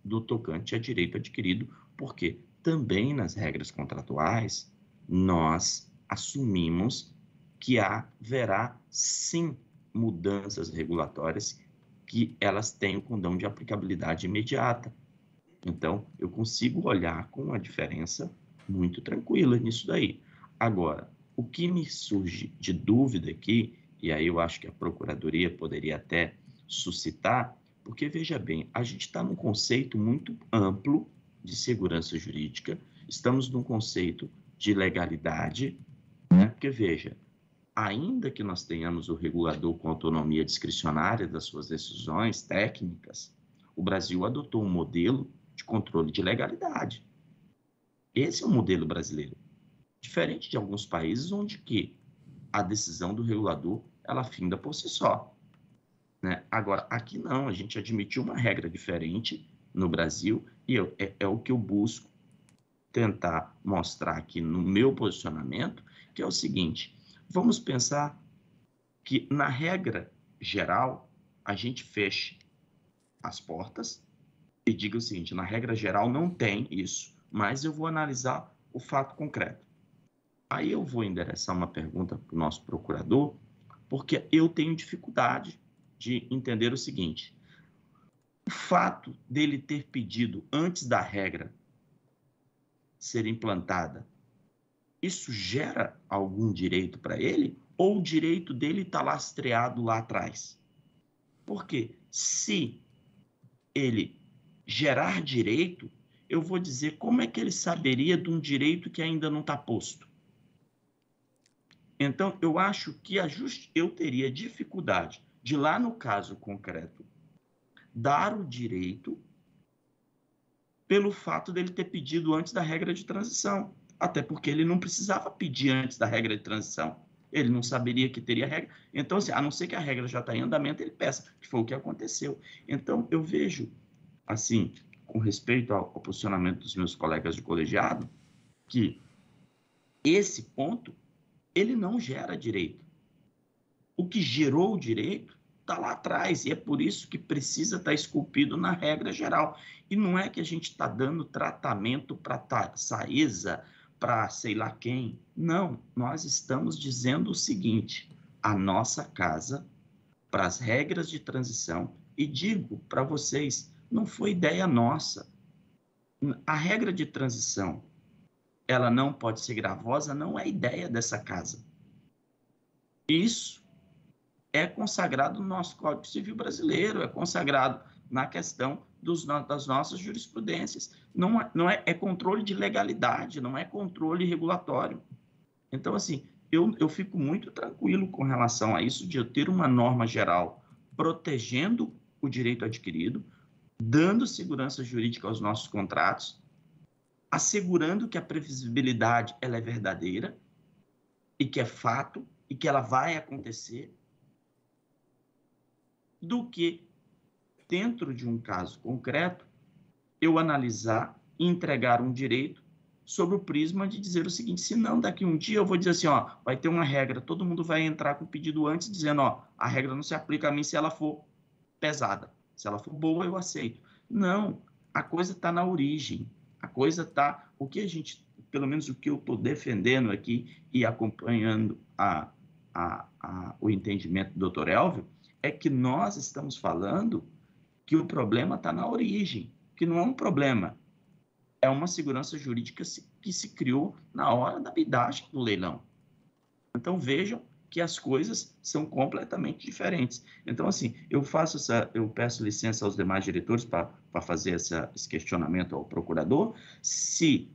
Speaker 5: do tocante a direito adquirido, porque também nas regras contratuais nós assumimos que haverá sim mudanças regulatórias que elas têm o condão de aplicabilidade imediata. Então, eu consigo olhar com uma diferença muito tranquila nisso daí. Agora, o que me surge de dúvida aqui, e aí eu acho que a procuradoria poderia até suscitar, porque veja bem, a gente está num conceito muito amplo de segurança jurídica, estamos num conceito de legalidade, né? porque veja, ainda que nós tenhamos o regulador com autonomia discricionária das suas decisões técnicas, o Brasil adotou um modelo de controle de legalidade. Esse é o modelo brasileiro. Diferente de alguns países onde que a decisão do regulador ela finda por si só. Né? Agora, aqui não, a gente admitiu uma regra diferente no Brasil e eu, é, é o que eu busco tentar mostrar aqui no meu posicionamento, que é o seguinte: vamos pensar que, na regra geral, a gente feche as portas e diga o seguinte: na regra geral não tem isso, mas eu vou analisar o fato concreto. Aí eu vou endereçar uma pergunta para o nosso procurador, porque eu tenho dificuldade de entender o seguinte: o fato dele ter pedido antes da regra ser implantada, isso gera algum direito para ele? Ou o direito dele está lastreado lá atrás? Porque se ele gerar direito, eu vou dizer como é que ele saberia de um direito que ainda não está posto. Então, eu acho que eu teria dificuldade de, lá no caso concreto, dar o direito pelo fato dele ter pedido antes da regra de transição. Até porque ele não precisava pedir antes da regra de transição. Ele não saberia que teria regra. Então, assim, a não ser que a regra já está em andamento, ele peça, que foi o que aconteceu. Então, eu vejo assim, com respeito ao, posicionamento dos meus colegas de colegiado, que esse ponto ele não gera direito. O que gerou o direito está lá atrás, e é por isso que precisa estar tá esculpido na regra geral. E não é que a gente está dando tratamento para Saísa, para sei lá quem. Não, nós estamos dizendo o seguinte: a nossa casa, para as regras de transição, e digo para vocês, não foi ideia nossa. A regra de transição, ela não pode ser gravosa, não é ideia dessa casa. Isso é consagrado no nosso Código Civil Brasileiro, é consagrado na questão dos, das nossas jurisprudências. Não, é, não é, é controle de legalidade, não é controle regulatório. Então, assim, eu, eu fico muito tranquilo com relação a isso, de eu ter uma norma geral protegendo o direito adquirido, dando segurança jurídica aos nossos contratos, assegurando que a previsibilidade ela é verdadeira e que é fato e que ela vai acontecer, do que dentro de um caso concreto eu analisar e entregar um direito sobre o prisma de dizer o seguinte, se não daqui um dia eu vou dizer assim, ó, vai ter uma regra, todo mundo vai entrar com pedido antes dizendo, ó, a regra não se aplica a mim se ela for pesada. Se ela for boa, eu aceito. Não, a coisa está na origem. A coisa está. O que a gente, pelo menos o que eu estou defendendo aqui e acompanhando a, a, a, o entendimento do Dr. Elvio, é que nós estamos falando que o problema está na origem, que não é um problema, é uma segurança jurídica que se criou na hora da bidagem do leilão. Então vejam que as coisas são completamente diferentes. Então, assim, eu faço essa, eu peço licença aos demais diretores para fazer essa, esse questionamento ao procurador, se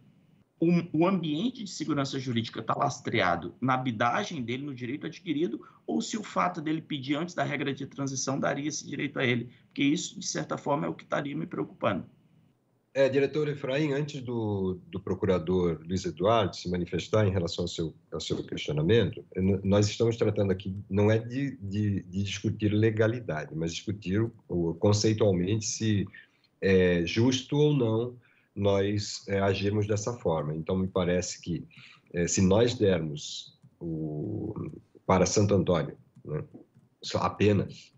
Speaker 5: um, o ambiente de segurança jurídica está lastreado na abidagem dele no direito adquirido, ou se o fato dele pedir antes da regra de transição daria esse direito a ele, porque isso, de certa forma, é o que estaria tá me preocupando.
Speaker 4: É, diretor Efraim, antes do, do procurador Luiz Eduardo se manifestar em relação ao seu, ao seu questionamento, nós estamos tratando aqui, não é de, de, de discutir legalidade, mas discutir o, conceitualmente se é justo ou não nós é, agirmos dessa forma. Então, me parece que é, se nós dermos o, para Santo Antônio né, apenas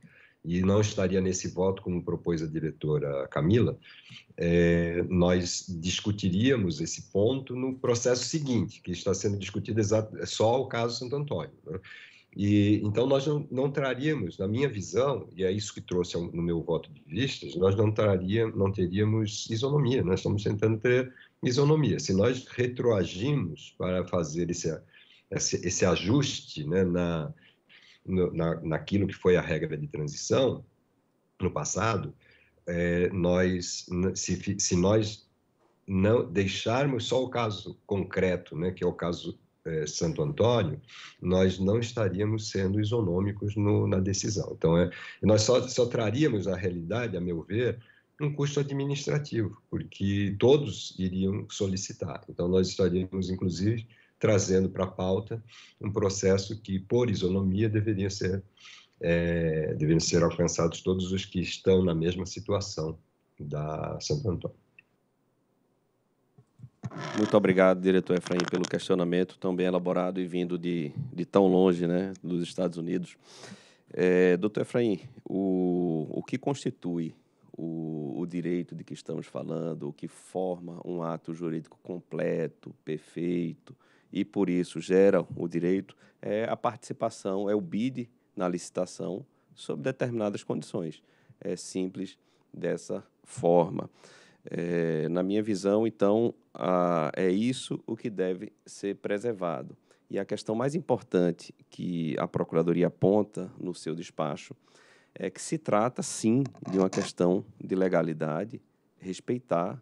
Speaker 4: e não estaria nesse voto, como propôs a diretora Camila, é, nós discutiríamos esse ponto no processo seguinte, que está sendo discutido exato, só o caso Santo Antônio. Né? E, então, nós não, não, traríamos, na minha visão, e é isso que trouxe no meu voto de vistas, nós não, traria, não teríamos isonomia, nós estamos tentando ter isonomia. Se nós retroagimos para fazer esse, esse, esse ajuste né, na, no, na, naquilo que foi a regra de transição no passado, é, nós, se, se nós não deixarmos só o caso concreto, né, que é o caso é, Santo Antônio, nós não estaríamos sendo isonômicos no, na decisão. Então, é, nós só, só traríamos a realidade, a meu ver, um custo administrativo, porque todos iriam solicitar. Então, nós estaríamos, inclusive, trazendo para a pauta um processo que, por isonomia, deveria ser, é, deveriam ser alcançados todos os que estão na mesma situação da Santo Antônio.
Speaker 7: Muito obrigado, diretor Efraim, pelo questionamento tão bem elaborado e vindo de, de tão longe, né, dos Estados Unidos. É, doutor Efraim, o, o que constitui o, o, direito de que estamos falando, o que forma um ato jurídico completo, perfeito, e por isso gera o direito é a participação, é o BID na licitação sob determinadas condições. É simples dessa forma. É, na minha visão, então, a, é isso o que deve ser preservado. E a questão mais importante que a Procuradoria aponta no seu despacho é que se trata, sim, de uma questão de legalidade, respeitar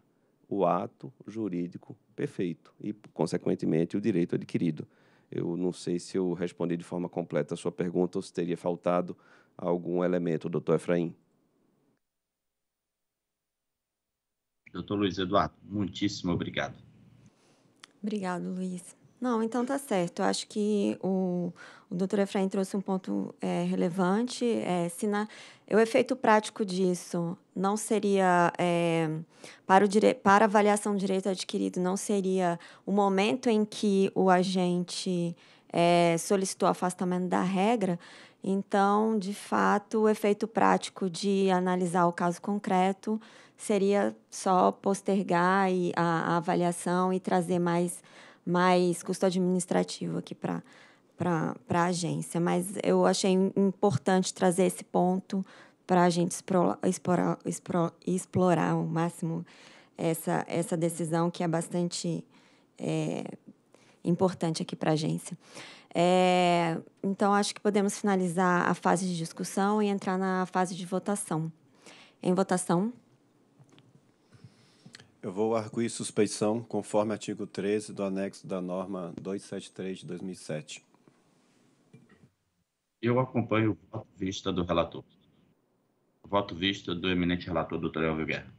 Speaker 7: o ato jurídico perfeito e, consequentemente, o direito adquirido. Eu não sei se eu respondi de forma completa a sua pergunta ou se teria faltado algum elemento, doutor Efraim. Doutor Luiz Eduardo, muitíssimo obrigado.
Speaker 1: Obrigado, Luiz. Não, então tá certo. Eu acho que o, o doutor Efraim trouxe um ponto é, relevante. É, se na, o efeito prático disso não seria, é, para, o dire, para avaliação de direito adquirido, não seria o momento em que o agente é, solicitou afastamento da regra. Então, de fato, o efeito prático de analisar o caso concreto seria só postergar a, a avaliação e trazer mais mais custo administrativo aqui para para a agência, mas eu achei importante trazer esse ponto para a gente explorar, explorar, explorar ao máximo essa, essa decisão que é bastante é, importante aqui para a agência. É, então, acho que podemos finalizar a fase de discussão e entrar na fase de votação. Em votação.
Speaker 6: Eu vou arguir suspeição conforme artigo 13 do anexo da norma 273 de 2007. Eu acompanho o voto
Speaker 5: vista do relator. Voto vista do eminente relator, doutor Elvio Guerra.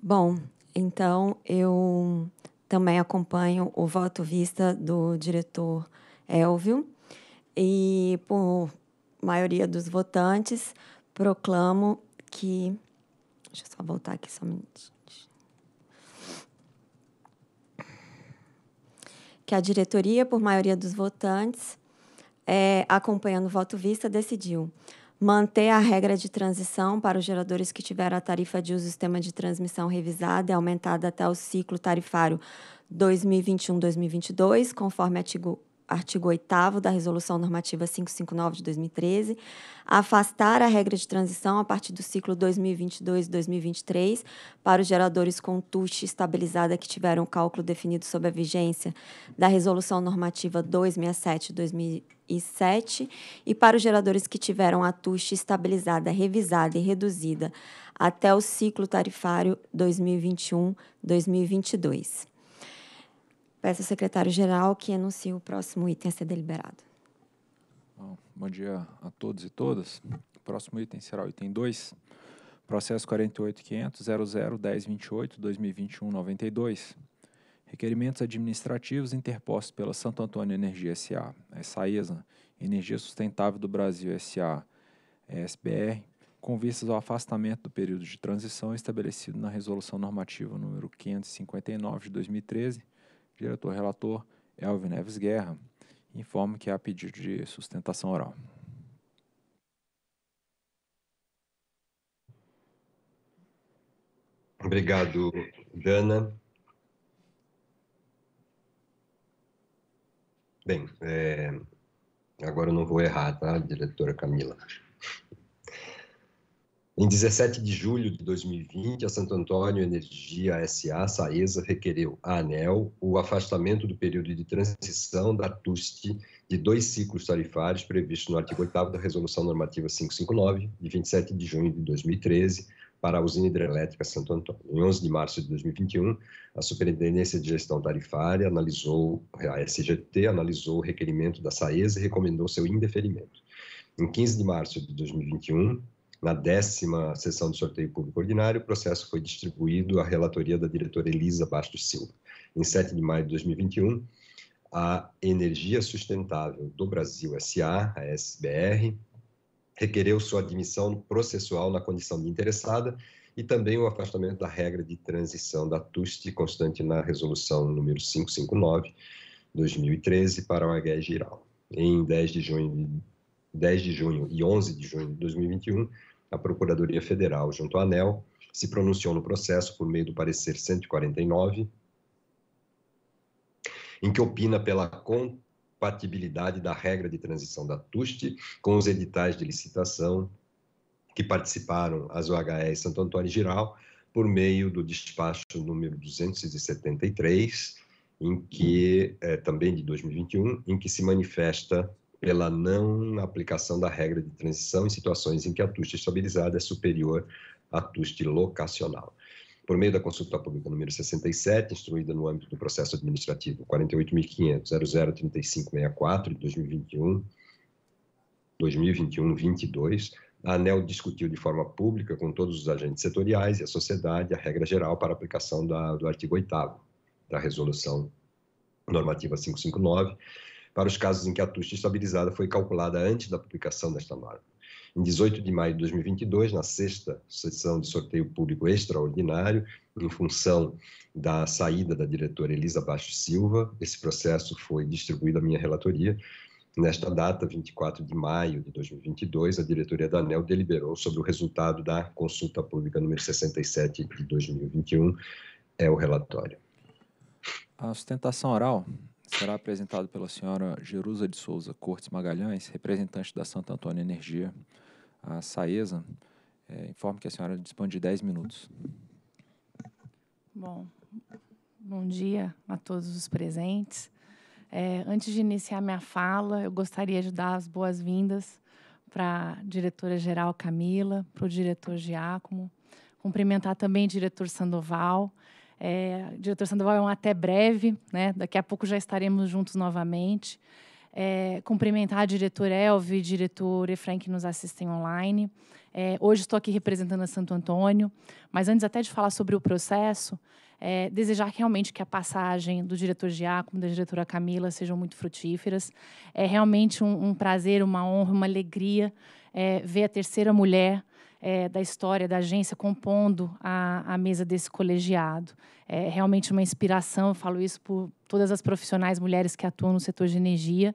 Speaker 1: Bom, então eu também acompanho o voto vista do diretor Elvio e por maioria dos votantes proclamo que. Deixa eu só voltar aqui só um minutinho. Que a diretoria, por maioria dos votantes, é, acompanhando o voto vista, decidiu manter a regra de transição para os geradores que tiveram a tarifa de uso do sistema de transmissão revisada e aumentada até o ciclo tarifário 2021-2022, conforme artigo artigo 8 da Resolução Normativa 559 de 2013, a afastar a regra de transição a partir do ciclo 2022-2023 para os geradores com TUST estabilizada que tiveram cálculo definido sob a vigência da Resolução Normativa 267-2007 e para os geradores que tiveram a TUST estabilizada, revisada e reduzida até o ciclo tarifário 2021-2022. Peço ao secretário-geral que anuncie o próximo item a ser deliberado.
Speaker 9: Bom, bom dia a todos e todas. O próximo item será o item 2, processo 48.500.00.1028.2021.92. Requerimentos administrativos interpostos pela Santo Antônio Energia S.A., SAESA, Energia Sustentável do Brasil S.A., SBR, com vistas ao afastamento do período de transição estabelecido na Resolução Normativa número 559 de 2013, diretor-relator Elvin Neves Guerra. Informe que há pedido de sustentação oral. Obrigado,
Speaker 4: Dana. Bem, é... agora eu não vou errar, tá, diretora Camila? Em 17 de julho de 2020, a Santo Antônio Energia SA, Saesa, requereu à ANEL o afastamento do período de transição da TUST de dois ciclos tarifários previsto no artigo 8 da Resolução Normativa 559, de 27 de junho de 2013, para a usina hidrelétrica Santo Antônio. Em 11 de março de 2021, a Superintendência de Gestão Tarifária analisou, a SGT analisou o requerimento da Saesa e recomendou seu indeferimento. Em 15 de março de 2021, na décima sessão do sorteio público ordinário, o processo foi distribuído à relatoria da diretora Elisa Bastos Silva. Em 7 de maio de 2021, a Energia Sustentável do Brasil SA, a SBR, requereu sua admissão processual na condição de interessada e também o afastamento da regra de transição da TUST constante na resolução número 559 2013 para o AGE geral. Em 10 de junho 10 de junho e 11 de junho de 2021, a Procuradoria Federal, junto à ANEL, se pronunciou no processo por meio do parecer 149, em que opina pela compatibilidade da regra de transição da TUST com os editais de licitação que participaram as OHE e Santo Antônio Giral por meio do despacho número 273, em que é, também de 2021, em que se manifesta pela não aplicação da regra de transição em situações em que a tuste estabilizada é superior à tuste locacional. Por meio da consulta pública número 67, instruída no âmbito do processo administrativo 48.500.003564 de 2021, 2021-22, a ANEL discutiu de forma pública com todos os agentes setoriais e a sociedade a regra geral para aplicação da, do artigo 8 da Resolução Normativa 559, para os casos em que a taxa estabilizada foi calculada antes da publicação desta norma. Em 18 de maio de 2022, na sexta sessão de sorteio público extraordinário, em função da saída da diretora Elisa Baixo Silva, esse processo foi distribuído à minha relatoria. Nesta data, 24 de maio de 2022, a diretoria da ANEL deliberou sobre o resultado da consulta pública número 67 de 2021. É o relatório.
Speaker 9: A sustentação oral será apresentado pela senhora Jerusa de Souza Cortes Magalhães, representante da Santo Antônio Energia, a SAESA. É, que a senhora dispõe de 10 minutos.
Speaker 10: Bom, bom dia a todos os presentes. É, antes de iniciar minha fala, eu gostaria de dar as boas-vindas para a diretora-geral Camila, para o diretor Giacomo, cumprimentar também o diretor Sandoval, é, diretor Sandoval, é um até breve, né? Daqui a pouco já estaremos juntos novamente. É, cumprimentar a diretora Elvi, diretor Efraim, que nos assistem online. É, hoje estou aqui representando a Santo Antônio, mas antes até de falar sobre o processo, é, desejar realmente que a passagem do diretor Giacomo, da diretora Camila, sejam muito frutíferas. É realmente um, um prazer, uma honra, uma alegria é, ver a terceira mulher é, da história da agência compondo a, a mesa desse colegiado. É realmente uma inspiração, eu falo isso por todas as profissionais mulheres que atuam no setor de energia.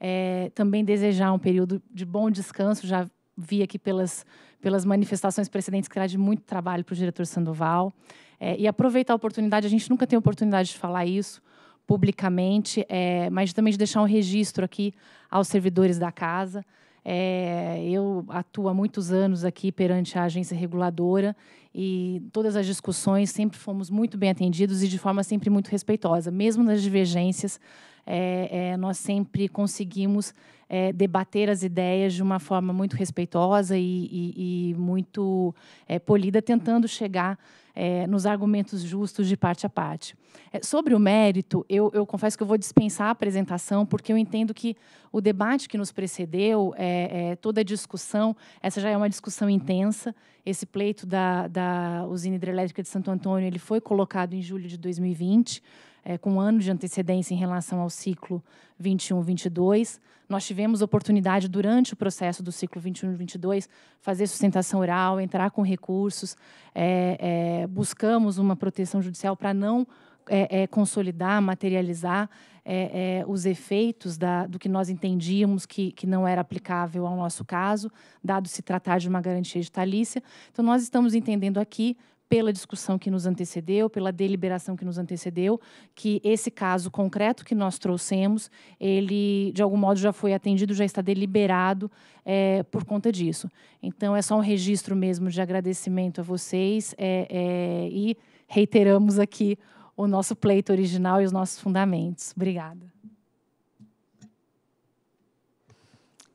Speaker 10: É, também desejar um período de bom descanso, já vi aqui pelas, pelas manifestações precedentes que era de muito trabalho para o diretor Sandoval. É, e aproveitar a oportunidade, a gente nunca tem oportunidade de falar isso publicamente, é, mas também de deixar um registro aqui aos servidores da casa. É, eu atuo há muitos anos aqui perante a agência reguladora e todas as discussões sempre fomos muito bem atendidos e de forma sempre muito respeitosa, mesmo nas divergências. É, é, nós sempre conseguimos é, debater as ideias de uma forma muito respeitosa e, e, e muito é, polida, tentando chegar é, nos argumentos justos de parte a parte. É, sobre o mérito, eu, eu, confesso que eu vou dispensar a apresentação, porque eu entendo que o debate que nos precedeu, é, é toda a discussão, essa já é uma discussão intensa. Esse pleito da, da usina hidrelétrica de Santo Antônio ele foi colocado em julho de 2020 é, com anos de antecedência em relação ao ciclo 21-22. Nós tivemos oportunidade, durante o processo do ciclo 21-22, fazer sustentação oral, entrar com recursos, é, é, buscamos uma proteção judicial para não é, é, consolidar, materializar é, os efeitos da, do que nós entendíamos que, que não era aplicável ao nosso caso, dado se tratar de uma garantia editalícia. Então, nós estamos entendendo aqui pela discussão que nos antecedeu, pela deliberação que nos antecedeu, que esse caso concreto que nós trouxemos, ele de algum modo já foi atendido, já está deliberado é, por conta disso. Então é só um registro mesmo de agradecimento a vocês é, é, e reiteramos aqui o nosso pleito original e os nossos fundamentos. Obrigada.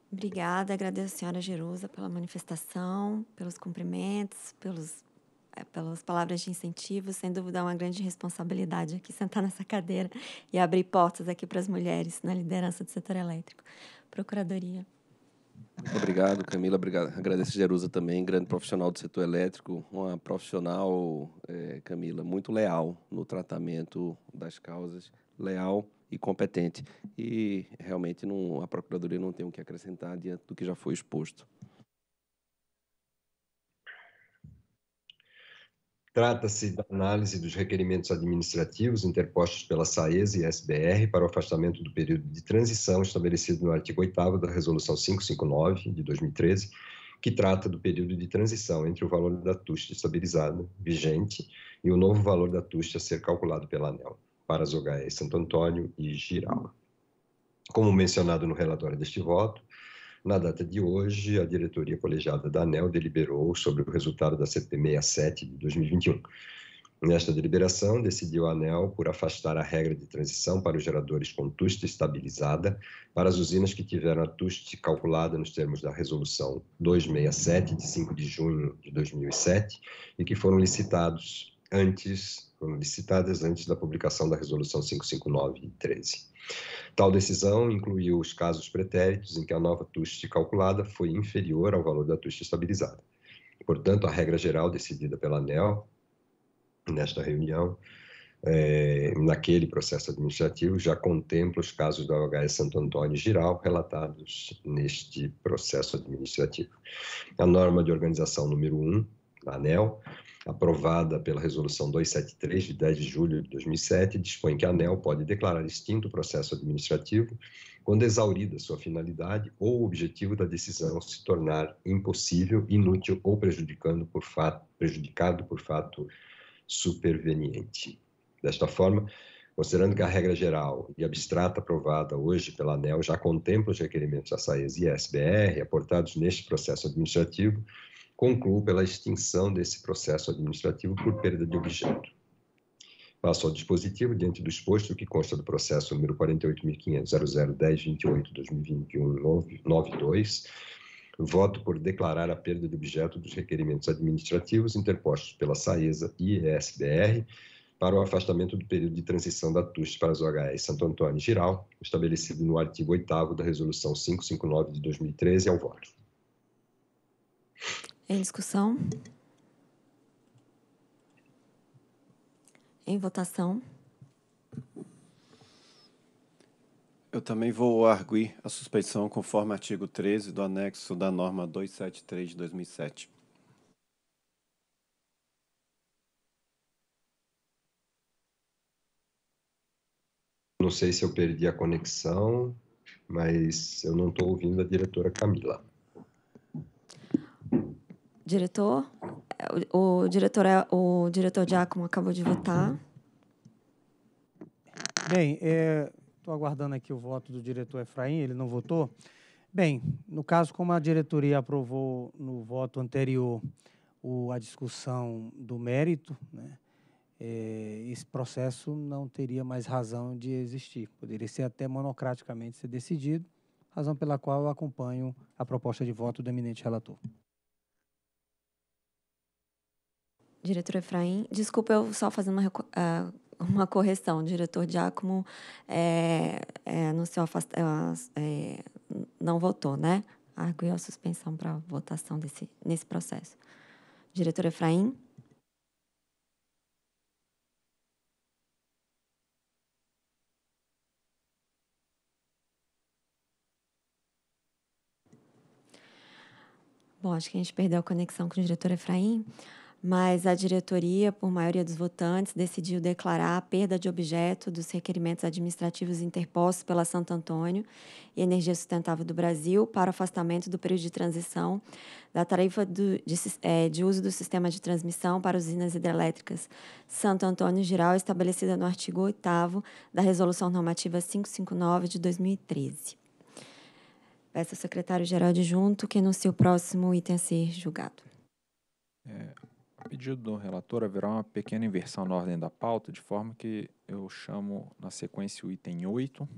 Speaker 1: Obrigada, agradeço a senhora Jerusa pela manifestação, pelos cumprimentos, pelos é, pelas palavras de incentivo, sem dúvida é uma grande responsabilidade aqui sentar nessa cadeira e abrir portas aqui para as mulheres na liderança do setor elétrico. Procuradoria.
Speaker 7: Muito obrigado, Camila. Obrigado. Agradeço a Jerusa também, grande profissional do setor elétrico, uma profissional, é, Camila, muito leal no tratamento das causas, leal e competente. E realmente não, a Procuradoria não tem o que acrescentar diante do que já foi exposto. Trata-se da análise dos requerimentos
Speaker 4: administrativos interpostos pela SAES e SBR para o afastamento do período de transição estabelecido no artigo 8 da Resolução 559 de 2013, que trata do período de transição entre o valor da TUST estabilizada, vigente, e o novo valor da TUST a ser calculado pela ANEL para as OGAE Santo Antônio e Girau. Como mencionado no relatório deste voto, na data de hoje, a diretoria colegiada da ANEL deliberou sobre o resultado da CP67 de 2021. Nesta deliberação, decidiu a ANEL por afastar a regra de transição para os geradores com TUST estabilizada para as usinas que tiveram a TUST calculada nos termos da Resolução 267, de 5 de junho de 2007, e que foram licitados antes foram licitadas antes da publicação da Resolução 559 13. Tal decisão incluiu os casos pretéritos em que a nova TUST calculada foi inferior ao valor da TUST estabilizada. Portanto, a regra geral decidida pela ANEL nesta reunião, é, naquele processo administrativo, já contempla os casos da OHS Santo Antônio Giral relatados neste processo administrativo. A norma de organização número 1, ANEL, aprovada pela Resolução 273, de 10 de julho de 2007, dispõe que a ANEL pode declarar extinto o processo administrativo quando exaurida sua finalidade ou o objetivo da decisão se tornar impossível, inútil ou prejudicando por fato, prejudicado por fato superveniente. Desta forma, considerando que a regra geral e abstrata aprovada hoje pela ANEL já contempla os requerimentos da SAES e SBR aportados neste processo administrativo, concluo pela extinção desse processo administrativo por perda de objeto. Passo ao dispositivo, diante do exposto, que consta do processo número 48.500.0010.28.2021.92, voto por declarar a perda de objeto dos requerimentos administrativos interpostos pela SAESA e ESBR para o afastamento do período de transição da TUS para as OHS Santo Antônio e Giral, estabelecido no artigo 8 da Resolução 559 de 2013, ao voto.
Speaker 1: Em discussão? Em votação?
Speaker 6: Eu também vou arguir a suspeição conforme artigo 13 do anexo da norma 273 de 2007.
Speaker 4: Não sei se eu perdi a conexão, mas eu não estou ouvindo a diretora Camila
Speaker 1: diretor. É, o, o diretor é, o diretor Giacomo acabou de votar.
Speaker 3: Bem, estou é, aguardando aqui o voto do diretor Efraim, ele não votou. Bem, no caso, como a diretoria aprovou no voto anterior o, a discussão do mérito, né, é, esse processo não teria mais razão de existir. Poderia ser até monocraticamente ser decidido, razão pela qual eu acompanho a proposta de voto do eminente relator.
Speaker 1: Diretor Efraim, desculpa eu só fazendo uma, uh, uma correção. Diretor Giacomo é, é, não, se É, não votou, né? Arguiu a suspensão para votação desse, nesse processo. Diretor Efraim? Bom, acho que a gente perdeu a conexão com o diretor Efraim mas a diretoria, por maioria dos votantes, decidiu declarar a perda de objeto dos requerimentos administrativos interpostos pela Santo Antônio e Energia Sustentável do Brasil para o afastamento do período de transição da tarifa do, de, é, de, uso do sistema de transmissão para usinas hidrelétricas Santo Antônio Geral, estabelecida no artigo 8 da Resolução Normativa 559 de 2013. Peço ao secretário-geral adjunto que anuncie o próximo item a ser julgado.
Speaker 9: É, pedido do relator, haverá uma pequena inversão na ordem da pauta, de forma que eu chamo na sequência o item 8,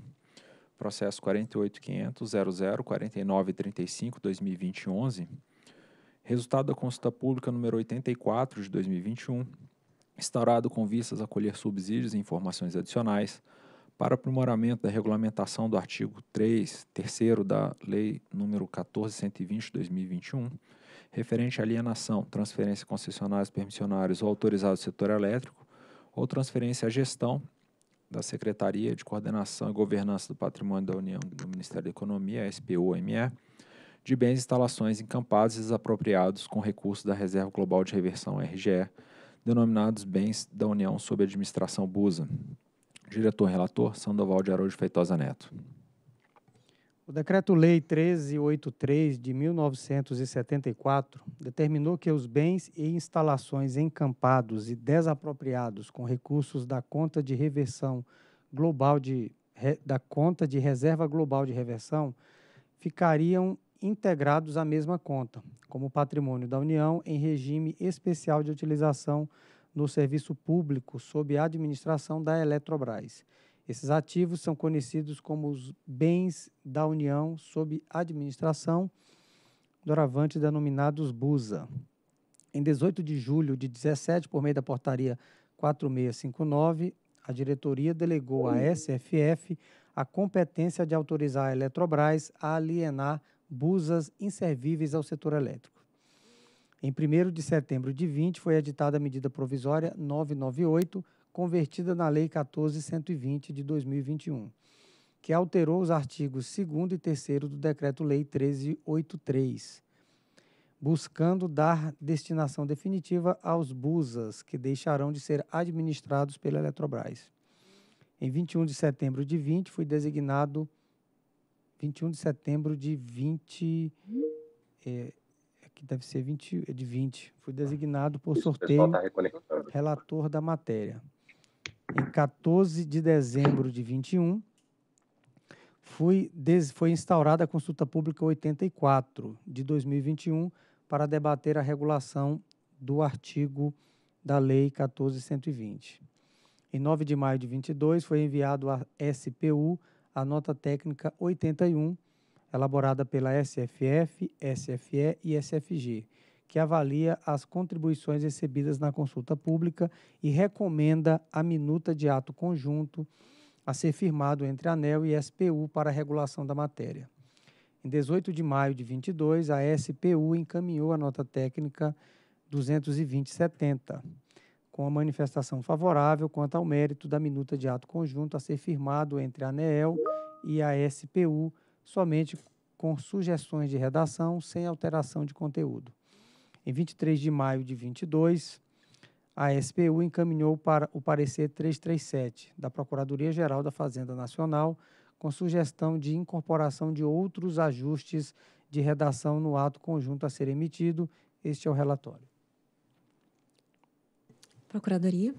Speaker 9: processo 48.500.0049.35.2020.11, resultado da consulta pública número 84 de 2021, instaurado com vistas a colher subsídios e informações adicionais para aprimoramento da regulamentação do artigo 3, terceiro da Lei número 14.120 de 2021, referente à alienação, transferência a concessionários, permissionários ou autorizados do setor elétrico, ou transferência à gestão da Secretaria de Coordenação e Governança do Patrimônio da União do Ministério da Economia, SPU-ME, de bens e instalações encampados e desapropriados com recursos da Reserva Global de Reversão, RGE, denominados bens da União sob administração BUSA. Diretor-relator, Sandoval de Araújo Feitosa Neto.
Speaker 3: O Decreto-Lei 1383 de 1974 determinou que os bens e instalações encampados e desapropriados com recursos da conta de reversão global de da conta de reserva global de reversão ficariam integrados à mesma conta, como patrimônio da União em regime especial de utilização no serviço público sob a administração da Eletrobras. Esses ativos são conhecidos como os bens da União sob administração, doravante denominados BUSA. Em 18 de julho de 17, por meio da portaria 4659, a diretoria delegou à SFF a competência de autorizar a Eletrobras a alienar busas inservíveis ao setor elétrico. Em 1 de setembro de 20, foi editada a medida provisória 998, convertida na Lei 14120 de 2021, que alterou os artigos 2 e 3 do Decreto-Lei 1383, buscando dar destinação definitiva aos BUSAS, que deixarão de ser administrados pela Eletrobras. Em 21 de setembro de 20, fui designado 21 de setembro de 20 é, é, que deve ser 20, é de 20. Fui designado por sorteio tá relator da matéria em 14 de dezembro de 21, fui, des, foi instaurada a consulta pública 84 de 2021 para debater a regulação do artigo da Lei 14120. Em 9 de maio de 22 foi enviado à SPU a nota técnica 81, elaborada pela SFF, SFE e SFG, que avalia as contribuições recebidas na consulta pública e recomenda a minuta de ato conjunto a ser firmado entre ANEL e SPU para a regulação da matéria. Em 18 de maio de 22, a SPU encaminhou a nota técnica 22070 com a manifestação favorável quanto ao mérito da minuta de ato conjunto a ser firmado entre a ANEEL e a SPU, somente com sugestões de redação, sem alteração de conteúdo. Em 23 de maio de 22, a SPU encaminhou para o parecer 337 da Procuradoria-Geral da Fazenda Nacional, com sugestão de incorporação de outros ajustes de redação no ato conjunto a ser emitido. Este é o relatório.
Speaker 1: Procuradoria.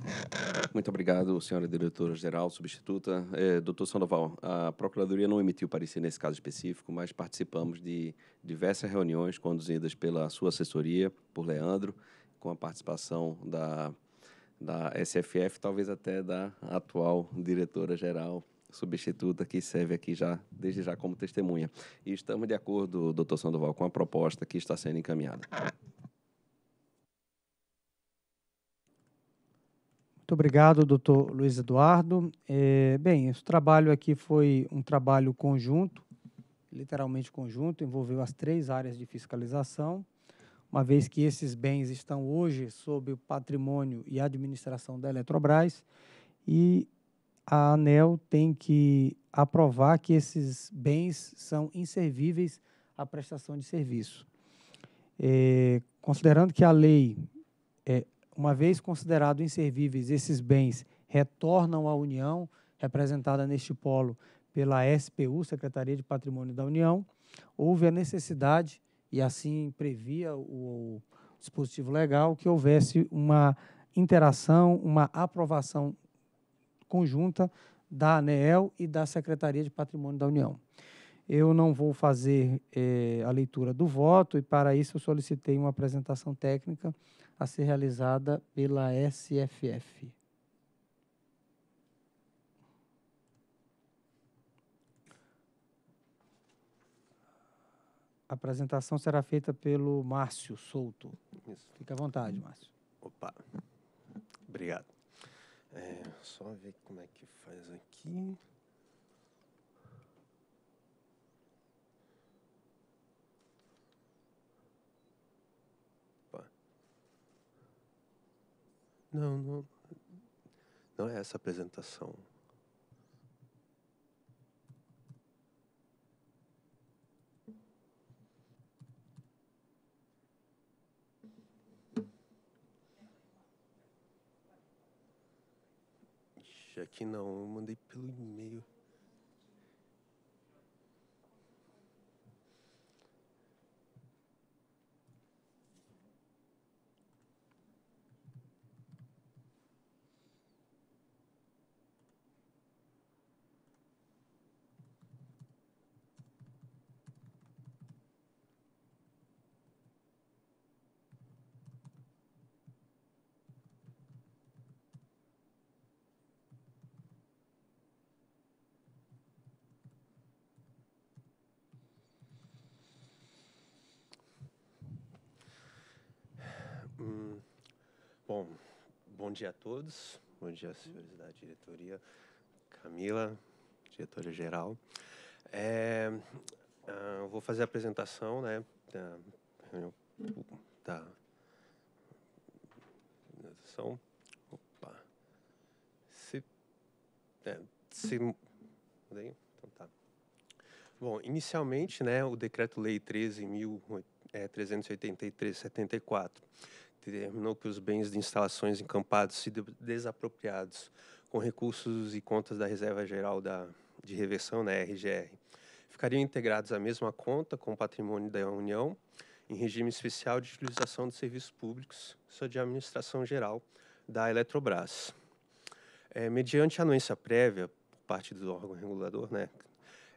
Speaker 7: Muito obrigado, senhora diretora-geral, substituta. É, doutor Sandoval, a Procuradoria não emitiu parecer nesse caso específico, mas participamos de diversas reuniões conduzidas pela sua assessoria, por Leandro, com a participação da, da SFF, talvez até da atual diretora-geral, substituta que serve aqui já desde já como testemunha. E estamos de acordo, doutor Sandoval, com a proposta que está sendo encaminhada.
Speaker 3: Muito obrigado, doutor Luiz Eduardo. É, bem, esse trabalho aqui foi um trabalho conjunto, literalmente conjunto, envolveu as três áreas de fiscalização, uma vez que esses bens estão hoje sob o patrimônio e administração da Eletrobras, e a ANEL tem que aprovar que esses bens são inservíveis à prestação de serviço. É, considerando que a lei é, uma vez considerados inservíveis, esses bens retornam à União, representada neste polo pela SPU, Secretaria de Patrimônio da União. Houve a necessidade, e assim previa o, o dispositivo legal, que houvesse uma interação, uma aprovação conjunta da ANEEL e da Secretaria de Patrimônio da União. Eu não vou fazer eh, a leitura do voto e, para isso, eu solicitei uma apresentação técnica a ser realizada pela SFF. A apresentação será feita pelo Márcio Souto. Isso. Fica à vontade, Márcio. Opa,
Speaker 11: obrigado. É, só ver como é que faz aqui. Não, não, não é essa apresentação. Já que não, eu mandei pelo e-mail. Bom, bom dia a todos. Bom dia, senhores da diretoria. Camila, diretora-geral. É, uh, vou fazer a apresentação né, da reunião da Opa. Se, é, se, então tá. Bom, inicialmente, né, o Decreto-Lei 13.383-74 determinou que os bens de instalações encampados se desapropriados com recursos e contas da Reserva Geral da, de Reversão, né, RGR, ficariam integrados à mesma conta com o patrimônio da União em regime especial de utilização de serviços públicos sob de administração geral da Eletrobras. É, mediante anuência prévia por parte do órgão regulador, né,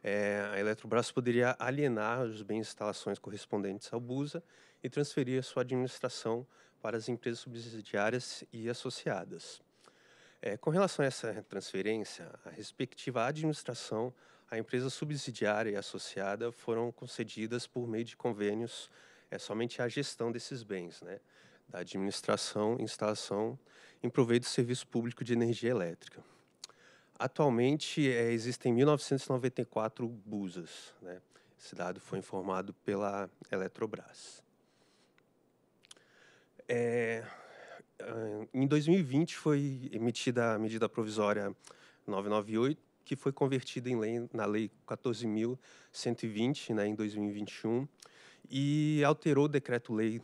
Speaker 11: é, a Eletrobras poderia alienar os bens e instalações correspondentes ao BUSA e transferir a sua administração para as empresas subsidiárias e associadas. É, com relação a essa transferência, a respectiva administração, a empresa subsidiária e associada foram concedidas por meio de convênios é, somente a gestão desses bens, né? da administração, instalação em proveito do serviço público de energia elétrica. Atualmente, é, existem 1.994 busas. Né? Esse dado foi informado pela Eletrobras. É, ah, em 2020 foi emitida a medida provisória 998, que foi convertida em lei, na Lei 14.120, né, em 2021, e alterou o Decreto-Lei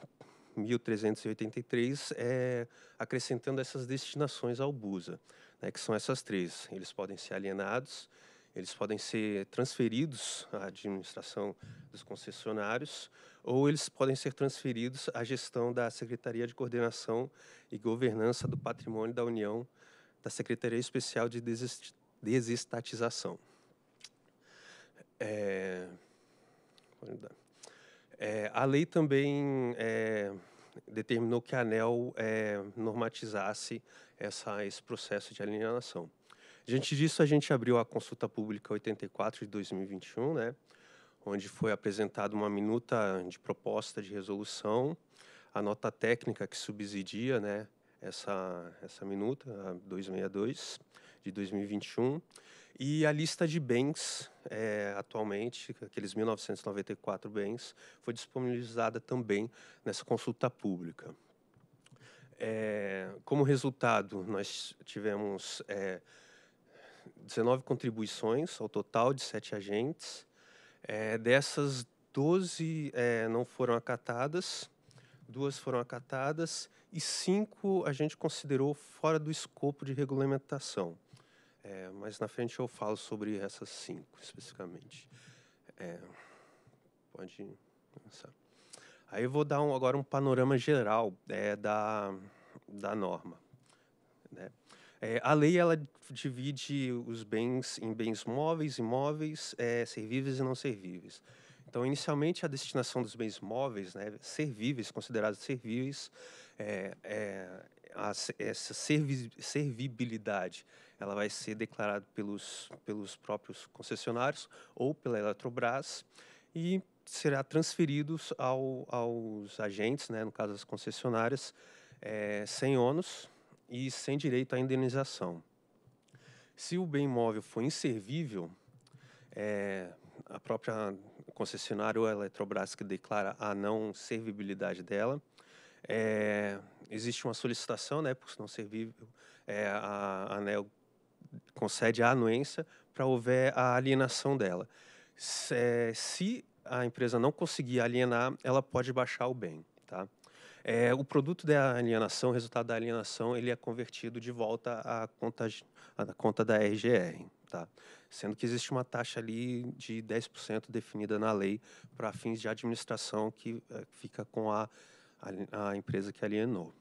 Speaker 11: 1383, é, acrescentando essas destinações ao BUSA, né, que são essas três. Eles podem ser alienados, eles podem ser transferidos à administração dos concessionários, ou eles podem ser transferidos à gestão da Secretaria de Coordenação e Governança do Patrimônio da União, da Secretaria Especial de Desestatização. É... É, a lei também é, determinou que a ANEL é, normatizasse essa, esse processo de alienação. Diante disso, a gente abriu a consulta pública 84 de 2021, né? onde foi apresentada uma minuta de proposta de resolução, a nota técnica que subsidia né, essa, essa minuta, a 262 de 2021, e a lista de bens é, atualmente, aqueles 1.994 bens, foi disponibilizada também nessa consulta pública. É, como resultado, nós tivemos é, 19 contribuições ao total de sete agentes, é, dessas 12 é, não foram acatadas, duas foram acatadas e cinco a gente considerou fora do escopo de regulamentação. É, mas na frente eu falo sobre essas cinco especificamente. É, pode começar. Aí eu vou dar um, agora um panorama geral é, da, da norma. Né? É, a lei ela divide os bens em bens móveis, imóveis, é, servíveis e não servíveis. Então, inicialmente, a destinação dos bens móveis, né, servíveis, considerados servíveis, é, é, a, essa servi, servibilidade ela vai ser declarada pelos, pelos próprios concessionários ou pela Eletrobras e será transferidos ao, aos agentes, né, no caso as concessionárias, é, sem ônus, e sem direito à indenização. Se o bem imóvel for inservível, é, a própria concessionária ou a Eletrobras que declara a não servibilidade dela, é, existe uma solicitação, né, por não servível, é, a ANEL concede a anuência para houver a alienação dela. Se, é, se a empresa não conseguir alienar, ela pode baixar o bem. É, o produto da alienação, o resultado da alienação, ele é convertido de volta à conta, à conta da RGR, tá? sendo que existe uma taxa ali de 10% definida na lei para fins de administração que é, fica com a, a, a empresa que alienou.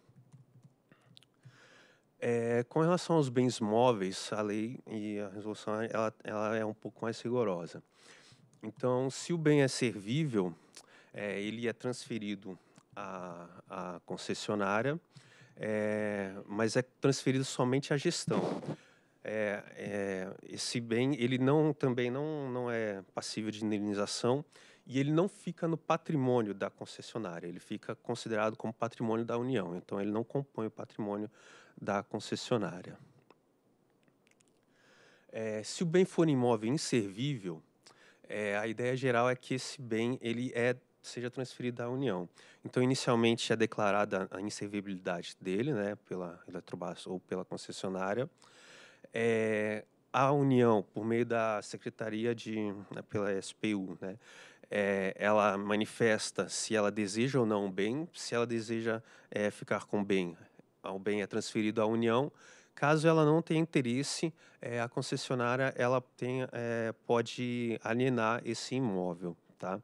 Speaker 11: É, com relação aos bens móveis, a lei e a resolução ela, ela é um pouco mais rigorosa. Então, se o bem é servível, é, ele é transferido à, concessionária, é, mas é transferido somente à gestão. É, é, esse bem ele não também não, não é passível de indenização e ele não fica no patrimônio da concessionária, ele fica considerado como patrimônio da União, então ele não compõe o patrimônio da concessionária. É, se o bem for imóvel inservível, é, a ideia geral é que esse bem ele é seja transferida à União. Então, inicialmente é declarada a inservibilidade dele, né, pela Eletrobras ou pela concessionária. É, a União, por meio da Secretaria de, né, pela SPU, né, é, ela manifesta se ela deseja ou não o bem, se ela deseja é, ficar com o bem. O bem é transferido à União. Caso ela não tenha interesse, é, a concessionária ela tem, é, pode alienar esse imóvel, tá?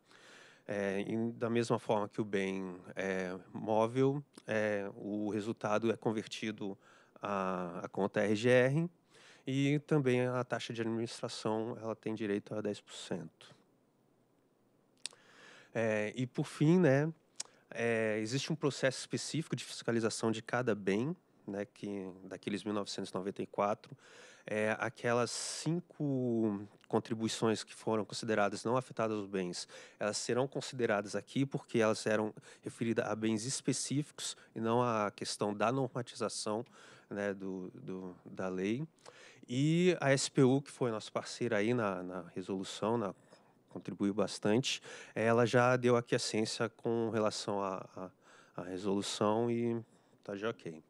Speaker 11: É, da mesma forma que o bem é móvel, é, o resultado é convertido à, à conta RGR e também a taxa de administração ela tem direito a 10%. É, e por fim, né, é, existe um processo específico de fiscalização de cada bem né, que daqueles 1994, é, aquelas cinco contribuições que foram consideradas não afetadas aos bens, elas serão consideradas aqui porque elas eram referidas a bens específicos e não à questão da normatização né, do, do, da lei. E a SPU, que foi nosso parceiro aí na, na resolução, na contribuiu bastante. Ela já deu aqui a ciência com relação à resolução e tá já ok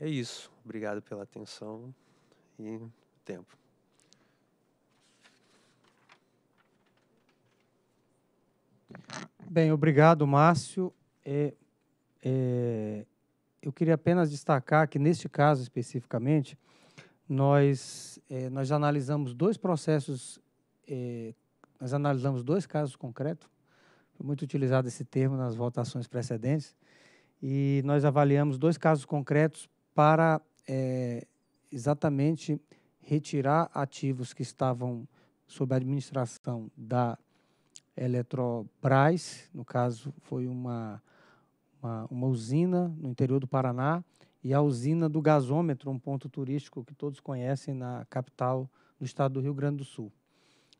Speaker 11: é isso. Obrigado pela atenção e tempo.
Speaker 3: Bem, obrigado, Márcio. É, é, eu queria apenas destacar que, neste caso especificamente, nós, é, nós analisamos dois processos, é, nós analisamos dois casos concretos, foi muito utilizado esse termo nas votações precedentes, e nós avaliamos dois casos concretos para é, exatamente retirar ativos que estavam sob a administração da Eletrobras, no caso foi uma, uma, uma usina no interior do Paraná, e a usina do gasômetro, um ponto turístico que todos conhecem na capital do estado do Rio Grande do Sul.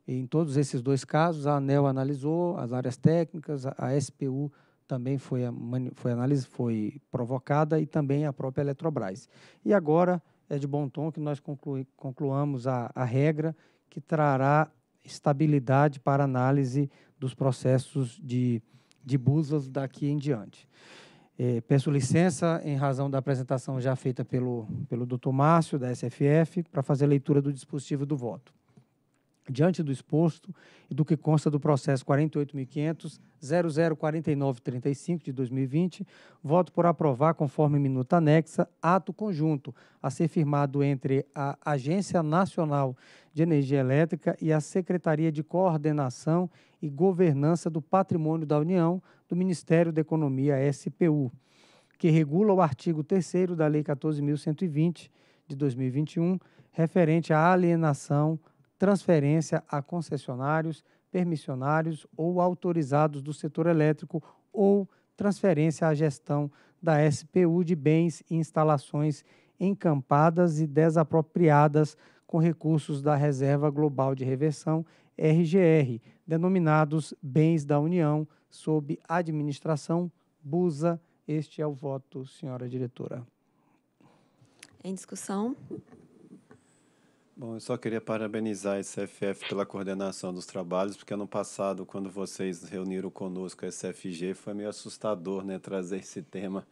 Speaker 3: E em todos esses dois casos, a ANEL analisou as áreas técnicas, a SPU analisou também foi, a, foi a análise foi provocada e também a própria Eletrobras. E agora é de bom tom que nós conclui, concluamos a, a regra que trará estabilidade para análise dos processos de, de busas daqui em diante. É, peço licença, em razão da apresentação já feita pelo, pelo Dr. Márcio, da SFF, para fazer a leitura do dispositivo do voto. Diante do exposto e do que consta do processo 48.500.004935 de 2020, voto por aprovar, conforme minuta anexa, ato conjunto a ser firmado entre a Agência Nacional de Energia Elétrica e a Secretaria de Coordenação e Governança do Patrimônio da União do Ministério da Economia, SPU, que regula o artigo 3 da Lei 14.120 de 2021, referente à alienação transferência a concessionários, permissionários ou autorizados do setor elétrico ou transferência à gestão da SPU de bens e instalações encampadas e desapropriadas com recursos da Reserva Global de Reversão, RGR, denominados Bens da União, sob administração BUSA. Este é o voto, senhora diretora.
Speaker 1: Em discussão?
Speaker 6: Bom, eu só queria parabenizar a SFF pela coordenação dos trabalhos, porque ano passado, quando vocês reuniram conosco a SFG, foi meio assustador né, trazer esse tema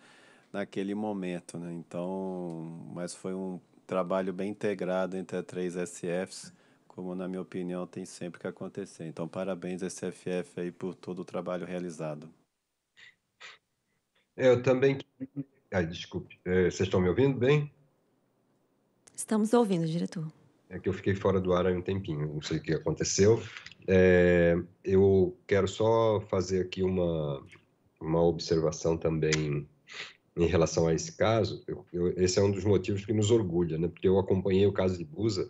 Speaker 6: naquele momento. Né? Então, mas foi um trabalho bem integrado entre as três sfs como na minha opinião tem sempre que acontecer. Então, parabéns à SFF aí por todo o trabalho realizado. É, eu também. Ai, desculpe. É, vocês estão me ouvindo bem?
Speaker 1: Estamos ouvindo, diretor
Speaker 4: é que eu fiquei fora do ar há um tempinho, não sei o que aconteceu. É, eu quero só fazer aqui uma, uma observação também em relação a esse caso. Eu, eu, esse é um dos motivos que nos orgulha, né? porque eu acompanhei o caso de Busa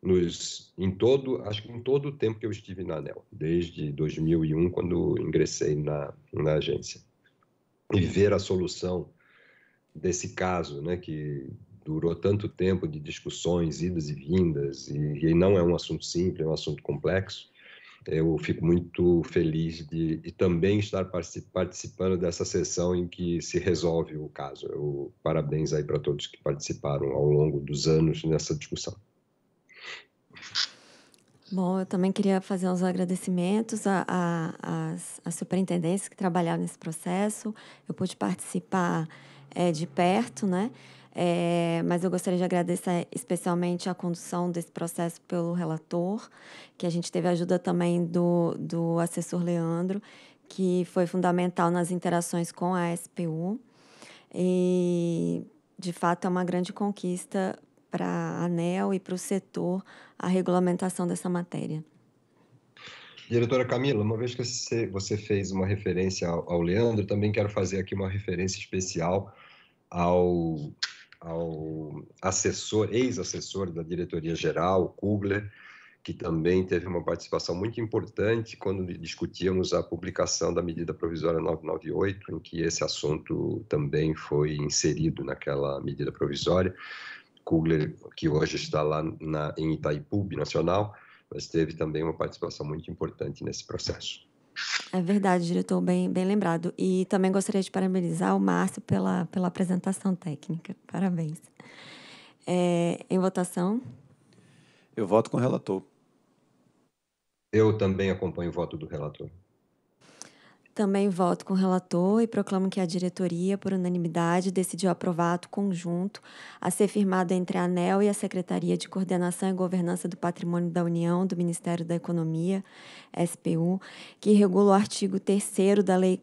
Speaker 4: nos, em todo, acho que em todo o tempo que eu estive na ANEL, desde 2001, quando ingressei na, na agência. E ver a solução desse caso, né, que durou tanto tempo de discussões, idas e vindas, e, e não é um assunto simples, é um assunto complexo. Eu fico muito feliz de, de também estar participando dessa sessão em que se resolve o caso. Eu, parabéns aí para todos que participaram ao longo dos anos nessa discussão.
Speaker 1: Bom, eu também queria fazer uns agradecimentos às a, as, superintendências que trabalharam nesse processo. Eu pude participar é, de perto, né? É, mas eu gostaria de agradecer especialmente a condução desse processo pelo relator, que a gente teve a ajuda também do, do assessor Leandro, que foi fundamental nas interações com a SPU. E, de fato, é uma grande conquista para a ANEL e para o setor a regulamentação dessa matéria.
Speaker 4: Diretora Camila, uma vez que você fez uma referência ao Leandro, também quero fazer aqui uma referência especial ao ao assessor, ex-assessor da diretoria-geral, Kugler, que também teve uma participação muito importante quando discutíamos a publicação da medida provisória 998, em que esse assunto também foi inserido naquela medida provisória. Kugler, que hoje está lá na, em Itaipu, Nacional, mas teve também uma participação muito importante nesse processo.
Speaker 1: É verdade, diretor, bem, bem lembrado. E também gostaria de parabenizar o Márcio pela, pela apresentação técnica. Parabéns. É, em votação?
Speaker 6: Eu voto com o relator.
Speaker 4: Eu também acompanho o voto do relator.
Speaker 1: Também voto com o relator e proclamo que a diretoria, por unanimidade, decidiu aprovar ato conjunto a ser firmado entre a ANEL e a Secretaria de Coordenação e Governança do Patrimônio da União do Ministério da Economia, SPU, que regula o artigo 3 da Lei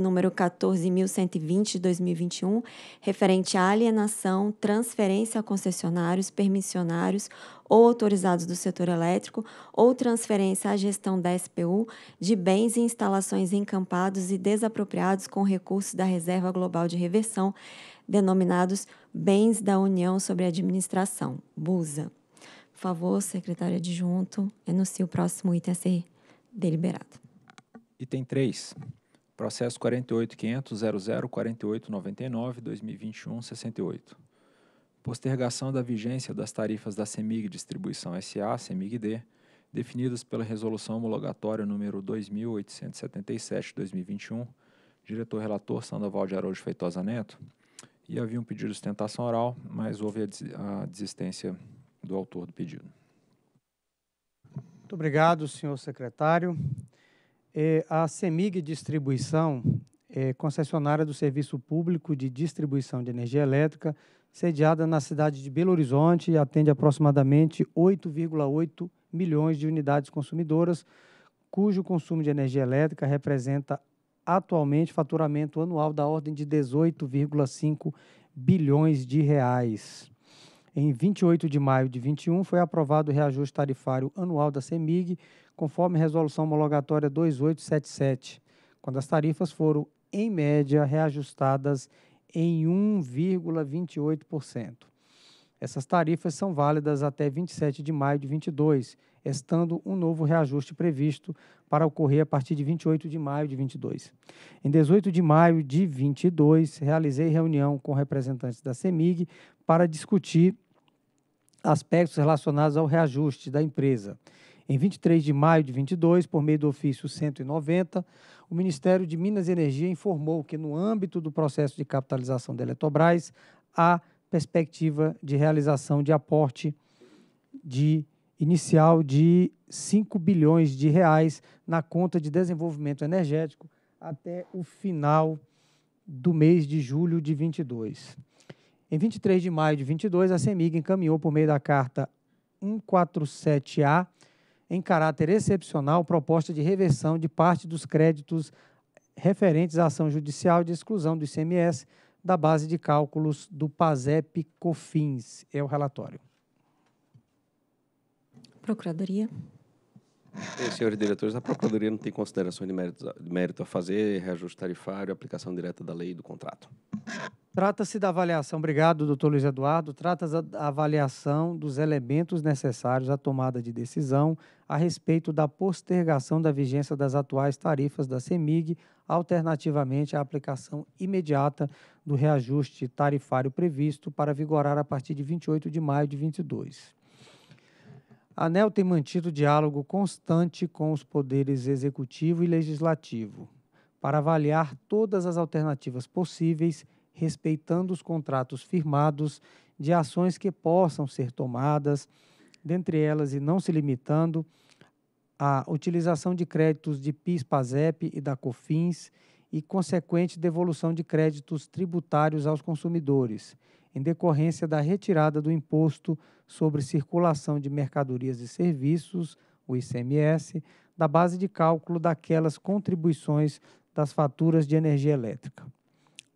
Speaker 1: número 14.120 de 2021, referente à alienação, transferência a concessionários, permissionários ou autorizados do setor elétrico ou transferência à gestão da SPU de bens e instalações encampados e desapropriados com recursos da Reserva Global de Reversão, denominados Bens da União sobre Administração, BUSA. Por favor, secretária adjunto, enuncie o próximo item a ser deliberado.
Speaker 9: Item 3. Processo 48.500.0048.99.2021.68. Postergação da vigência das tarifas da CEMIG Distribuição SA, CEMIG-D, definidas pela Resolução Homologatória número 2.877-2021, diretor-relator Sandoval de Araújo Feitosa Neto, e havia um pedido de sustentação oral, mas houve a desistência do autor do pedido.
Speaker 3: Muito obrigado, senhor secretário. É, a CEMIG Distribuição é concessionária do Serviço Público de Distribuição de Energia Elétrica, sediada na cidade de Belo Horizonte, atende aproximadamente 8,8 milhões de unidades consumidoras, cujo consumo de energia elétrica representa atualmente faturamento anual da ordem de 18,5 bilhões de reais. Em 28 de maio de 21 foi aprovado o reajuste tarifário anual da CEMIG, conforme resolução homologatória 2877, quando as tarifas foram, em média, reajustadas em 1,28%. Essas tarifas são válidas até 27 de maio de 22, estando um novo reajuste previsto para ocorrer a partir de 28 de maio de 22. Em 18 de maio de 22, realizei reunião com representantes da CEMIG para discutir aspectos relacionados ao reajuste da empresa. Em 23 de maio de 22, por meio do ofício 190, o Ministério de Minas e Energia informou que, no âmbito do processo de capitalização da Eletrobras, há perspectiva de realização de aporte de inicial de 5 bilhões de reais na conta de desenvolvimento energético até o final do mês de julho de 22. Em 23 de maio de 22, a CEMIG encaminhou por meio da carta 147A em caráter excepcional, proposta de reversão de parte dos créditos referentes à ação judicial de exclusão do ICMS da base de cálculos do PASEP COFINS. É o relatório.
Speaker 1: Procuradoria.
Speaker 7: Bem, senhores diretores, a Procuradoria não tem considerações de mérito, de mérito a fazer, reajuste tarifário, aplicação direta da lei e do contrato.
Speaker 3: Trata-se da avaliação, obrigado, doutor Luiz Eduardo, trata-se da avaliação dos elementos necessários à tomada de decisão a respeito da postergação da vigência das atuais tarifas da CEMIG, alternativamente à aplicação imediata do reajuste tarifário previsto para vigorar a partir de 28 de maio de 22. A ANEL tem mantido diálogo constante com os poderes executivo e legislativo para avaliar todas as alternativas possíveis, respeitando os contratos firmados de ações que possam ser tomadas dentre elas e não se limitando à utilização de créditos de PIS/PASEP e da COFINS e consequente devolução de créditos tributários aos consumidores, em decorrência da retirada do imposto sobre circulação de mercadorias e serviços, o ICMS, da base de cálculo daquelas contribuições das faturas de energia elétrica.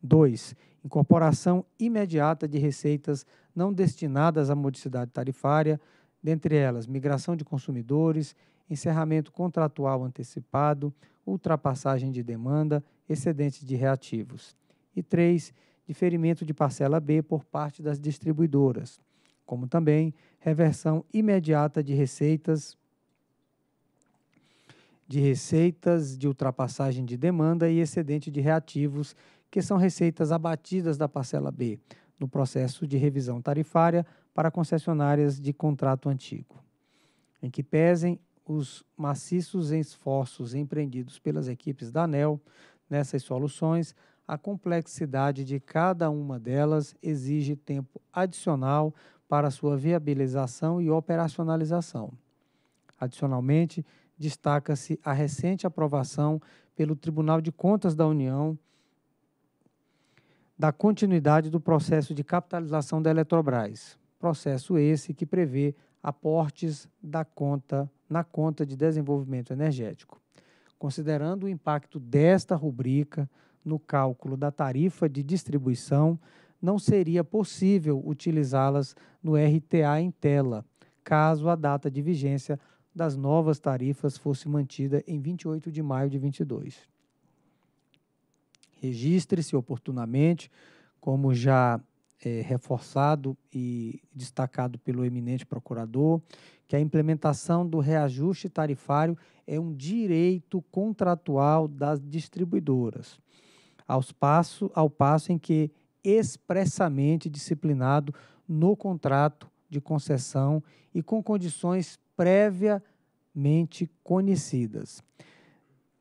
Speaker 3: 2. Incorporação imediata de receitas não destinadas à modicidade tarifária, dentre elas migração de consumidores, encerramento contratual antecipado, ultrapassagem de demanda, excedente de reativos. E três Diferimento de parcela B por parte das distribuidoras, como também reversão imediata de receitas de receitas de ultrapassagem de demanda e excedente de reativos, que são receitas abatidas da parcela B no processo de revisão tarifária para concessionárias de contrato antigo, em que pesem os maciços esforços empreendidos pelas equipes da ANEL nessas soluções, a complexidade de cada uma delas exige tempo adicional para sua viabilização e operacionalização. Adicionalmente, destaca-se a recente aprovação pelo Tribunal de Contas da União da continuidade do processo de capitalização da Eletrobras, processo esse que prevê aportes da conta na conta de desenvolvimento energético. Considerando o impacto desta rubrica no cálculo da tarifa de distribuição, não seria possível utilizá-las no RTA em tela, caso a data de vigência das novas tarifas fosse mantida em 28 de maio de 22. Registre-se oportunamente, como já é, reforçado e destacado pelo eminente procurador, que a implementação do reajuste tarifário é um direito contratual das distribuidoras, aos passo, ao passo em que expressamente disciplinado no contrato de concessão e com condições previamente conhecidas.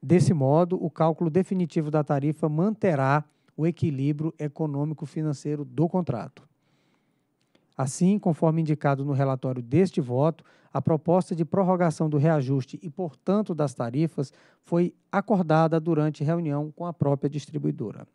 Speaker 3: Desse modo, o cálculo definitivo da tarifa manterá o equilíbrio econômico-financeiro do contrato. Assim, conforme indicado no relatório deste voto, a proposta de prorrogação do reajuste e, portanto, das tarifas foi acordada durante reunião com a própria distribuidora.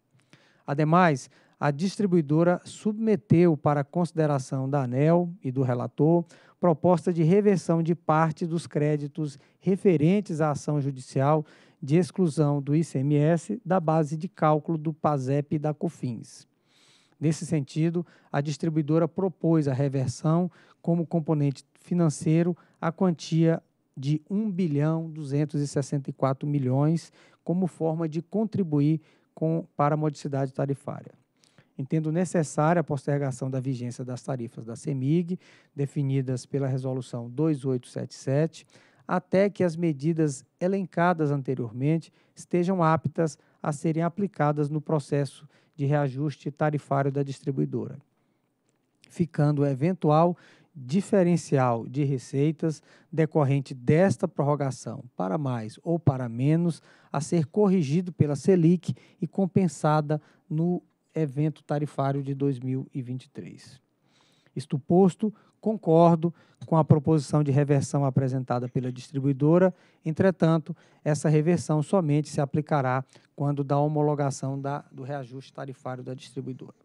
Speaker 3: Ademais, a distribuidora submeteu para consideração da ANEL e do relator proposta de reversão de parte dos créditos referentes à ação judicial de exclusão do ICMS da base de cálculo do PASEP e da COFINS. Nesse sentido, a distribuidora propôs a reversão como componente financeiro a quantia de 1 bilhão 264 milhões como forma de contribuir com, para a modicidade tarifária entendo necessária a postergação da vigência das tarifas da CEMIG, definidas pela Resolução 2877, até que as medidas elencadas anteriormente estejam aptas a serem aplicadas no processo de reajuste tarifário da distribuidora, ficando o eventual diferencial de receitas decorrente desta prorrogação para mais ou para menos a ser corrigido pela Selic e compensada no evento tarifário de 2023. Isto posto, concordo com a proposição de reversão apresentada pela distribuidora, entretanto, essa reversão somente se aplicará quando da homologação da, do reajuste tarifário da distribuidora.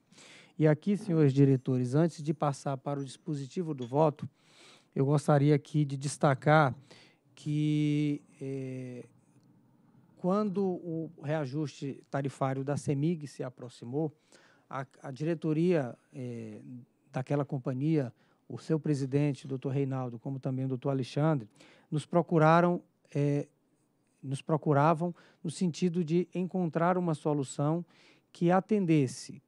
Speaker 3: E aqui, senhores diretores, antes de passar para o dispositivo do voto, eu gostaria aqui de destacar que eh, quando o reajuste tarifário da CEMIG se aproximou, a, a diretoria eh, daquela companhia, o seu presidente, doutor Reinaldo, como também o doutor Alexandre, nos procuraram, eh, nos procuravam no sentido de encontrar uma solução que atendesse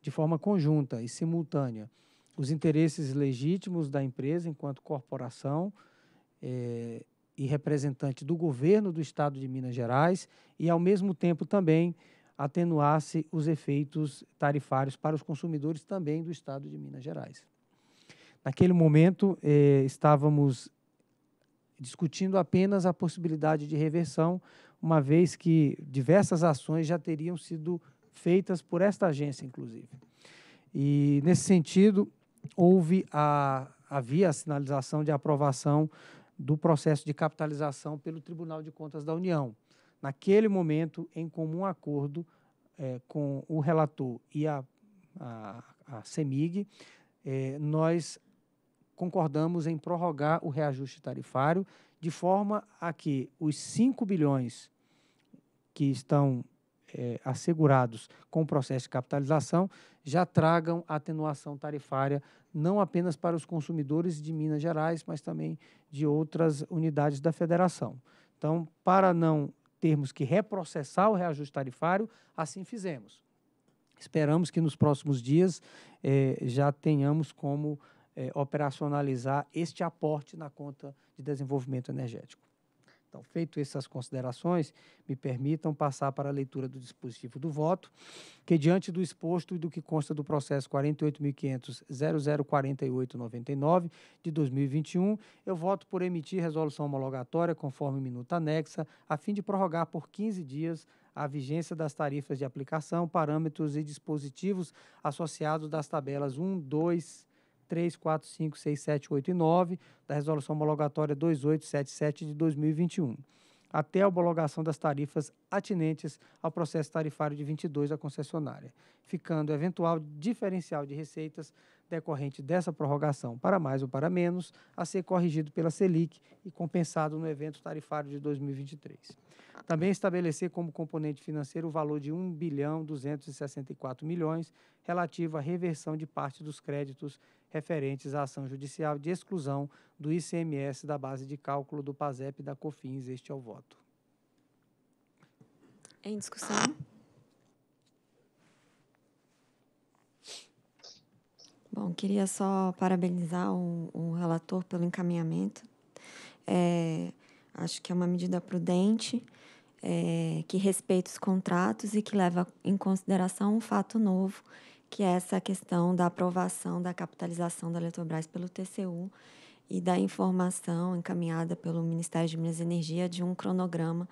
Speaker 3: de forma conjunta e simultânea os interesses legítimos da empresa enquanto corporação, eh, e representante do governo do estado de Minas Gerais e, ao mesmo tempo, também atenuasse os efeitos tarifários para os consumidores também do estado de Minas Gerais. Naquele momento, eh, estávamos discutindo apenas a possibilidade de reversão, uma vez que diversas ações já teriam sido feitas por esta agência, inclusive. E, nesse sentido, houve a, havia a sinalização de aprovação do processo de capitalização pelo Tribunal de Contas da União. Naquele momento, em comum acordo é, com o relator e a, a, a CEMIG, é, eh, nós concordamos em prorrogar o reajuste tarifário de forma a que os 5 bilhões que estão é, assegurados com o processo de capitalização já tragam atenuação tarifária não apenas para os consumidores de Minas Gerais, mas também de outras unidades da federação. Então, para não termos que reprocessar o reajuste tarifário, assim fizemos. Esperamos que nos próximos dias é, já tenhamos como é, operacionalizar este aporte na conta de desenvolvimento energético. Então, feito essas considerações, me permitam passar para a leitura do dispositivo do voto, que diante do exposto e do que consta do processo 48.500.004899 de 2021, eu voto por emitir resolução homologatória conforme minuta anexa, a fim de prorrogar por 15 dias a vigência das tarifas de aplicação, parâmetros e dispositivos associados das tabelas 1, 2 3, 4, 5, 6, 7, 8 e 9 da Resolução Homologatória 2877 de 2021, até a homologação das tarifas atinentes ao processo tarifário de 22 da concessionária, ficando eventual diferencial de receitas decorrente dessa prorrogação para mais ou para menos, a ser corrigido pela Selic e compensado no evento tarifário de 2023. Também estabelecer como componente financeiro o valor de 1 bilhão 264 milhões relativo à reversão de parte dos créditos referentes à ação judicial de exclusão do ICMS da base de cálculo do PASEP e da COFINS. Este é o voto.
Speaker 1: Em discussão. Bom, queria só parabenizar o, o relator pelo encaminhamento. É, acho que é uma medida prudente, é, que respeita os contratos e que leva em consideração um fato novo, que é essa questão da aprovação da capitalização da Eletrobras pelo TCU e da informação encaminhada pelo Ministério de Minas e Energia de um cronograma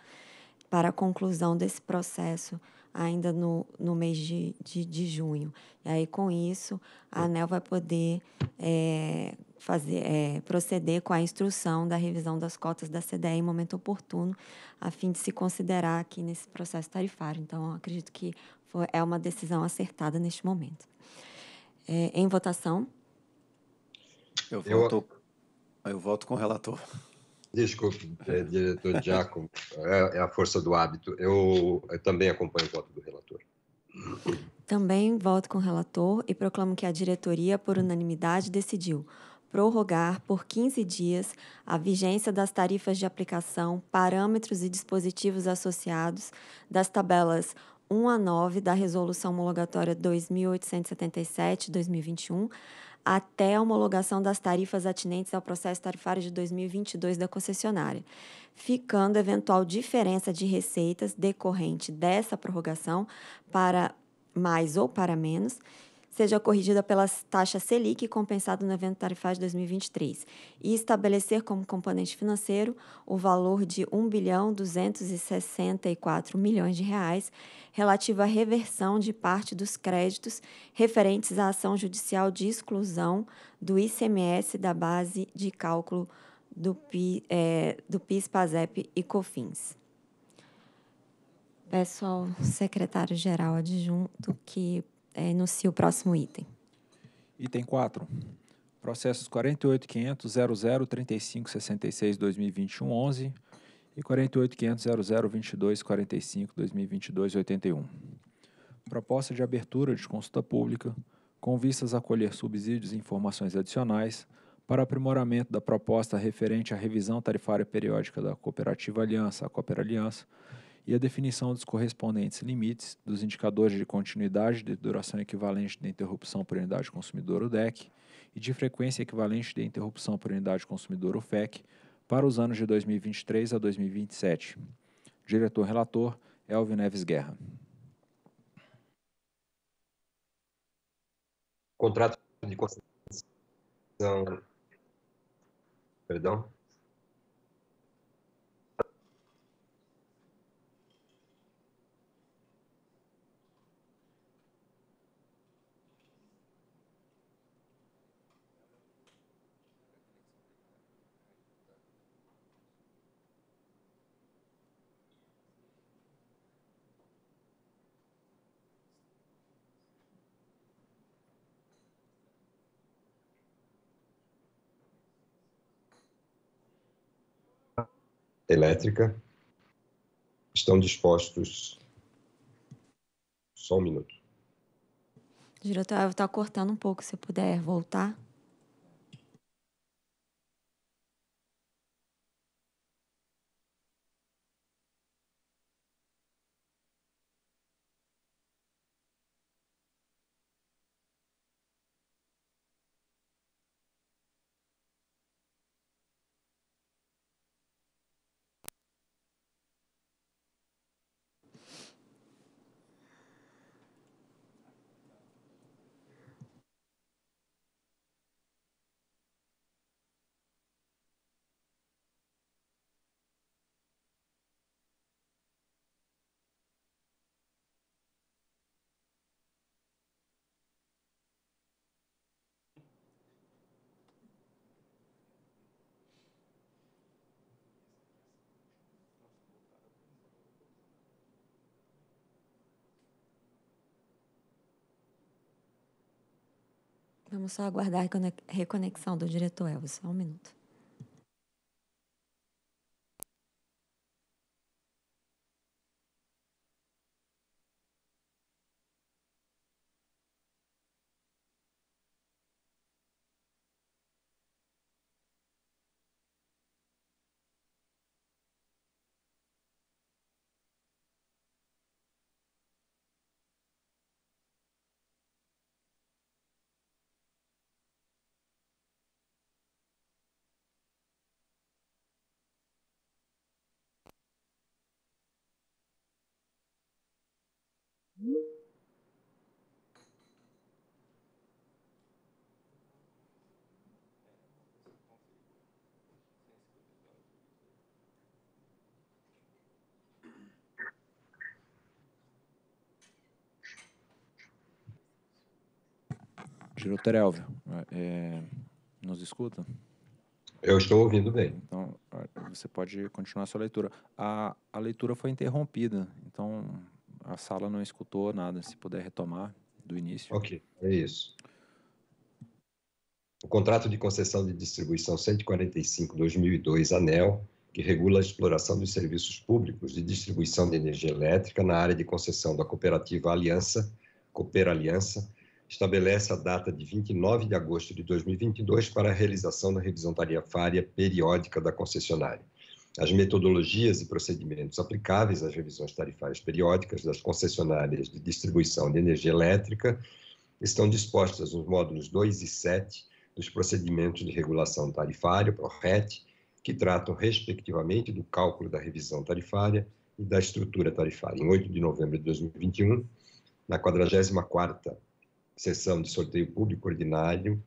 Speaker 1: para a conclusão desse processo ainda no, no mês de, de, de junho. E aí, com isso, a ANEL vai poder é, fazer, é, proceder com a instrução da revisão das cotas da CDE em momento oportuno, a fim de se considerar aqui nesse processo tarifário. Então, acredito que foi, é uma decisão acertada neste momento. É, em votação.
Speaker 6: Eu voto, eu... eu voto com o relator. Desculpe, é, diretor
Speaker 4: Giacomo, é, é, a força do hábito. Eu, eu também acompanho o voto do relator.
Speaker 1: Também voto com o relator e proclamo que a diretoria, por unanimidade, decidiu prorrogar por 15 dias a vigência das tarifas de aplicação, parâmetros e dispositivos associados das tabelas 1 a 9 da Resolução Homologatória 2877-2021 até a homologação das tarifas atinentes ao processo tarifário de 2022 da concessionária, ficando eventual diferença de receitas decorrente dessa prorrogação para mais ou para menos seja corrigida pela taxa Selic compensada no evento tarifário de 2023 e estabelecer como componente financeiro o valor de 1 bilhão 264 milhões de reais relativo à reversão de parte dos créditos referentes à ação judicial de exclusão do ICMS da base de cálculo do, PI, é, do PIS, PASEP e COFINS. Peço ao secretário-geral adjunto que enuncie é, o próximo item.
Speaker 9: Item 4. Processos 48.500.00.35.66.2021.11 2021 11 e 48.500.00.22.45.2022.81. 2022 81 Proposta de abertura de consulta pública com vistas a colher subsídios e informações adicionais para aprimoramento da proposta referente à revisão tarifária periódica da Cooperativa Aliança, a Cooper Aliança, e a definição dos correspondentes limites dos indicadores de continuidade de duração equivalente de interrupção por unidade consumidora, o DEC, e de frequência equivalente de interrupção por unidade consumidora, o FEC, para os anos de 2023 a 2027. Diretor-relator, Elvio Neves Guerra. Contrato de concessão.
Speaker 4: Perdão. elétrica estão dispostos. Só um minuto.
Speaker 1: Diretor, está cortando um pouco, se puder voltar. Vamos só aguardar a reconexão do diretor Elvis. Só um minuto.
Speaker 9: Dr. Elvio, é, nos escuta? Eu estou ouvindo bem. Então, você pode continuar sua leitura. A, a leitura foi interrompida, então a sala não escutou nada. Se puder retomar do início. Ok, é isso. O contrato de
Speaker 4: concessão de distribuição 145-2002, ANEL, que regula a exploração dos serviços públicos de distribuição de energia elétrica na área de concessão da cooperativa Aliança, Cooper Aliança, estabelece a data de 29 de agosto de 2022 para a realização da revisão tarifária periódica da concessionária. As metodologias e procedimentos aplicáveis às revisões tarifárias periódicas das concessionárias de distribuição de energia elétrica estão dispostas nos módulos 2 e 7 dos procedimentos de regulação tarifária, PRORET, que tratam, respectivamente, do cálculo da revisão tarifária e da estrutura tarifária. Em 8 de novembro de 2021, na 44ª sessão de sorteio público ordinário,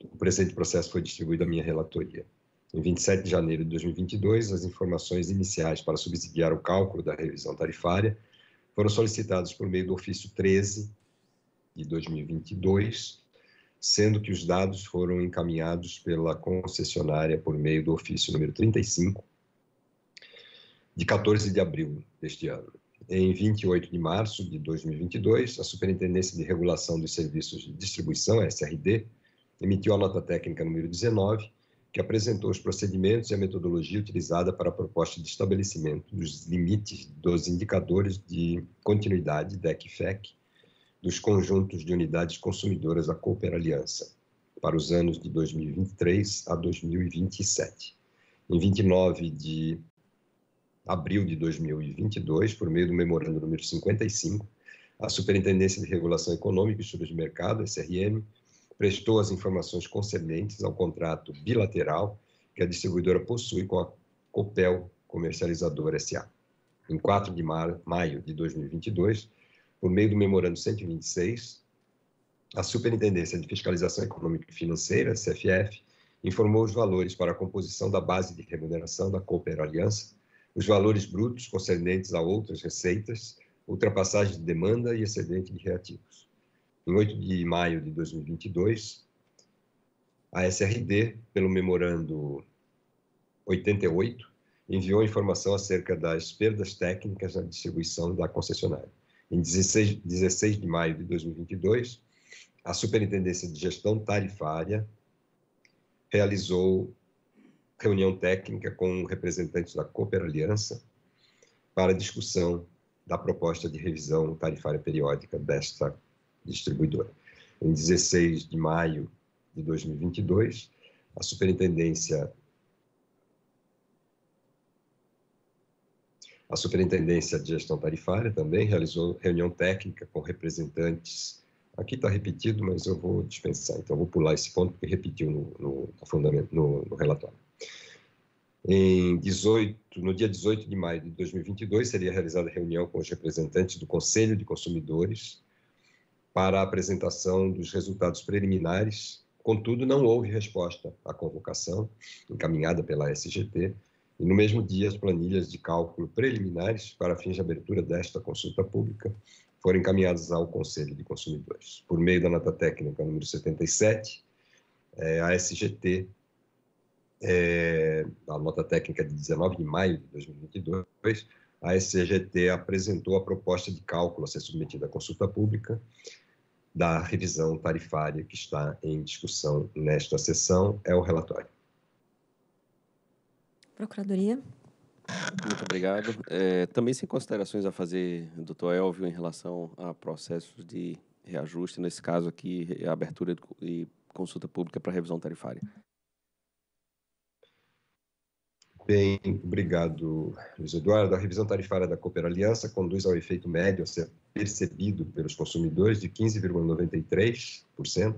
Speaker 4: o presente processo foi distribuído à minha relatoria. Em 27 de janeiro de 2022, as informações iniciais para subsidiar o cálculo da revisão tarifária foram solicitadas por meio do ofício 13 de 2022, sendo que os dados foram encaminhados pela concessionária por meio do ofício número 35 de 14 de abril deste ano em 28 de março de 2022, a Superintendência de Regulação dos Serviços de Distribuição, SRD, emitiu a nota técnica número 19, que apresentou os procedimentos e a metodologia utilizada para a proposta de estabelecimento dos limites dos indicadores de continuidade DEC-FEC dos conjuntos de unidades consumidoras da Cooper Aliança para os anos de 2023 a 2027. Em 29 de abril de 2022, por meio do memorando número 55, a Superintendência de Regulação Econômica e Estudos de Mercado, SRM, prestou as informações concernentes ao contrato bilateral que a distribuidora possui com a Copel Comercializadora SA. Em 4 de maio de 2022, por meio do memorando 126, a Superintendência de Fiscalização Econômica e Financeira, CFF, informou os valores para a composição da base de remuneração da Cooper Aliança os valores brutos concernentes a outras receitas, ultrapassagem de demanda e excedente de reativos. Em 8 de maio de 2022, a SRD, pelo memorando 88, enviou informação acerca das perdas técnicas na distribuição da concessionária. Em 16, 16 de maio de 2022, a Superintendência de Gestão Tarifária realizou reunião técnica com representantes da Cooper Aliança para discussão da proposta de revisão tarifária periódica desta distribuidora. Em 16 de maio de 2022, a superintendência a superintendência de gestão tarifária também realizou reunião técnica com representantes Aqui está repetido, mas eu vou dispensar. Então, eu vou pular esse ponto, porque repetiu no, no, no, no relatório. Em 18, no dia 18 de maio de 2022, seria realizada reunião com os representantes do Conselho de Consumidores para a apresentação dos resultados preliminares. Contudo, não houve resposta à convocação encaminhada pela SGT, e no mesmo dia, as planilhas de cálculo preliminares para fins de abertura desta consulta pública foram encaminhadas ao Conselho de Consumidores. Por meio da nota técnica número 77, eh, a SGT é, a nota técnica de 19 de maio de 2022, a SCGT apresentou a proposta de cálculo a ser submetida à consulta pública da revisão tarifária que está em
Speaker 7: discussão
Speaker 4: nesta sessão. É o relatório.
Speaker 1: Procuradoria. Muito
Speaker 7: obrigado. É, também sem considerações a fazer, doutor Elvio, em relação a processos de reajuste, nesse caso aqui, abertura e consulta pública para revisão tarifária. Bem,
Speaker 4: obrigado, Luiz Eduardo. A revisão tarifária da Cooper Aliança conduz ao efeito médio a ser percebido pelos consumidores de 15,93%,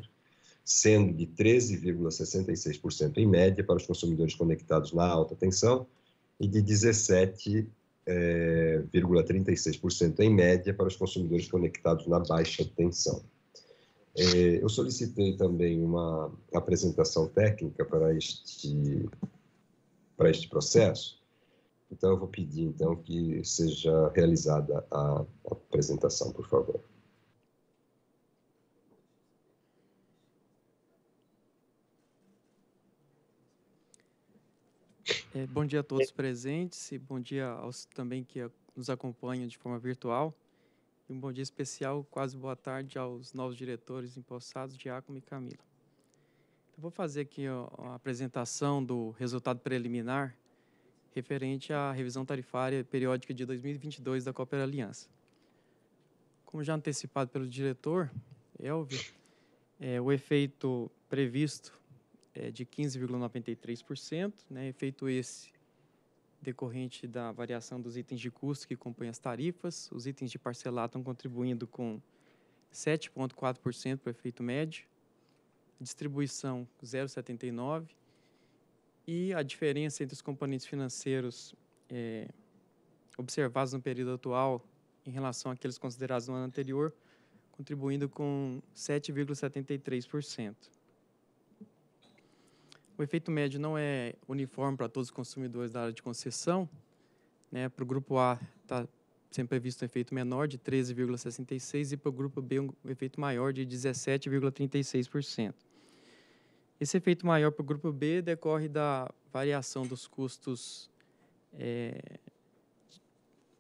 Speaker 4: sendo de 13,66% em média para os consumidores conectados na alta tensão e de 17,36% eh, em média para os consumidores conectados na baixa tensão. É, eu solicitei também uma apresentação técnica para este para este processo. Então, eu vou pedir então que seja realizada a apresentação,
Speaker 12: por favor. É, bom dia a todos presentes e bom dia aos também que nos acompanham de forma virtual. E um bom dia especial, quase boa tarde, aos novos diretores empossados, Diácono e Camila vou fazer aqui a apresentação do resultado preliminar referente à revisão tarifária periódica de 2022 da Cooper Aliança. Como já antecipado pelo diretor, Elvio, é, o efeito previsto é de 15,93%, né, efeito esse decorrente da variação dos itens de custo que compõem as tarifas. Os itens de parcelar estão contribuindo com 7,4% para o efeito médio, distribuição 0,79 e a diferença entre os componentes financeiros é, observados no período atual em relação àqueles considerados no ano anterior, contribuindo com 7,73%. O efeito médio não é uniforme para todos os consumidores da área de concessão. Né? Para o grupo A está sempre visto um efeito menor de 13,66% e para o grupo B um efeito maior de 17,36%. Esse efeito maior para o grupo B decorre da variação dos custos é,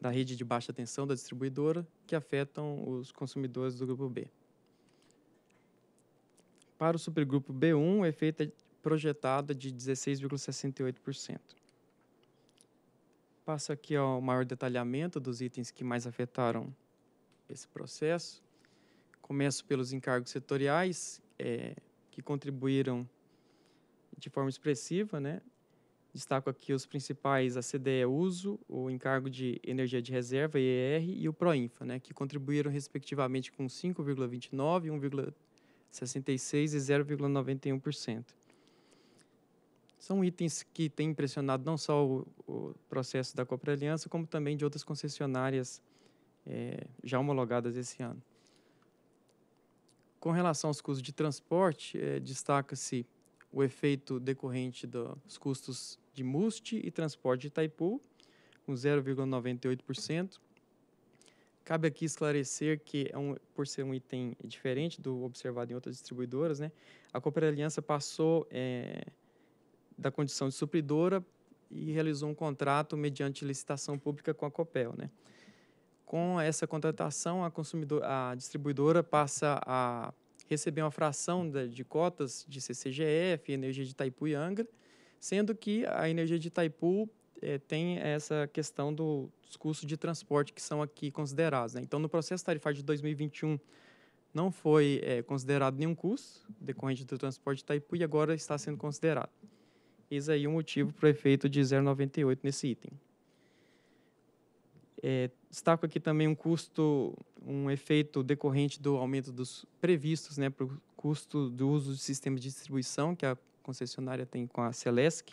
Speaker 12: da rede de baixa tensão da distribuidora que afetam os consumidores do grupo B. Para o supergrupo B1, o efeito é projetado de 16,68%. Passo aqui ao maior detalhamento dos itens que mais afetaram esse processo. Começo pelos encargos setoriais, é, que contribuíram de forma expressiva, né? Destaco aqui os principais, a CDE Uso, o Encargo de Energia de Reserva, IER, e o Proinfa, né, que contribuíram respectivamente com 5,29%, 1,66% e 0,91%. São itens que têm impressionado não só o, o processo da Copa Aliança, como também de outras concessionárias é, já homologadas esse ano. Com relação aos custos de transporte, é, destaca-se o efeito decorrente dos custos de MUST e transporte de Itaipu, com 0,98%. Cabe aqui esclarecer que, é um, por ser um item diferente do observado em outras distribuidoras, né, a Cooper Aliança passou é, da condição de supridora e realizou um contrato mediante licitação pública com a Copel. Né? com essa contratação, a, consumidor, a distribuidora passa a receber uma fração de cotas de CCGF, energia de Itaipu e Angra, sendo que a energia de Itaipu é, tem essa questão do, dos custos de transporte que são aqui considerados. Né? Então, no processo tarifário de 2021, não foi é, considerado nenhum custo decorrente do transporte de Itaipu e agora está sendo considerado. Eis aí o um motivo para o efeito de 0,98 nesse item. É, destaco aqui também um custo, um efeito decorrente do aumento dos previstos né, para o custo do uso do sistema de distribuição que a concessionária tem com a Celesc,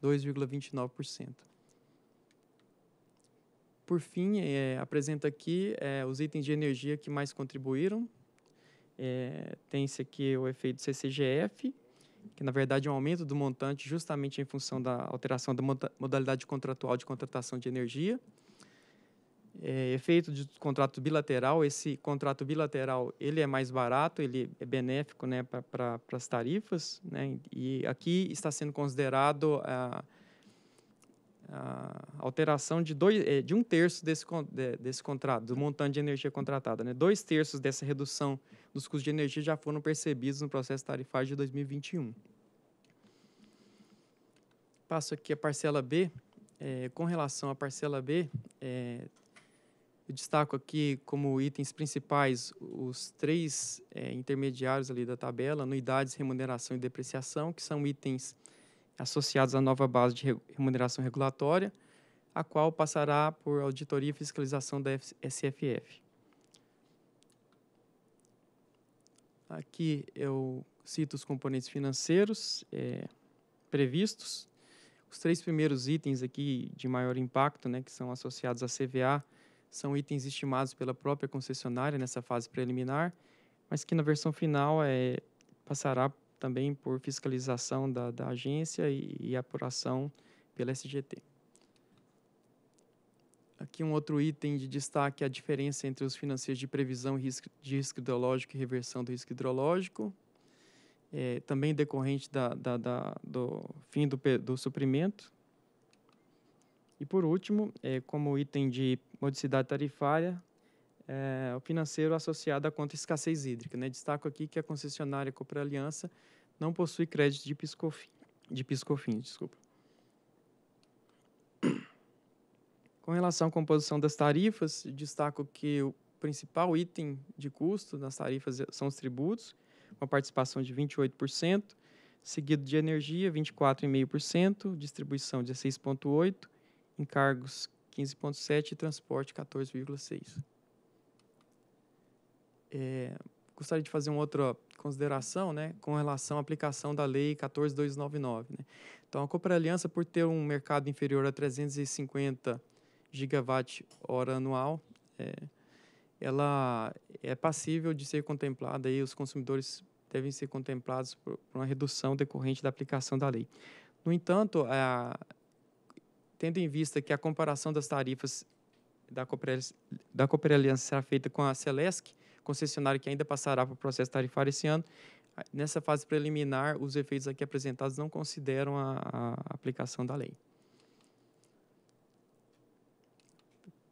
Speaker 12: 2,29%. Por fim, é, apresento aqui é, os itens de energia que mais contribuíram. É, Tem-se aqui o efeito CCGF, que na verdade é um aumento do montante justamente em função da alteração da modalidade contratual de contratação de energia é, efeito de contrato bilateral, esse contrato bilateral ele é mais barato, ele é benéfico né, para as tarifas, né, e aqui está sendo considerado a, a alteração de, dois, é, de um terço desse, desse contrato, do montante de energia contratada. Né, dois terços dessa redução dos custos de energia já foram percebidos no processo tarifário de 2021. Passo aqui a parcela B. É, com relação à parcela B, é, eu destaco aqui como itens principais os três é, intermediários ali da tabela, anuidades, remuneração e depreciação, que são itens associados à nova base de remuneração regulatória, a qual passará por auditoria e fiscalização da SFF. Aqui eu cito os componentes financeiros é, previstos. Os três primeiros itens aqui de maior impacto, né, que são associados à CVA, são itens estimados pela própria concessionária nessa fase preliminar, mas que na versão final é, passará também por fiscalização da, da agência e, e, apuração pela SGT. Aqui um outro item de destaque é a diferença entre os financeiros de previsão risco, de risco hidrológico e reversão do risco hidrológico, é, também decorrente da, da, do fim do, do suprimento, e por último, é, como item de modicidade tarifária, é, o financeiro associado à conta escassez hídrica. Né? Destaco aqui que a concessionária Copra Aliança não possui crédito de piscofim, de piscofim desculpa. Com relação à composição das tarifas, destaco que o principal item de custo nas tarifas são os tributos, uma participação de 28%, seguido de energia, 24,5%, distribuição, 16,8%, encargos 15,7% e transporte 14,6%. É, gostaria de fazer uma outra consideração né, com relação à aplicação da Lei 14.299. Né? Então, a Cooper Aliança, por ter um mercado inferior a 350 gigawatt-hora anual, é, ela é passível de ser contemplada e os consumidores devem ser contemplados por, por uma redução decorrente da aplicação da lei. No entanto, a, tendo em vista que a comparação das tarifas da Cooper, da Aliança será feita com a Celesc, concessionária que ainda passará o processo tarifário esse ano, nessa fase preliminar, os efeitos aqui apresentados não consideram a, a aplicação da lei.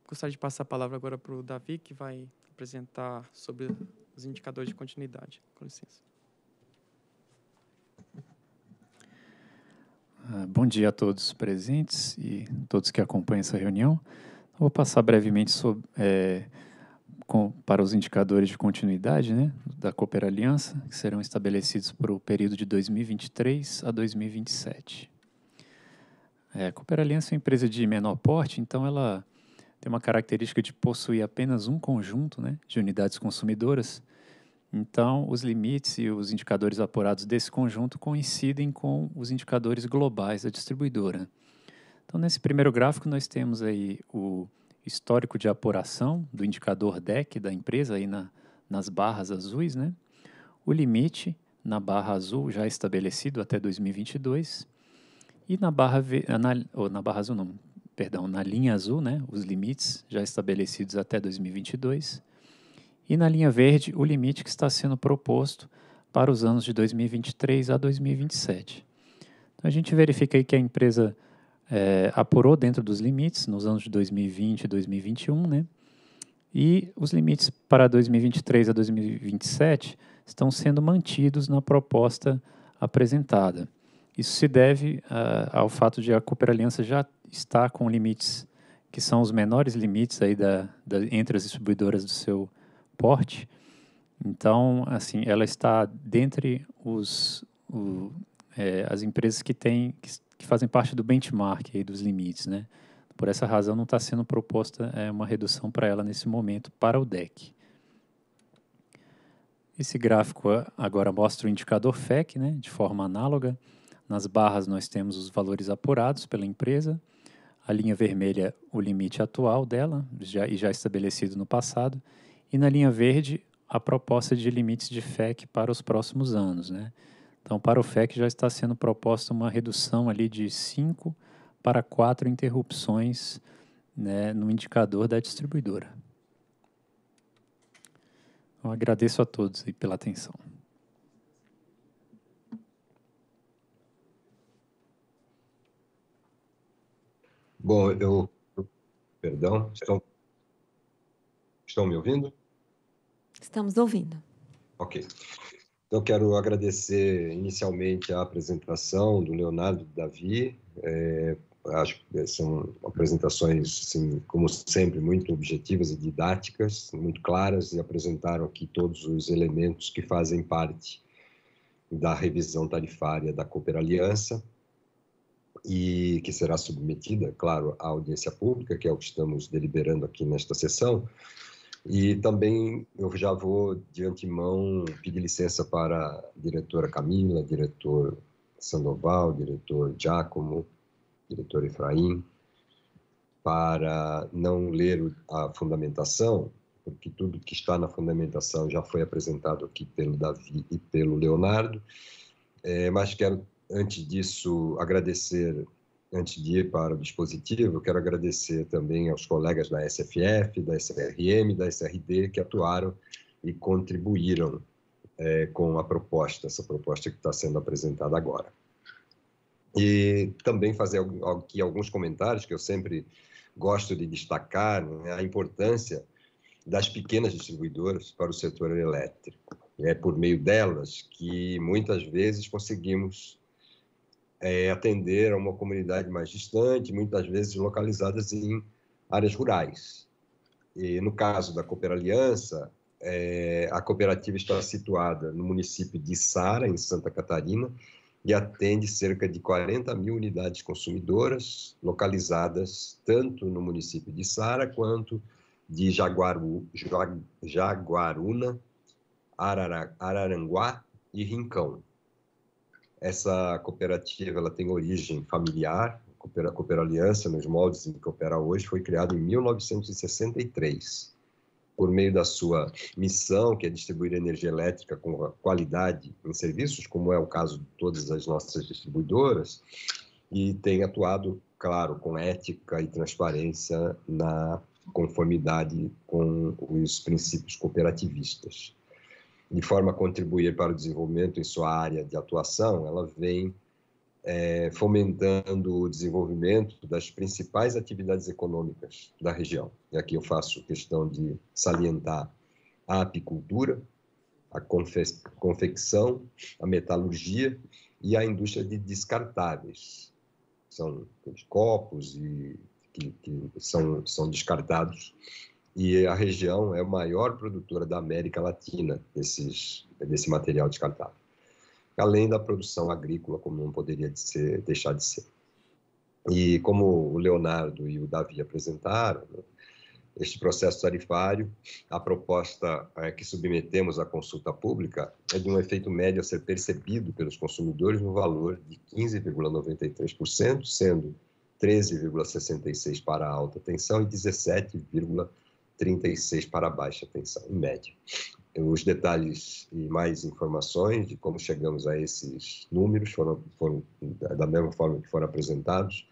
Speaker 12: Gostaria de passar a palavra agora para o Davi, que vai apresentar sobre os indicadores de continuidade. Com licença.
Speaker 13: Ah, bom dia a todos presentes e todos que acompanham essa reunião. Vou passar brevemente sobre, é, com, para os indicadores de continuidade né, da Cooper Aliança, que serão estabelecidos para o período de 2023 a 2027. É, a Cooper Aliança é uma empresa de menor porte, então ela tem uma característica de possuir apenas um conjunto né, de unidades consumidoras então, os limites e os indicadores apurados desse conjunto coincidem com os indicadores globais da distribuidora. Então, nesse primeiro gráfico, nós temos aí o histórico de apuração do indicador DEC da empresa, aí na, nas barras azuis, né? o limite na barra azul já estabelecido até 2022 e na barra eh, na, ou na barra azul não, perdão, na linha azul, né, os limites já estabelecidos até 2022 e na linha verde o limite que está sendo proposto para os anos de 2023 a 2027. Então, a gente verifica aí que a empresa é, apurou dentro dos limites nos anos de 2020 e 2021, né? E os limites para 2023 a 2027 estão sendo mantidos na proposta apresentada. Isso se deve uh, ao fato de a Cooper Aliança já estar com limites que são os menores limites aí da, da entre as distribuidoras do seu porte. Então, assim, ela está dentre os, o, é, as empresas que, tem, que, que, fazem parte do benchmark aí, dos limites, né? Por essa razão, não está sendo proposta é, uma redução para ela nesse momento, para o DEC. Esse gráfico é, agora mostra o indicador FEC, né, de forma análoga. Nas barras nós temos os valores apurados pela empresa, a linha vermelha o limite atual dela, já, e já estabelecido no passado, e na linha verde, a proposta de limites de FEC para os próximos anos. Né? Então, para o FEC já está sendo proposta uma redução ali de 5 para 4 interrupções né, no indicador da distribuidora. Eu agradeço a todos pela atenção.
Speaker 4: Bom, eu. Perdão, estão, estão me ouvindo?
Speaker 1: Estamos ouvindo.
Speaker 4: Ok. Então, quero agradecer inicialmente a apresentação do Leonardo Davi. É, acho que são apresentações, assim, como sempre, muito objetivas e didáticas, muito claras, e apresentaram aqui todos os elementos que fazem parte da revisão tarifária da Cooper Aliança e que será submetida, claro, à audiência pública, que é o que estamos deliberando aqui nesta sessão. E também eu já vou de antemão pedir licença para a diretora Camila, diretor Sandoval, diretor Giacomo, diretor Efraim, para não ler a fundamentação, porque tudo que está na fundamentação já foi apresentado aqui pelo Davi e pelo Leonardo, é, mas quero, antes disso, agradecer antes de ir para o dispositivo, quero agradecer também aos colegas da SFF, da SRM, da SRD, que atuaram e contribuíram é, com a proposta, essa proposta que está sendo apresentada agora. E também fazer aqui alguns comentários que eu sempre gosto de destacar, né, a importância das pequenas distribuidoras para o setor elétrico. É por meio delas que muitas vezes conseguimos é, atender a uma comunidade mais distante, muitas vezes localizadas em áreas rurais. E no caso da Cooper Aliança, é, a cooperativa está situada no município de Sara, em Santa Catarina, e atende cerca de 40 mil unidades consumidoras, localizadas tanto no município de Sara quanto de Jaguaru, Jaguaruna, Arara, Araranguá e Rincão. Essa cooperativa ela tem origem familiar, a Cooper Aliança, nos moldes em que opera hoje, foi criada em 1963. Por meio da sua missão, que é distribuir energia elétrica com qualidade em serviços, como é o caso de todas as nossas distribuidoras, e tem atuado, claro, com ética e transparência na conformidade com os princípios cooperativistas de forma a contribuir para o desenvolvimento em sua área de atuação, ela vem é, fomentando o desenvolvimento das principais atividades econômicas da região. E aqui eu faço questão de salientar a apicultura, a confe confecção, a metalurgia e a indústria de descartáveis. São os copos e que, que são, são descartados e a região é a maior produtora da América Latina desses, desse material descartável, além da produção agrícola, como não poderia de ser, deixar de ser. E como o Leonardo e o Davi apresentaram, né, este processo tarifário, a proposta é, que submetemos à consulta pública é de um efeito médio a ser percebido pelos consumidores no valor de 15,93%, sendo 13,66% para a alta tensão e 17,66% 36 para baixa tensão, em média. Os detalhes e mais informações de como chegamos a esses números foram, foram da mesma forma que foram apresentados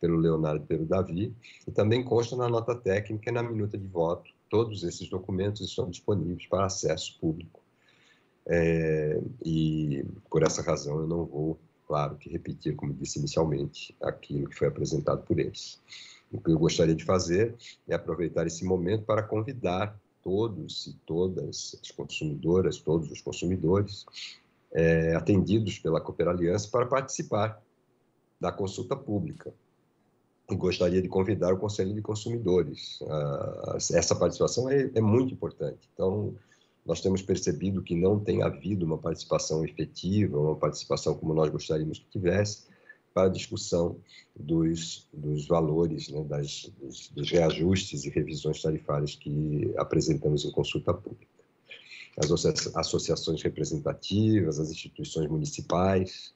Speaker 4: pelo Leonardo e pelo Davi, e também consta na nota técnica e na minuta de voto. Todos esses documentos estão disponíveis para acesso público. É, e por essa razão eu não vou, claro, que repetir, como disse inicialmente, aquilo que foi apresentado por eles. O que eu gostaria de fazer é aproveitar esse momento para convidar todos e todas as consumidoras, todos os consumidores é, atendidos pela Cooper Aliança para participar da consulta pública. E gostaria de convidar o Conselho de Consumidores. Ah, essa participação é, é muito importante. Então, nós temos percebido que não tem havido uma participação efetiva, uma participação como nós gostaríamos que tivesse para a discussão dos, dos valores, né, das, dos, dos reajustes e revisões tarifárias que apresentamos em consulta pública. As associações representativas, as instituições municipais,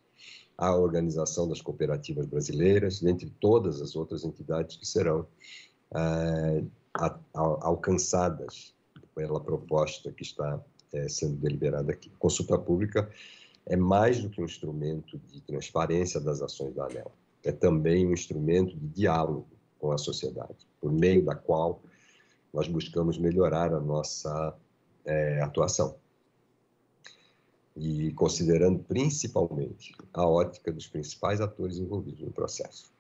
Speaker 4: a Organização das Cooperativas Brasileiras, dentre todas as outras entidades que serão é, a, a, alcançadas pela proposta que está é, sendo deliberada aqui. Consulta pública é mais do que um instrumento de transparência das ações da ANEL, é também um instrumento de diálogo com a sociedade, por meio da qual nós buscamos melhorar a nossa é, atuação. E considerando principalmente a ótica dos principais atores envolvidos no processo.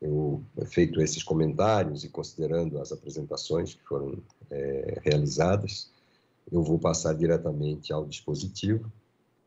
Speaker 4: Eu feito esses comentários e considerando as apresentações que foram é, realizadas, eu vou passar diretamente ao dispositivo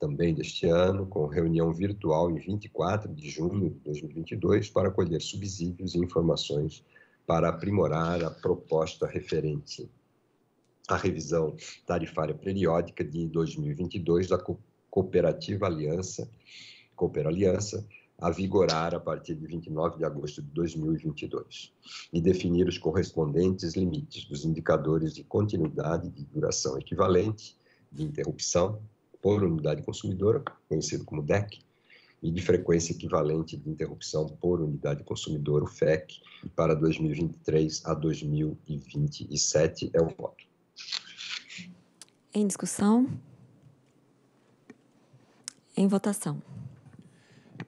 Speaker 4: também deste ano, com reunião virtual em 24 de junho de 2022, para colher subsídios e informações para aprimorar a proposta referente à revisão tarifária periódica de 2022 da Cooperativa Aliança, Cooper Aliança, a vigorar a partir de 29 de agosto de 2022 e definir os correspondentes limites dos indicadores de continuidade de duração equivalente, de interrupção, por unidade consumidora, conhecido como DEC, e de frequência equivalente de interrupção por unidade consumidora, o FEC, para 2023 a 2027 é o voto.
Speaker 1: Em discussão? Em votação.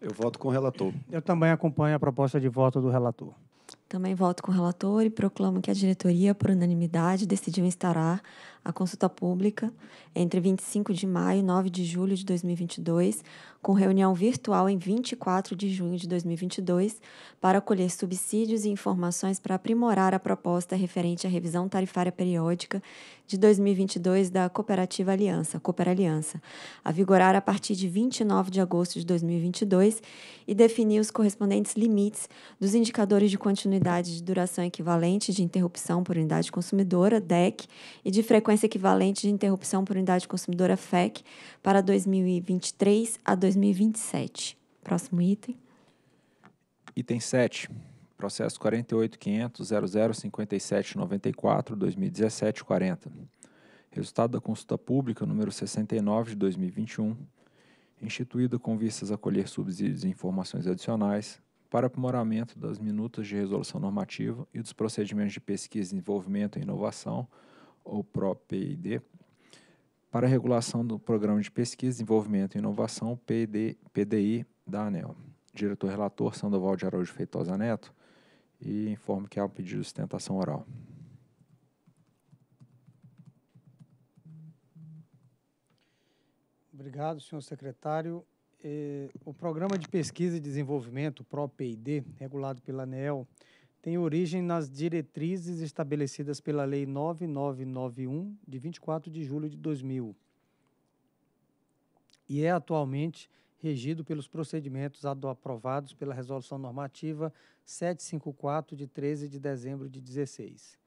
Speaker 4: Eu voto com o relator.
Speaker 1: Eu também acompanho
Speaker 3: a proposta de voto do relator.
Speaker 1: Também voto com o relator e proclamo que a diretoria, por unanimidade, decidiu instaurar a consulta pública entre 25 de maio e 9 de julho de 2022, com reunião virtual em 24 de junho de 2022, para colher subsídios e informações para aprimorar a proposta referente à revisão tarifária periódica de 2022 da Cooperativa Aliança, Cooper Aliança, a vigorar a partir de 29 de agosto de 2022 e definir os correspondentes limites dos indicadores de continuidade de duração equivalente de interrupção por unidade consumidora, DEC, e de frequência frequência equivalente de interrupção por unidade consumidora FEC para 2023 a 2027. Próximo item.
Speaker 9: Item 7. Processo 48.500.0057.94.2017.40. 2017 40 Resultado da consulta pública número 69 de 2021, instituída com vistas a colher subsídios e informações adicionais para aprimoramento das minutas de resolução normativa e dos procedimentos de pesquisa, desenvolvimento e inovação ou PRO-PID, para a regulação do Programa de Pesquisa, Desenvolvimento e Inovação, PD, PDI, da ANEL. Diretor-relator Sandoval de Araújo Feitosa Neto, e informo que há um pedido de sustentação oral.
Speaker 3: Obrigado, senhor secretário. Eh, o Programa de Pesquisa e Desenvolvimento, PROPID, regulado pela Anel tem origem nas diretrizes estabelecidas pela Lei 9991, de 24 de julho de 2000, e é atualmente regido pelos procedimentos aprovados pela Resolução Normativa 754, de 13 de dezembro de 16.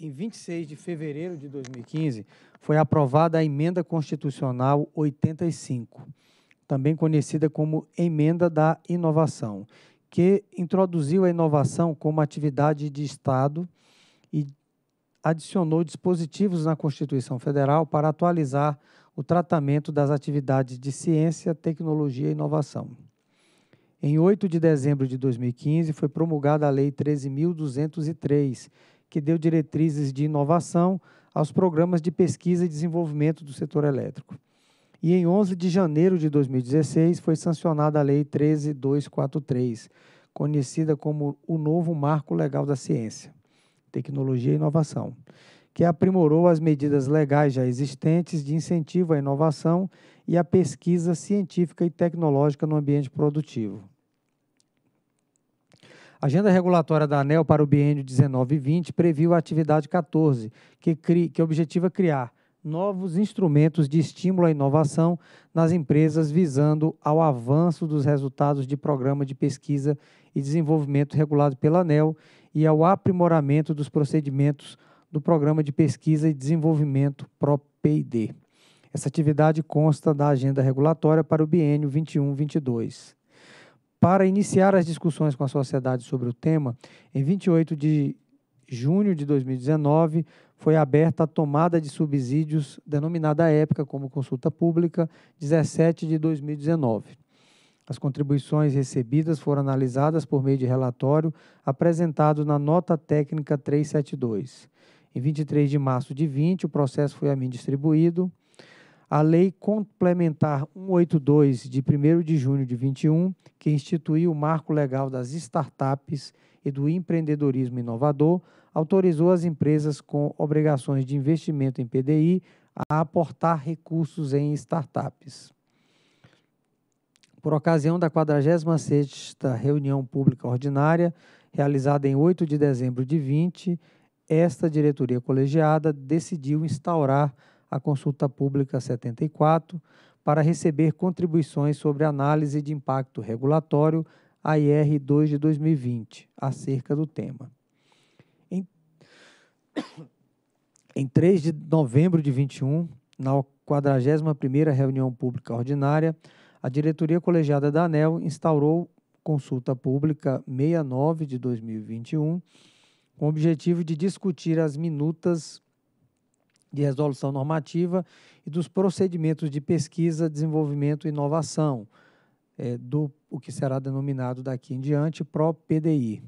Speaker 3: Em 26 de fevereiro de 2015, foi aprovada a Emenda Constitucional 85, também conhecida como Emenda da Inovação, que introduziu a inovação como atividade de Estado e adicionou dispositivos na Constituição Federal para atualizar o tratamento das atividades de ciência, tecnologia e inovação. Em 8 de dezembro de 2015, foi promulgada a Lei 13.203, que deu diretrizes de inovação aos programas de pesquisa e desenvolvimento do setor elétrico e em 11 de janeiro de 2016 foi sancionada a Lei 13243, conhecida como o novo Marco Legal da Ciência, Tecnologia e Inovação, que aprimorou as medidas legais já existentes de incentivo à inovação e à pesquisa científica e tecnológica no ambiente produtivo. A agenda regulatória da ANEL para o biênio 19 e 20 previu a atividade 14, que, cri, que objetiva criar novos instrumentos de estímulo à inovação nas empresas visando ao avanço dos resultados de programa de pesquisa e desenvolvimento regulado pela ANEL e ao aprimoramento dos procedimentos do Programa de Pesquisa e Desenvolvimento PROPEID. Essa atividade consta da agenda regulatória para o biênio 21-22. Para iniciar as discussões com a sociedade sobre o tema, em 28 de junho de 2019, foi aberta a tomada de subsídios, denominada à época como consulta pública 17 de 2019. As contribuições recebidas foram analisadas por meio de relatório apresentado na nota técnica 372. Em 23 de março de 20, o processo foi a mim distribuído. A Lei Complementar 182, de 1 de junho de 21, que instituiu o marco legal das startups e do Empreendedorismo Inovador, autorizou as empresas com obrigações de investimento em PDI a aportar recursos em startups. Por ocasião da 46ª reunião pública ordinária, realizada em 8 de dezembro de 20, esta diretoria colegiada decidiu instaurar a consulta pública 74 para receber contribuições sobre análise de impacto regulatório a IR 2 de 2020, acerca do tema. Em, em 3 de novembro de 21, na 41ª reunião pública ordinária, a diretoria colegiada da ANEL instaurou consulta pública 69 de 2021, com o objetivo de discutir as minutas de resolução normativa e dos procedimentos de pesquisa, desenvolvimento e inovação, é, do o que será denominado daqui em diante PRO-PDI.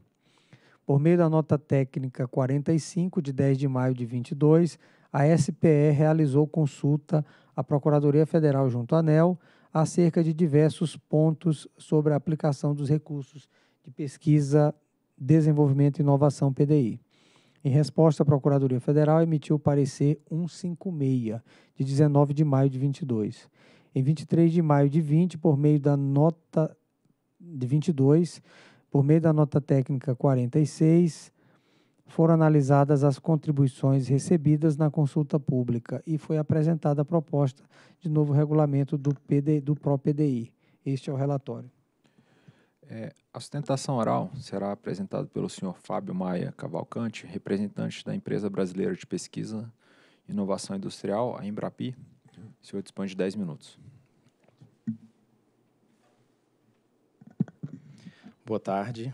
Speaker 3: Por meio da nota técnica 45, de 10 de maio de 22, a SPE realizou consulta à Procuradoria Federal junto à ANEL acerca de diversos pontos sobre a aplicação dos recursos de pesquisa, desenvolvimento e inovação PDI. Em resposta, a Procuradoria Federal emitiu o parecer 156, de 19 de maio de 22 em 23 de maio de 20, por meio da nota de 22, por meio da nota técnica 46, foram analisadas as contribuições recebidas na consulta pública e foi apresentada a proposta de novo regulamento do, PD, do PRO-PDI. Este é o relatório.
Speaker 9: É, a sustentação oral será apresentada pelo senhor Fábio Maia Cavalcante, representante da Empresa Brasileira de Pesquisa e Inovação Industrial, a Embrapi, o senhor dispõe de 10 minutos.
Speaker 14: Boa tarde.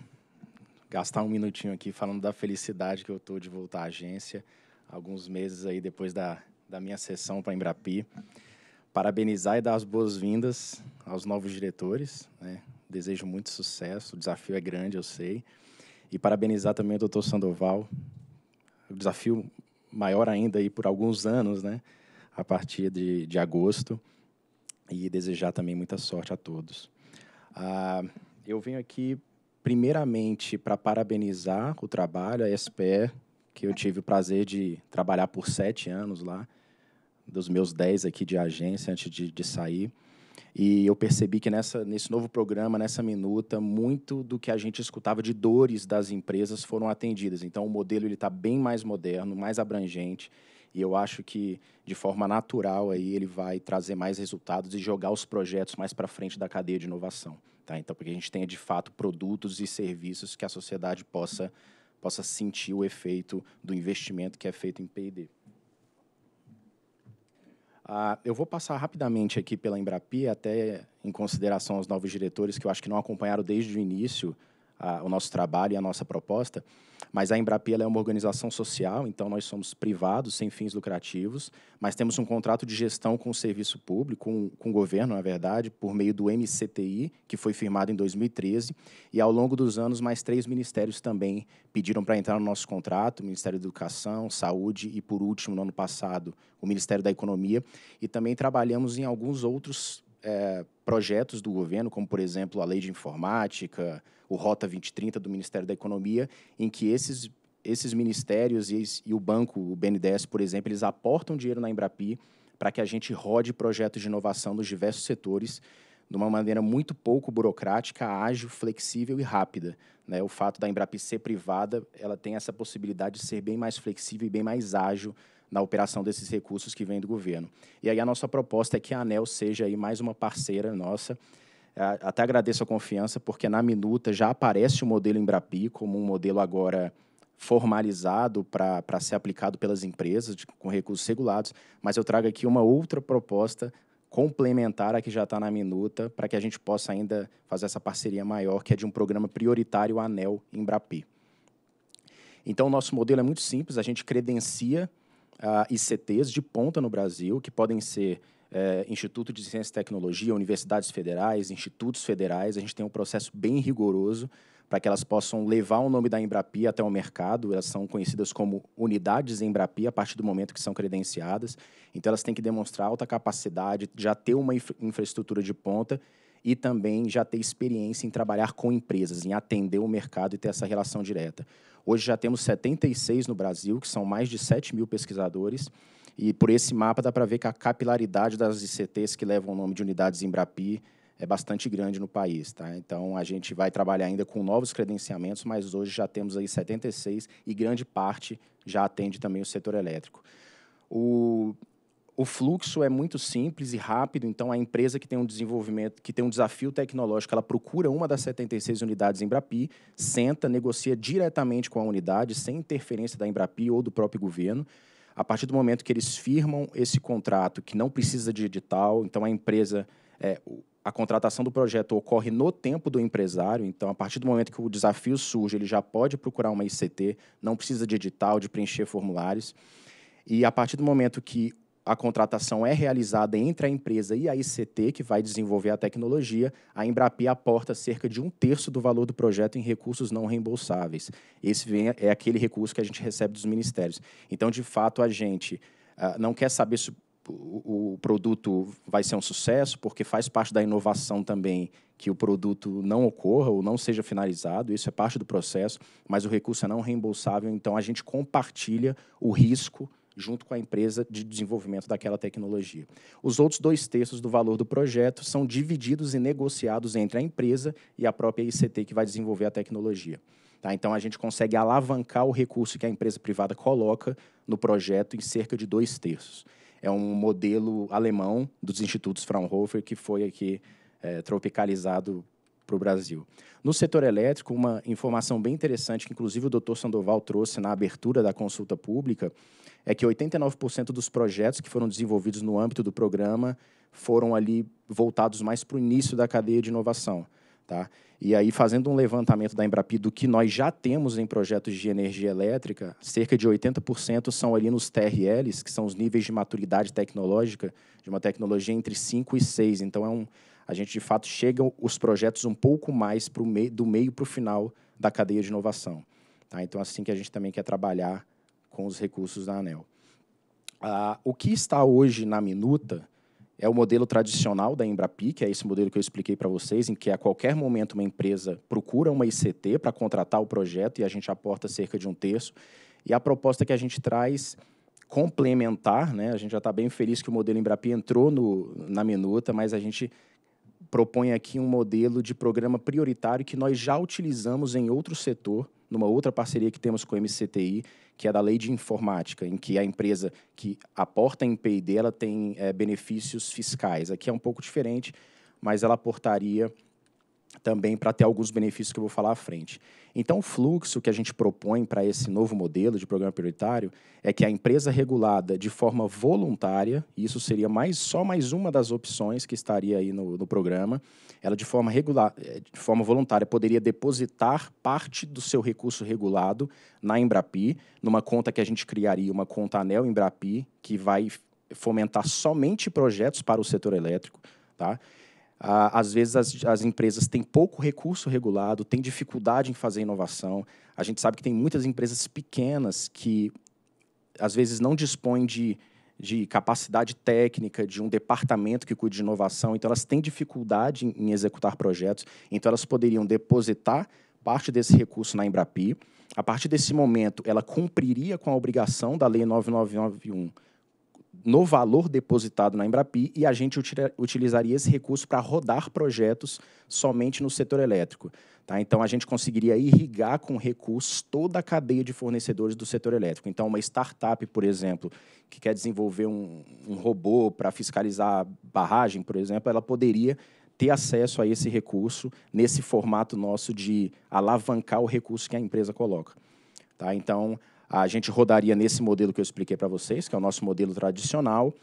Speaker 14: Gastar um minutinho aqui falando da felicidade que eu estou de voltar à agência, alguns meses aí depois da, da minha sessão para a Embrapi. Parabenizar e dar as boas-vindas aos novos diretores. Né? Desejo muito sucesso, o desafio é grande, eu sei. E parabenizar também o doutor Sandoval. O desafio maior ainda aí por alguns anos, né? a partir de, de agosto e desejar também muita sorte a todos. Ah, eu venho aqui primeiramente para parabenizar o trabalho, a SPE, que eu tive o prazer de trabalhar por sete anos lá, dos meus dez aqui de agência antes de, de sair. E eu percebi que nessa, nesse novo programa, nessa minuta, muito do que a gente escutava de dores das empresas foram atendidas. Então, o modelo está bem mais moderno, mais abrangente e eu acho que, de forma natural, aí ele vai trazer mais resultados e jogar os projetos mais para frente da cadeia de inovação. Tá? Então, porque a gente tenha, de fato, produtos e serviços que a sociedade possa, possa sentir o efeito do investimento que é feito em P&D. Ah, eu vou passar rapidamente aqui pela Embrapi, até em consideração aos novos diretores que eu acho que não acompanharam desde o início, a, o nosso trabalho e a nossa proposta, mas a Embrapi é uma organização social, então nós somos privados, sem fins lucrativos, mas temos um contrato de gestão com o serviço público, com, com o governo, na verdade, por meio do MCTI, que foi firmado em 2013, e ao longo dos anos mais três ministérios também pediram para entrar no nosso contrato, o Ministério da Educação, Saúde e, por último, no ano passado, o Ministério da Economia, e também trabalhamos em alguns outros é, projetos do governo, como, por exemplo, a Lei de Informática, o Rota 2030 do Ministério da Economia, em que esses, esses ministérios e, e o banco, o BNDES, por exemplo, eles aportam dinheiro na Embrapi para que a gente rode projetos de inovação nos diversos setores de uma maneira muito pouco burocrática, ágil, flexível e rápida. Né? O fato da Embrapi ser privada, ela tem essa possibilidade de ser bem mais flexível e bem mais ágil na operação desses recursos que vêm do governo. E aí a nossa proposta é que a ANEL seja aí mais uma parceira nossa. Até agradeço a confiança, porque na minuta já aparece o modelo Embrapi como um modelo agora formalizado para ser aplicado pelas empresas de, com recursos regulados, mas eu trago aqui uma outra proposta complementar a que já está na minuta para que a gente possa ainda fazer essa parceria maior, que é de um programa prioritário ANEL Embrapi. Então, o nosso modelo é muito simples, a gente credencia ICTs de ponta no Brasil, que podem ser é, Instituto de Ciência e Tecnologia, universidades federais, institutos federais. A gente tem um processo bem rigoroso para que elas possam levar o nome da Embrapi até o mercado. Elas são conhecidas como unidades Embrapi a partir do momento que são credenciadas. Então, elas têm que demonstrar alta capacidade, já ter uma infra infraestrutura de ponta e também já ter experiência em trabalhar com empresas, em atender o mercado e ter essa relação direta. Hoje já temos 76 no Brasil, que são mais de 7 mil pesquisadores, e por esse mapa dá para ver que a capilaridade das ICTs que levam o nome de unidades Embrapi é bastante grande no país. Tá? Então, a gente vai trabalhar ainda com novos credenciamentos, mas hoje já temos aí 76 e grande parte já atende também o setor elétrico. O, o fluxo é muito simples e rápido, então a empresa que tem um desenvolvimento, que tem um desafio tecnológico, ela procura uma das 76 unidades Embrapi, senta, negocia diretamente com a unidade, sem interferência da Embrapi ou do próprio governo. A partir do momento que eles firmam esse contrato, que não precisa de edital, então a empresa, é, a contratação do projeto ocorre no tempo do empresário, então a partir do momento que o desafio surge, ele já pode procurar uma ICT, não precisa de edital, de preencher formulários. E a partir do momento que a contratação é realizada entre a empresa e a ICT, que vai desenvolver a tecnologia, a Embrapi aporta cerca de um terço do valor do projeto em recursos não reembolsáveis. Esse vem, é aquele recurso que a gente recebe dos ministérios. Então, de fato, a gente uh, não quer saber se o, o produto vai ser um sucesso, porque faz parte da inovação também que o produto não ocorra ou não seja finalizado, isso é parte do processo, mas o recurso é não reembolsável, então a gente compartilha o risco junto com a empresa de desenvolvimento daquela tecnologia. Os outros dois terços do valor do projeto são divididos e negociados entre a empresa e a própria ICT que vai desenvolver a tecnologia. Tá? Então, a gente consegue alavancar o recurso que a empresa privada coloca no projeto em cerca de dois terços. É um modelo alemão dos institutos Fraunhofer que foi aqui é, tropicalizado para o Brasil. No setor elétrico, uma informação bem interessante que, inclusive, o doutor Sandoval trouxe na abertura da consulta pública é que 89% dos projetos que foram desenvolvidos no âmbito do programa foram ali voltados mais para o início da cadeia de inovação. Tá? E aí, fazendo um levantamento da Embrapi do que nós já temos em projetos de energia elétrica, cerca de 80% são ali nos TRLs, que são os níveis de maturidade tecnológica de uma tecnologia entre 5 e 6. Então, é um, a gente de fato chega os projetos um pouco mais meio, do meio para o final da cadeia de inovação. Tá? Então, assim que a gente também quer trabalhar com os recursos da ANEL. Ah, o que está hoje na minuta é o modelo tradicional da Embrapi, que é esse modelo que eu expliquei para vocês, em que a qualquer momento uma empresa procura uma ICT para contratar o projeto e a gente aporta cerca de um terço. E a proposta que a gente traz complementar, né? a gente já está bem feliz que o modelo Embrapi entrou no, na minuta, mas a gente propõe aqui um modelo de programa prioritário que nós já utilizamos em outro setor, numa outra parceria que temos com o MCTI, que é da lei de informática, em que a empresa que aporta em P&D tem é, benefícios fiscais. Aqui é um pouco diferente, mas ela aportaria também para ter alguns benefícios que eu vou falar à frente. Então, o fluxo que a gente propõe para esse novo modelo de programa prioritário é que a empresa regulada de forma voluntária, e isso seria mais, só mais uma das opções que estaria aí no, no programa, ela de forma, regular, eh, de forma voluntária poderia depositar parte do seu recurso regulado na Embrapi, numa conta que a gente criaria, uma conta anel Embrapi, que vai fomentar somente projetos para o setor elétrico. Tá? Ah, às vezes as, as, empresas têm pouco recurso regulado, têm dificuldade em fazer inovação. A gente sabe que tem muitas empresas pequenas que às vezes não dispõem de, de capacidade técnica, de um departamento que cuide de inovação, então elas têm dificuldade em, em executar projetos. Então elas poderiam depositar parte desse recurso na Embrapi. A partir desse momento, ela cumpriria com a obrigação da Lei 9991 no valor depositado na Embrapi e a gente utilizaria esse recurso para rodar projetos somente no setor elétrico. Tá? Então, a gente conseguiria irrigar com recursos toda a cadeia de fornecedores do setor elétrico. Então, uma startup, por exemplo, que quer desenvolver um, um robô para fiscalizar barragem, por exemplo, ela poderia ter acesso a esse recurso nesse formato nosso de alavancar o recurso que a empresa coloca. Tá? Então, a gente rodaria nesse modelo que eu expliquei para vocês, que é o nosso modelo tradicional,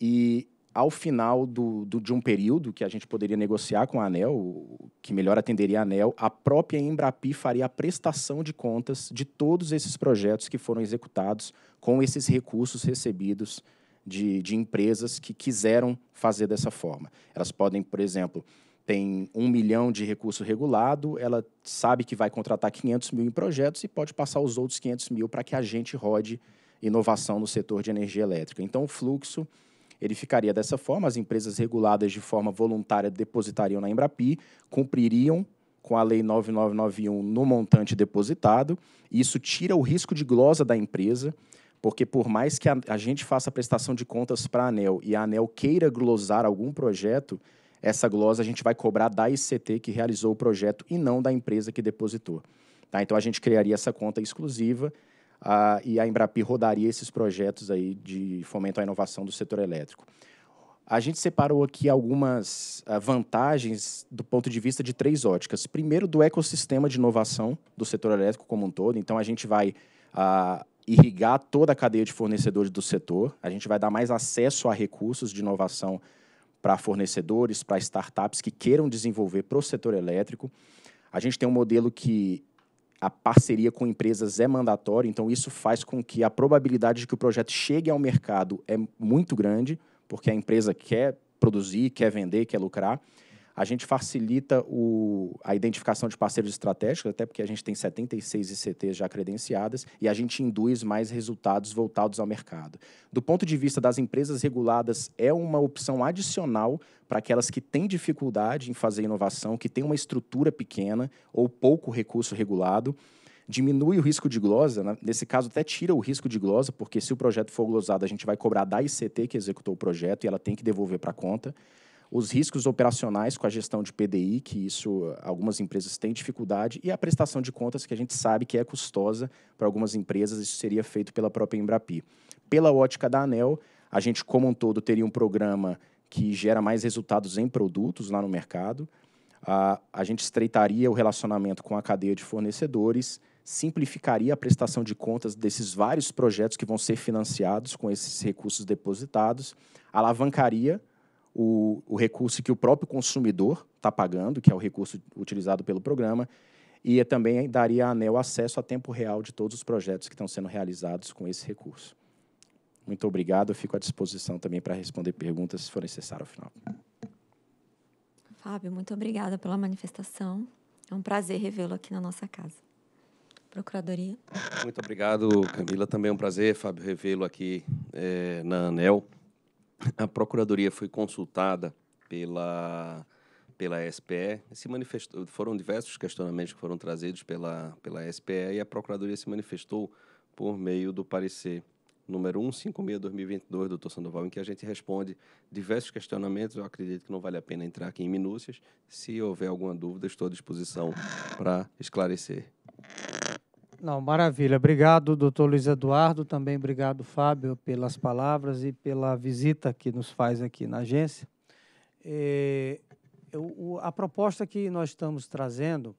Speaker 14: e ao final do, do, de um período que a gente poderia negociar com a ANEL, que melhor atenderia a ANEL, a própria Embrapi faria a prestação de contas de todos esses projetos que foram executados com esses recursos recebidos de, de empresas que quiseram fazer dessa forma. Elas podem, por exemplo, tem um milhão de recurso regulado, ela sabe que vai contratar 500 mil em projetos e pode passar os outros 500 mil para que a gente rode inovação no setor de energia elétrica. Então, o fluxo ele ficaria dessa forma: as empresas reguladas de forma voluntária depositariam na Embrapi, cumpririam com a Lei 9991 no montante depositado. Isso tira o risco de glosa da empresa, porque por mais que a, a gente faça a prestação de contas para a ANEL e a ANEL queira glosar algum projeto, essa glosa a gente vai cobrar da ICT que realizou o projeto e não da empresa que depositou. Tá? Então a gente criaria essa conta exclusiva uh, e a Embrapi rodaria esses projetos aí de fomento à inovação do setor elétrico. A gente separou aqui algumas uh, vantagens do ponto de vista de três óticas. Primeiro, do ecossistema de inovação do setor elétrico como um todo. Então, a gente vai uh, irrigar toda a cadeia de fornecedores do setor, a gente vai dar mais acesso a recursos de inovação para fornecedores, para startups que queiram desenvolver para o setor elétrico. A gente tem um modelo que a parceria com empresas é mandatória, então isso faz com que a probabilidade de que o projeto chegue ao mercado é muito grande, porque a empresa quer produzir, quer vender, quer lucrar. A gente facilita o, a identificação de parceiros estratégicos, até porque a gente tem 76 ICTs já credenciadas e a gente induz mais resultados voltados ao mercado. Do ponto de vista das empresas reguladas, é uma opção adicional para aquelas que têm dificuldade em fazer inovação, que têm uma estrutura pequena ou pouco recurso regulado diminui o risco de glosa, né? nesse caso até tira o risco de glosa, porque se o projeto for glosado, a gente vai cobrar da ICT que executou o projeto e ela tem que devolver para a conta os riscos operacionais com a gestão de PDI, que isso algumas empresas têm dificuldade, e a prestação de contas, que a gente sabe que é custosa para algumas empresas, isso seria feito pela própria Embrapi. Pela ótica da ANEL, a gente, como um todo, teria um programa que gera mais resultados em produtos lá no mercado, a, a gente estreitaria o relacionamento com a cadeia de fornecedores, simplificaria a prestação de contas desses vários projetos que vão ser financiados com esses recursos depositados, alavancaria o, o recurso que o próprio consumidor está pagando, que é o recurso utilizado pelo programa, e é também daria à ANEL acesso a tempo real de todos os projetos que estão sendo realizados com esse recurso. Muito obrigado, eu fico à disposição também para responder perguntas se for necessário ao final.
Speaker 1: Fábio, muito obrigada pela manifestação. É um prazer revê-lo aqui na nossa casa. Procuradoria.
Speaker 7: Muito obrigado, Camila. Também é um prazer, Fábio, revê-lo aqui é, na ANEL a Procuradoria foi consultada pela, pela SPE. Se manifestou, foram diversos questionamentos que foram trazidos pela, pela SPE e a Procuradoria se manifestou por meio do parecer número 156-2022, doutor Sandoval, em que a gente responde diversos questionamentos. Eu acredito que não vale a pena entrar aqui em minúcias. Se houver alguma dúvida, estou à disposição para esclarecer.
Speaker 3: Não, maravilha. Obrigado, doutor Luiz Eduardo. Também obrigado, Fábio, pelas palavras e pela visita que nos faz aqui na agência. É, eu, a proposta que nós estamos trazendo,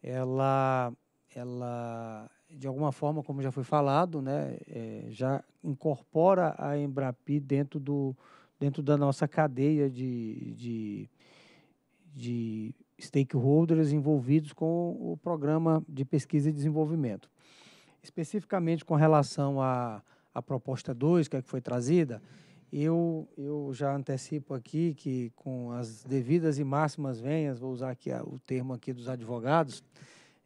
Speaker 3: ela, ela de alguma forma, como já foi falado, né, é, já incorpora a Embrapi dentro, do, dentro da nossa cadeia de, de, de stakeholders envolvidos com o programa de pesquisa e desenvolvimento. Especificamente com relação à, à proposta 2, que, é que foi trazida, eu, eu já antecipo aqui que, com as devidas e máximas venhas, vou usar aqui o termo aqui dos advogados,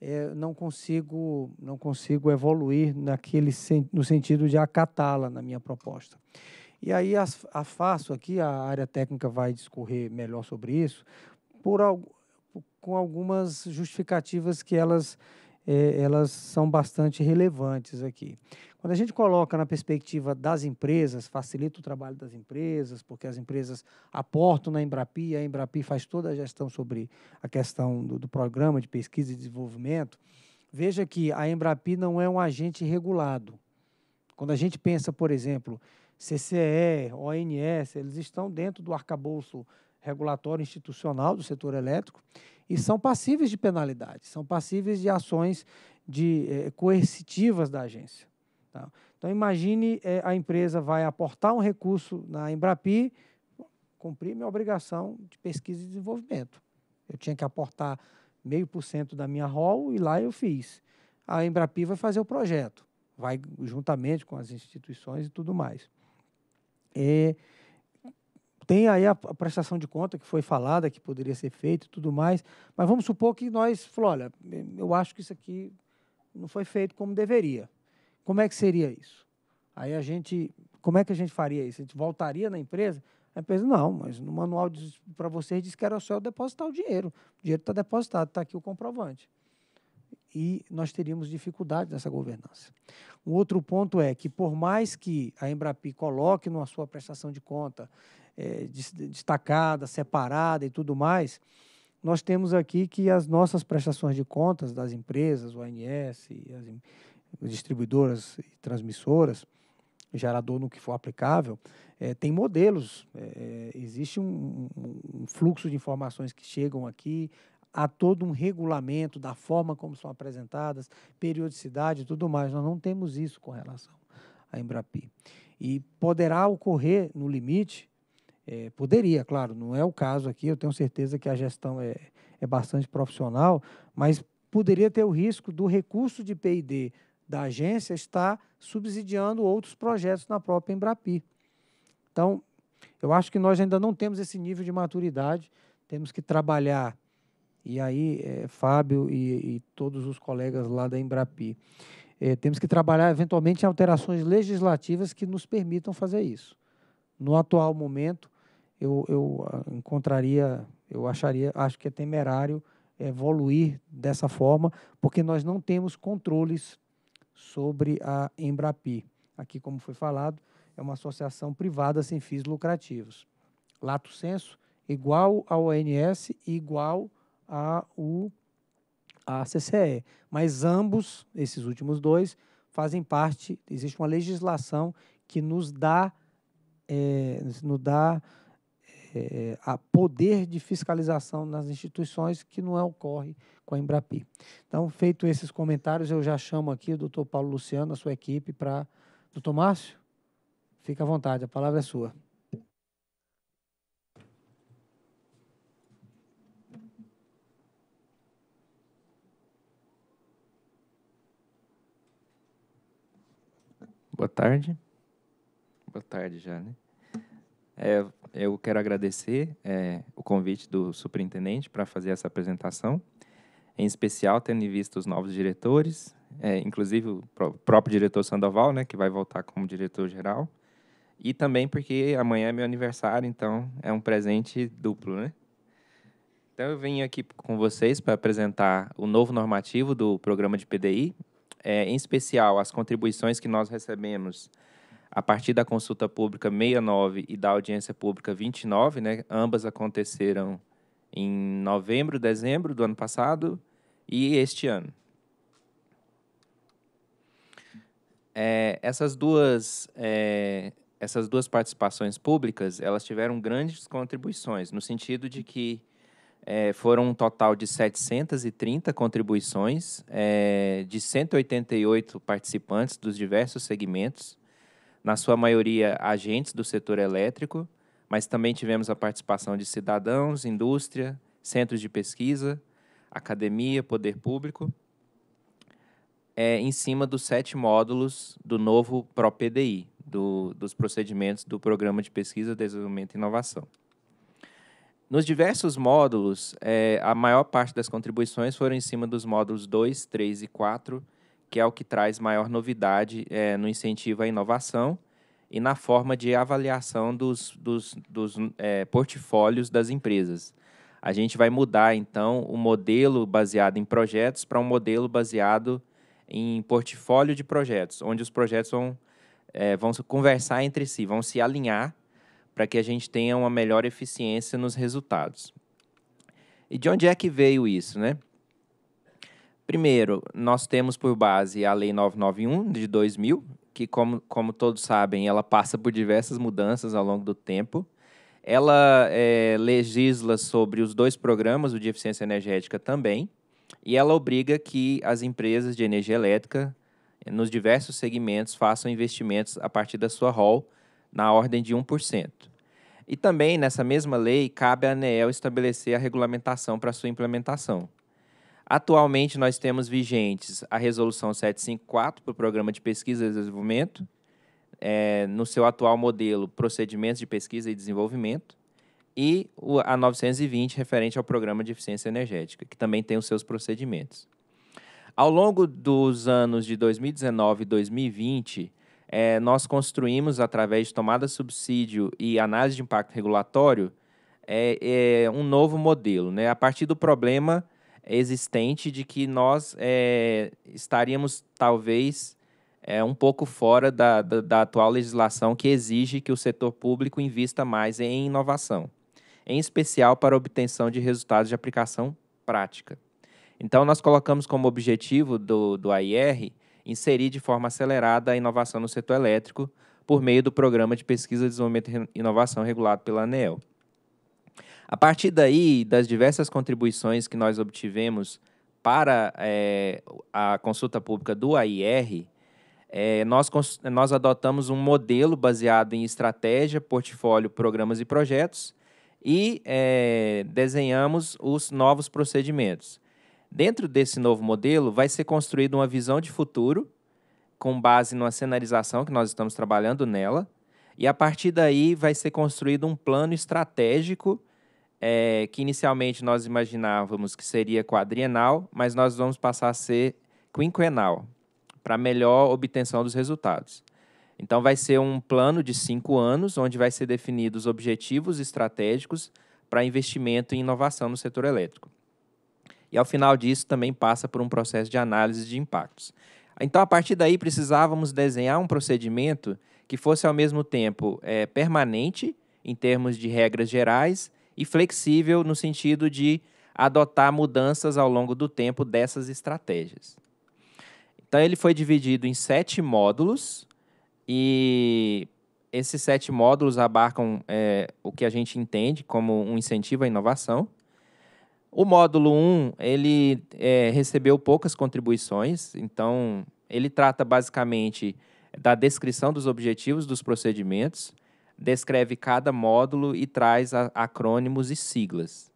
Speaker 3: é, não consigo não consigo evoluir naquele no sentido de acatá-la na minha proposta. E aí afasto aqui, a área técnica vai discorrer melhor sobre isso, por com algumas justificativas que elas, é, elas são bastante relevantes aqui. Quando a gente coloca na perspectiva das empresas, facilita o trabalho das empresas, porque as empresas aportam na Embrapi, e a Embrapi faz toda a gestão sobre a questão do, do programa de pesquisa e desenvolvimento. Veja que a Embrapi não é um agente regulado. Quando a gente pensa, por exemplo, CCE, ONS, eles estão dentro do arcabouço regulatório institucional do setor elétrico e são passíveis de penalidades, são passíveis de ações de eh, coercitivas da agência. Tá? Então imagine eh, a empresa vai aportar um recurso na Embrapi, cumprir minha obrigação de pesquisa e desenvolvimento. Eu tinha que aportar meio por cento da minha rol e lá eu fiz. A Embrapi vai fazer o projeto, vai juntamente com as instituições e tudo mais. E tem aí a prestação de conta que foi falada, que poderia ser feito e tudo mais, mas vamos supor que nós falou, olha, eu acho que isso aqui não foi feito como deveria. Como é que seria isso? Aí a gente, como é que a gente faria isso? A gente voltaria na empresa? A empresa, não, mas no manual para vocês diz que era só eu depositar o dinheiro. O dinheiro está depositado, está aqui o comprovante. E nós teríamos dificuldade nessa governança. Um outro ponto é que, por mais que a Embrapi coloque na sua prestação de conta é, destacada, separada e tudo mais, nós temos aqui que as nossas prestações de contas das empresas, o ANS, as distribuidoras e transmissoras, gerador no que for aplicável, é, tem modelos. É, é existe um, um, fluxo de informações que chegam aqui, há todo um regulamento da forma como são apresentadas, periodicidade e tudo mais. Nós não temos isso com relação à Embrapi. E poderá ocorrer, no limite, é, poderia, claro, não é o caso aqui, eu tenho certeza que a gestão é, é bastante profissional, mas poderia ter o risco do recurso de PD da agência estar subsidiando outros projetos na própria Embrapi. Então, eu acho que nós ainda não temos esse nível de maturidade, temos que trabalhar. E aí, é, Fábio e, e, todos os colegas lá da Embrapi, é, temos que trabalhar eventualmente em alterações legislativas que nos permitam fazer isso. No atual momento, eu, eu ah, encontraria, eu acharia, acho que é temerário evoluir dessa forma, porque nós não temos controles sobre a Embrapi. Aqui, como foi falado, é uma associação privada sem fins lucrativos. Lato senso, igual ao ONS e igual ao à CCE. Mas ambos, esses últimos dois, fazem parte, existe uma legislação que nos dá, é, nos dá é, é, a poder de fiscalização nas instituições que não é ocorre com a Embrapi. Então, feito esses comentários, eu já chamo aqui o doutor Paulo Luciano, a sua equipe, para... Doutor Márcio, fica à vontade, a palavra é sua.
Speaker 15: Boa tarde. Boa tarde já, né? É, eu quero agradecer é, o convite do superintendente para fazer essa apresentação, em especial tendo em vista os novos diretores, é, inclusive o próprio diretor Sandoval, né, que vai voltar como diretor-geral, e também porque amanhã é meu aniversário, então é um presente duplo, né? Então eu vim aqui com vocês para apresentar o novo normativo do programa de PDI, é, em especial as contribuições que nós recebemos a partir da consulta pública 69 e da audiência pública 29, né, ambas aconteceram em novembro, dezembro do ano passado e este ano. É, essas duas é, essas duas participações públicas elas tiveram grandes contribuições no sentido de que é, foram um total de 730 contribuições é, de 188 participantes dos diversos segmentos na sua maioria agentes do setor elétrico, mas também tivemos a participação de cidadãos, indústria, centros de pesquisa, academia, poder público, é, em cima dos sete módulos do novo ProPDI, do, dos procedimentos do Programa de Pesquisa, Desenvolvimento e Inovação. Nos diversos módulos, é, a maior parte das contribuições foram em cima dos módulos 2, 3 e 4, que é o que traz maior novidade é, no incentivo à inovação e na forma de avaliação dos, dos, dos é, portfólios das empresas. A gente vai mudar, então, o modelo baseado em projetos para um modelo baseado em portfólio de projetos, onde os projetos vão, é, vão conversar entre si, vão se alinhar para que a gente tenha uma melhor eficiência nos resultados. E de onde é que veio isso, né? Primeiro, nós temos por base a Lei 991 de 2000, que, como, como todos sabem, ela passa por diversas mudanças ao longo do tempo. Ela é, legisla sobre os dois programas, o de eficiência energética também, e ela obriga que as empresas de energia elétrica, eh, nos diversos segmentos, façam investimentos a partir da sua ROL na ordem de 1%. E também, nessa mesma lei, cabe à ANEEL estabelecer a regulamentação para sua implementação. Atualmente, nós temos vigentes a Resolução 754 para o Programa de Pesquisa e Desenvolvimento, é, no seu atual modelo, Procedimentos de Pesquisa e Desenvolvimento, e a 920, referente ao Programa de Eficiência Energética, que também tem os seus procedimentos. Ao longo dos anos de 2019 e 2020, é, nós construímos, através de tomada subsídio e análise de impacto regulatório, é, é um novo modelo. Né? A partir do problema existente de que nós é, estaríamos talvez é, um pouco fora da, da, da, atual legislação que exige que o setor público invista mais em inovação, em especial para obtenção de resultados de aplicação prática. Então, nós colocamos como objetivo do, do AIR inserir de forma acelerada a inovação no setor elétrico por meio do Programa de Pesquisa, Desenvolvimento e Inovação regulado pela ANEEL. A partir daí, das diversas contribuições que nós obtivemos para é, a consulta pública do AIR, é, eh, nós, nós adotamos um modelo baseado em estratégia, portfólio, programas e projetos e é, desenhamos os novos procedimentos. Dentro desse novo modelo, vai ser construída uma visão de futuro com base numa cenarização que nós estamos trabalhando nela, e a partir daí vai ser construído um plano estratégico é, que inicialmente nós imaginávamos que seria quadrienal, mas nós vamos passar a ser quinquenal, para melhor obtenção dos resultados. Então, vai ser um plano de cinco anos, onde vai ser definidos objetivos estratégicos para investimento e inovação no setor elétrico. E ao final disso, também passa por um processo de análise de impactos. Então, a partir daí, precisávamos desenhar um procedimento que fosse ao mesmo tempo é, permanente, em termos de regras gerais, e flexível no sentido de adotar mudanças ao longo do tempo dessas estratégias. Então, ele foi dividido em sete módulos, e esses sete módulos abarcam é, o que a gente entende como um incentivo à inovação. O módulo 1, um, ele é, recebeu poucas contribuições, então ele trata basicamente da descrição dos objetivos dos procedimentos, descreve cada módulo e traz acrônimos e siglas.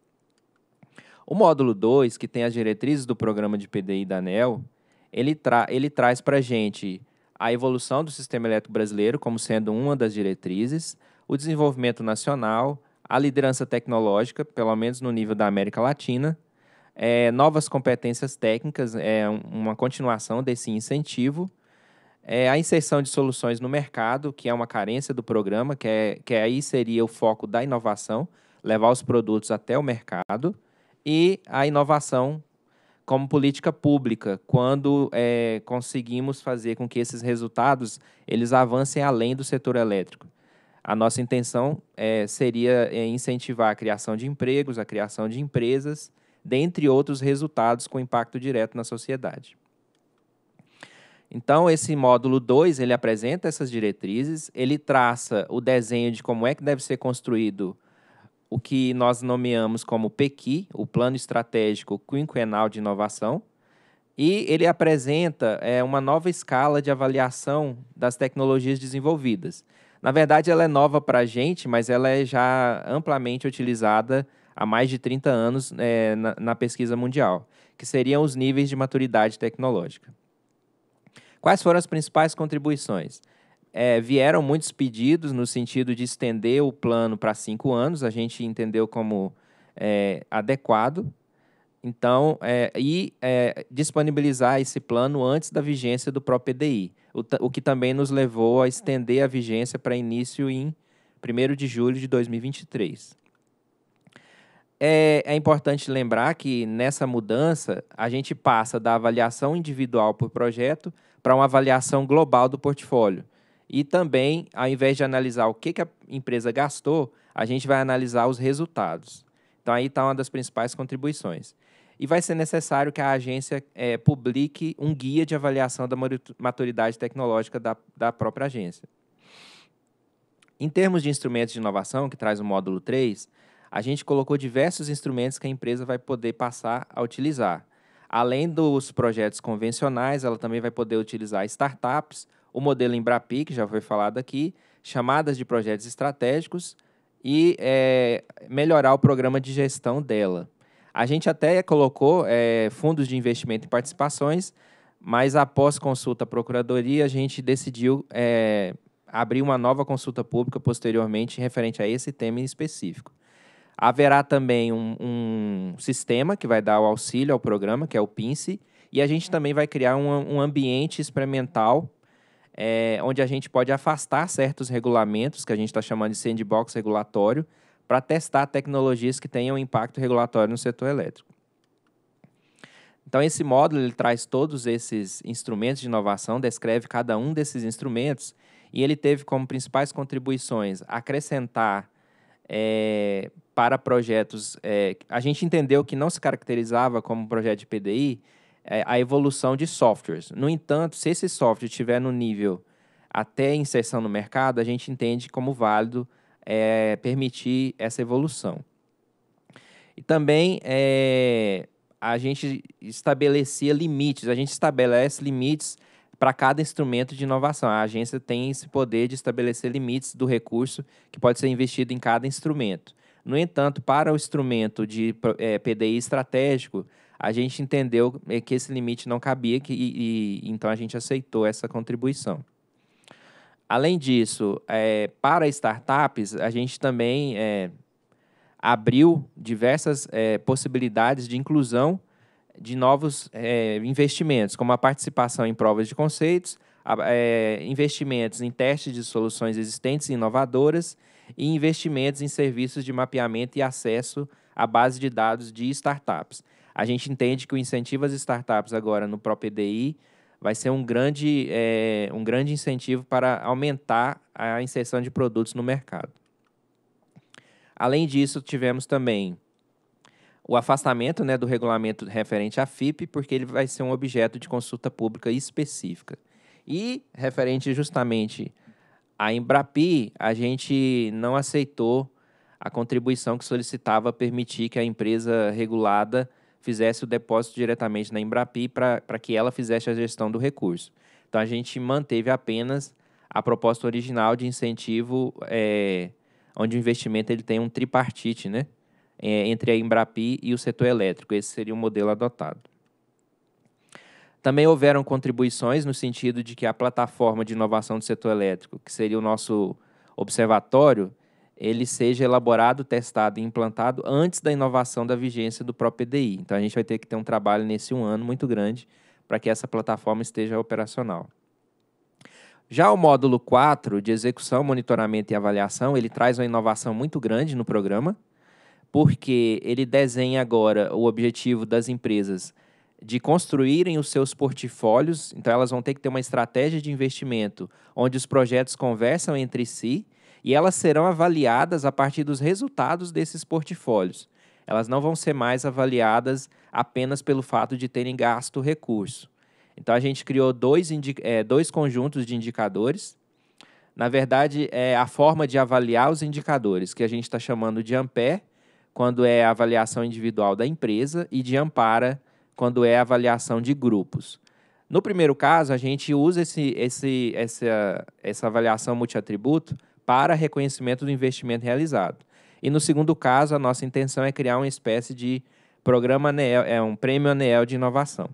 Speaker 15: O módulo 2, que tem as diretrizes do programa de PDI da ANEL, ele, tra ele traz para a gente a evolução do sistema elétrico brasileiro como sendo uma das diretrizes, o desenvolvimento nacional, a liderança tecnológica, pelo menos no nível da América Latina, é, novas competências técnicas, é uma continuação desse incentivo, é a inserção de soluções no mercado, que é uma carência do programa, que, é, que aí seria o foco da inovação, levar os produtos até o mercado, e a inovação como política pública, quando é, conseguimos fazer com que esses resultados eles avancem além do setor elétrico. A nossa intenção é, seria é, incentivar a criação de empregos, a criação de empresas, dentre outros resultados com impacto direto na sociedade. Então, esse módulo 2, ele apresenta essas diretrizes, ele traça o desenho de como é que deve ser construído o que nós nomeamos como PEQI, o Plano Estratégico Quinquenal de Inovação, e ele apresenta é, uma nova escala de avaliação das tecnologias desenvolvidas. Na verdade, ela é nova para a gente, mas ela é já amplamente utilizada há mais de 30 anos é, na, na pesquisa mundial, que seriam os níveis de maturidade tecnológica. Quais foram as principais contribuições? É, vieram muitos pedidos no sentido de estender o plano para cinco anos, a gente entendeu como é, adequado. Então, é, e é, disponibilizar esse plano antes da vigência do próprio PDI, o, o que também nos levou a estender a vigência para início em 1 de julho de 2023. É, é, importante lembrar que nessa mudança a gente passa da avaliação individual por projeto para uma avaliação global do portfólio. E também, ao invés de analisar o que, que a empresa gastou, a gente vai analisar os resultados. Então, aí está uma das principais contribuições. E vai ser necessário que a agência é, publique um guia de avaliação da maturidade tecnológica da, da própria agência. Em termos de instrumentos de inovação, que traz o módulo 3, a gente colocou diversos instrumentos que a empresa vai poder passar a utilizar. Além dos projetos convencionais, ela também vai poder utilizar startups, o modelo Embrapi, que já foi falado aqui, chamadas de projetos estratégicos e é, melhorar o programa de gestão dela. A gente até colocou é, fundos de investimento e participações, mas após consulta à procuradoria, a gente decidiu é, abrir uma nova consulta pública posteriormente referente a esse tema em específico. Haverá também um, um, sistema que vai dar o auxílio ao programa, que é o PINCE, e a gente também vai criar um, um ambiente experimental é, onde a gente pode afastar certos regulamentos, que a gente está chamando de sandbox regulatório, para testar tecnologias que tenham impacto regulatório no setor elétrico. Então, esse módulo ele traz todos esses instrumentos de inovação, descreve cada um desses instrumentos, e ele teve como principais contribuições acrescentar é, para projetos. É, a gente entendeu que não se caracterizava como projeto de PDI é, a evolução de softwares. No entanto, se esse software estiver no nível até inserção no mercado, a gente entende como válido é, permitir essa evolução. E também é, a gente estabelecia limites, a gente estabelece limites para cada instrumento de inovação. A agência tem esse poder de estabelecer limites do recurso que pode ser investido em cada instrumento. No entanto, para o instrumento de é, PDI estratégico, a gente entendeu é, que esse limite não cabia que, e, e então a gente aceitou essa contribuição. Além disso, é, para startups, a gente também é, abriu diversas é, possibilidades de inclusão de novos é, investimentos, como a participação em provas de conceitos, a, investimentos em testes de soluções existentes e inovadoras e investimentos em serviços de mapeamento e acesso à base de dados de startups. A gente entende que o incentivo às startups agora no próprio DI vai ser um grande, é, um grande incentivo para aumentar a inserção de produtos no mercado. Além disso, tivemos também o afastamento né, do regulamento referente à FIP, porque ele vai ser um objeto de consulta pública específica. E referente justamente a Embrapi, a gente não aceitou a contribuição que solicitava permitir que a empresa regulada fizesse o depósito diretamente na Embrapi para que ela fizesse a gestão do recurso. Então, a gente manteve apenas a proposta original de incentivo, é, onde o investimento ele tem um tripartite, né? É, entre a Embrapi e o setor elétrico. Esse seria o modelo adotado. Também houveram contribuições no sentido de que a plataforma de inovação do setor elétrico, que seria o nosso observatório, ele seja elaborado, testado e implantado antes da inovação da vigência do próprio EDI. Então a gente vai ter que ter um trabalho nesse um ano muito grande para que essa plataforma esteja operacional. Já o módulo 4 de execução, monitoramento e avaliação, ele traz uma inovação muito grande no programa, porque ele desenha agora o objetivo das empresas de construírem os seus portfólios, então elas vão ter que ter uma estratégia de investimento onde os projetos conversam entre si e elas serão avaliadas a partir dos resultados desses portfólios. Elas não vão ser mais avaliadas apenas pelo fato de terem gasto recurso. Então a gente criou dois, é, dois conjuntos de indicadores. Na verdade, é a forma de avaliar os indicadores, que a gente está chamando de ampé quando é a avaliação individual da empresa, e de Ampara, quando é avaliação de grupos. No primeiro caso, a gente usa esse, esse, essa, essa avaliação multiatributo para reconhecimento do investimento realizado. E no segundo caso, a nossa intenção é criar uma espécie de programa ANEEL, é um prêmio ANEEL de inovação.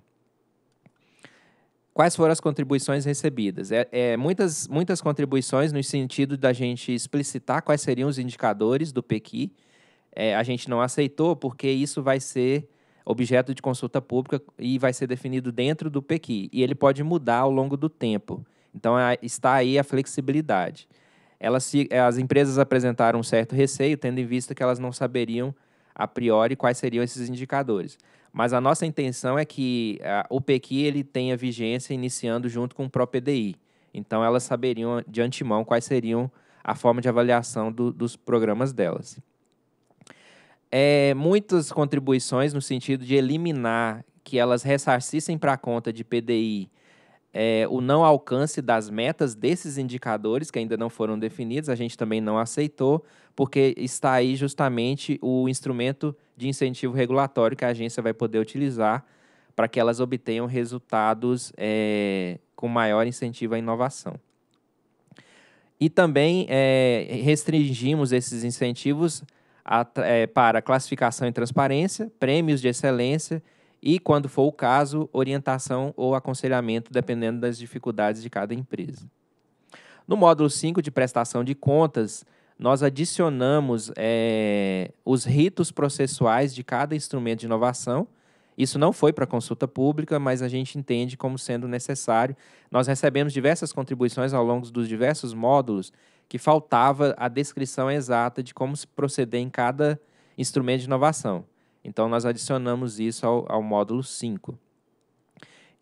Speaker 15: Quais foram as contribuições recebidas? É, é, muitas, muitas contribuições no sentido da gente explicitar quais seriam os indicadores do PEQI. É, a gente não aceitou porque isso vai ser objeto de consulta pública e vai ser definido dentro do PQI. E ele pode mudar ao longo do tempo. Então, é está aí a flexibilidade. Elas se, as empresas apresentaram um certo receio, tendo em vista que elas não saberiam a priori quais seriam esses indicadores. Mas a nossa intenção é que a, o PQI ele tenha vigência iniciando junto com o próprio PROPDI. Então, elas saberiam de antemão quais seriam a forma de avaliação do, dos programas delas é, muitas contribuições no sentido de eliminar que elas ressarcissem para a conta de PDI é, o não alcance das metas desses indicadores que ainda não foram definidos, a gente também não aceitou, porque está aí justamente o instrumento de incentivo regulatório que a agência vai poder utilizar para que elas obtenham resultados é, com maior incentivo à inovação. E também é, restringimos esses incentivos é, para classificação e transparência, prêmios de excelência e, quando for o caso, orientação ou aconselhamento, dependendo das dificuldades de cada empresa. No módulo 5 de prestação de contas, nós adicionamos é, os ritos processuais de cada instrumento de inovação. Isso não foi para consulta pública, mas a gente entende como sendo necessário. Nós recebemos diversas contribuições ao longo dos diversos módulos que faltava a descrição exata de como se proceder em cada instrumento de inovação. Então, nós adicionamos isso ao, ao módulo 5,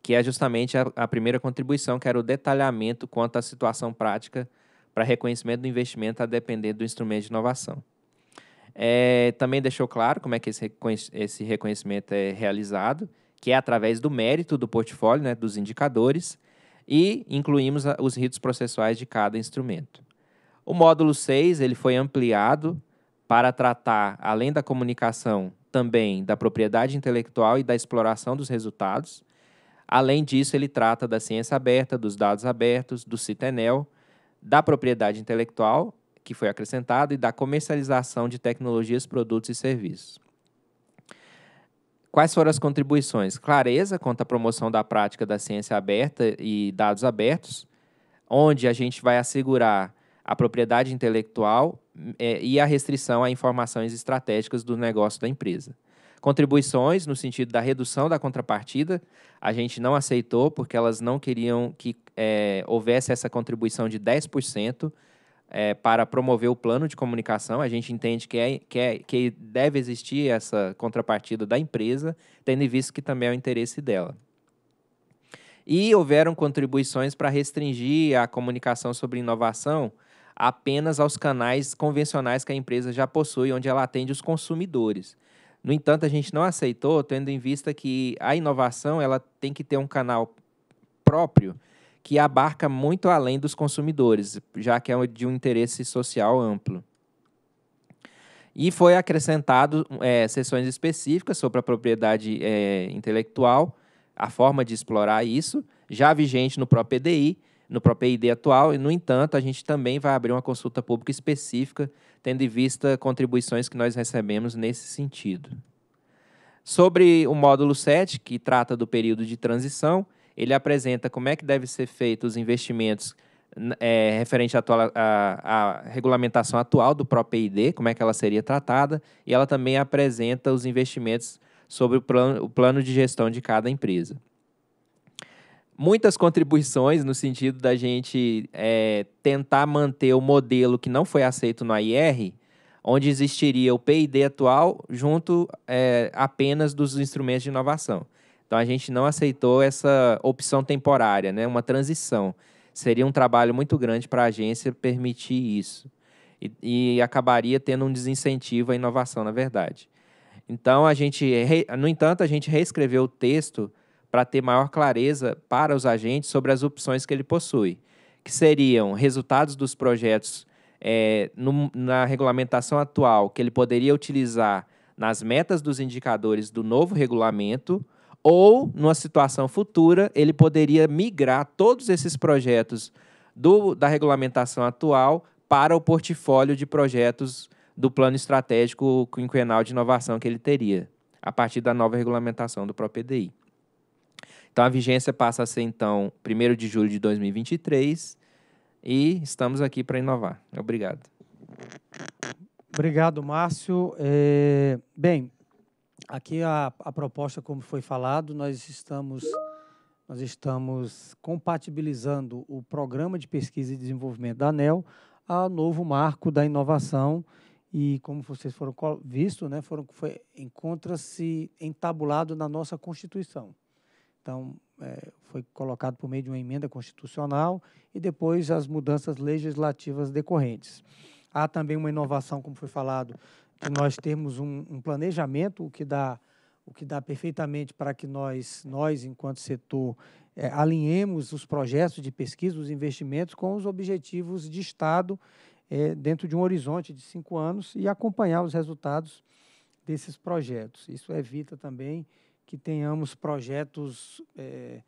Speaker 15: que é justamente a, a, primeira contribuição, que era o detalhamento quanto à situação prática para reconhecimento do investimento a depender do instrumento de inovação. É, também deixou claro como é que esse, esse reconhecimento é realizado, que é através do mérito do portfólio, né, dos indicadores, e incluímos os ritos processuais de cada instrumento. O módulo 6 ele foi ampliado para tratar, além da comunicação, também da propriedade intelectual e da exploração dos resultados. Além disso, ele trata da ciência aberta, dos dados abertos, do CITENEL, da propriedade intelectual, que foi acrescentado, e da comercialização de tecnologias, produtos e serviços. Quais foram as contribuições? Clareza quanto à promoção da prática da ciência aberta e dados abertos, onde a gente vai assegurar a propriedade intelectual é, e a restrição a informações estratégicas do negócio da empresa. Contribuições no sentido da redução da contrapartida, a gente não aceitou porque elas não queriam que é, houvesse essa contribuição de 10% é, para promover o plano de comunicação. A gente entende que, é, que, é, que deve existir essa contrapartida da empresa, tendo em vista que também é o interesse dela e houveram contribuições para restringir a comunicação sobre inovação apenas aos canais convencionais que a empresa já possui, onde ela atende os consumidores. No entanto, a gente não aceitou, tendo em vista que a inovação ela tem que ter um canal próprio que abarca muito além dos consumidores, já que é de um interesse social amplo. E foi acrescentado é, sessões específicas sobre a propriedade é, intelectual, a forma de explorar isso, já vigente no próprio PDI, no próprio ID atual, e, no entanto, a gente também vai abrir uma consulta pública específica, tendo em vista contribuições que nós recebemos nesse sentido. Sobre o módulo 7, que trata do período de transição, ele apresenta como é que devem ser feitos os investimentos é, referente à, regulamentação atual do próprio PID, como é que ela seria tratada, e ela também apresenta os investimentos sobre o, plan, o plano de gestão de cada empresa muitas contribuições no sentido da gente é, tentar manter o modelo que não foi aceito no AIR, onde existiria o PID atual junto é, apenas dos instrumentos de inovação. Então a gente não aceitou essa opção temporária, né? uma transição. Seria um trabalho muito grande para a agência permitir isso. E, e acabaria tendo um desincentivo à inovação, na verdade. Então a gente, no entanto, a gente reescreveu o texto para ter maior clareza para os agentes sobre as opções que ele possui, que seriam resultados dos projetos é, no, na regulamentação atual que ele poderia utilizar nas metas dos indicadores do novo regulamento, ou, numa situação futura, ele poderia migrar todos esses projetos do, da regulamentação atual para o portfólio de projetos do plano estratégico quinquenal de inovação que ele teria, a partir da nova regulamentação do próprio PDI. Então a vigência passa a ser então 1 de julho de 2023 e estamos aqui para inovar. Obrigado.
Speaker 3: Obrigado, Márcio. É, bem, aqui a, a proposta, como foi falado, nós estamos nós estamos compatibilizando o programa de pesquisa e desenvolvimento da ANEL ao novo marco da inovação e como vocês foram visto, né, foram foi encontra-se entabulado na nossa Constituição. Então, é, foi colocado por meio de uma emenda constitucional e depois as mudanças legislativas decorrentes. Há também uma inovação, como foi falado, de nós termos um, um planejamento, o que dá o que dá perfeitamente para que nós, nós enquanto setor, é, alinhemos os projetos de pesquisa, os investimentos com os objetivos de Estado é, dentro de um horizonte de cinco anos e acompanhar os resultados desses projetos. Isso evita também que tenhamos projetos é,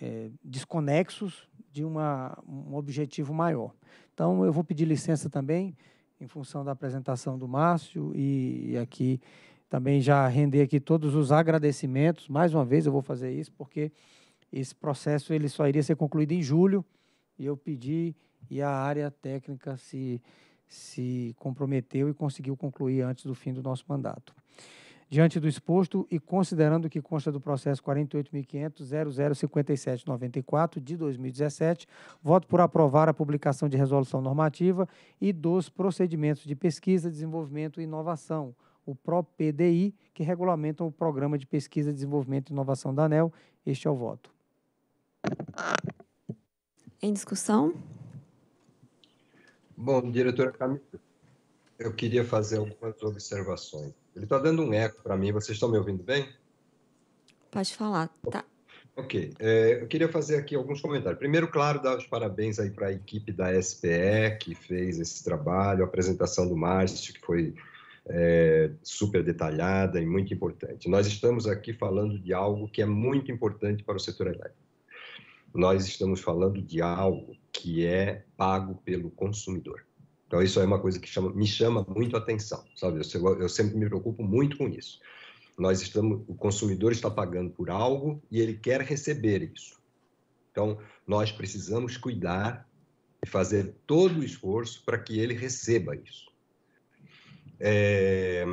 Speaker 3: é, desconexos de uma, um objetivo maior. Então, eu vou pedir licença também, em função da apresentação do Márcio, e, e aqui também já render aqui todos os agradecimentos. Mais uma vez, eu vou fazer isso, porque esse processo ele só iria ser concluído em julho, e eu pedi, e a área técnica se, se comprometeu e conseguiu concluir antes do fim do nosso mandato. Diante do exposto e considerando que consta do processo 48.500.005794 de 2017, voto por aprovar a publicação de resolução normativa e dos procedimentos de pesquisa, desenvolvimento e inovação, o PROPDI, que regulamentam o Programa de Pesquisa, Desenvolvimento e Inovação da ANEL. Este é o voto.
Speaker 1: Em discussão?
Speaker 4: Bom, diretora Camila, eu queria fazer algumas observações. Ele está dando um eco para mim. Vocês estão me ouvindo bem?
Speaker 1: Pode falar, tá.
Speaker 4: Ok. É, eu queria fazer aqui alguns comentários. Primeiro, claro, dar os parabéns aí para a equipe da SPE que fez esse trabalho, a apresentação do Márcio, que foi é, super detalhada e muito importante. Nós estamos aqui falando de algo que é muito importante para o setor elétrico. Nós estamos falando de algo que é pago pelo consumidor. Então, isso é uma coisa que chama, me chama muito a atenção, sabe? Eu, eu sempre me preocupo muito com isso. Nós estamos, o consumidor está pagando por algo e ele quer receber isso. Então, nós precisamos cuidar e fazer todo o esforço para que ele receba isso. É,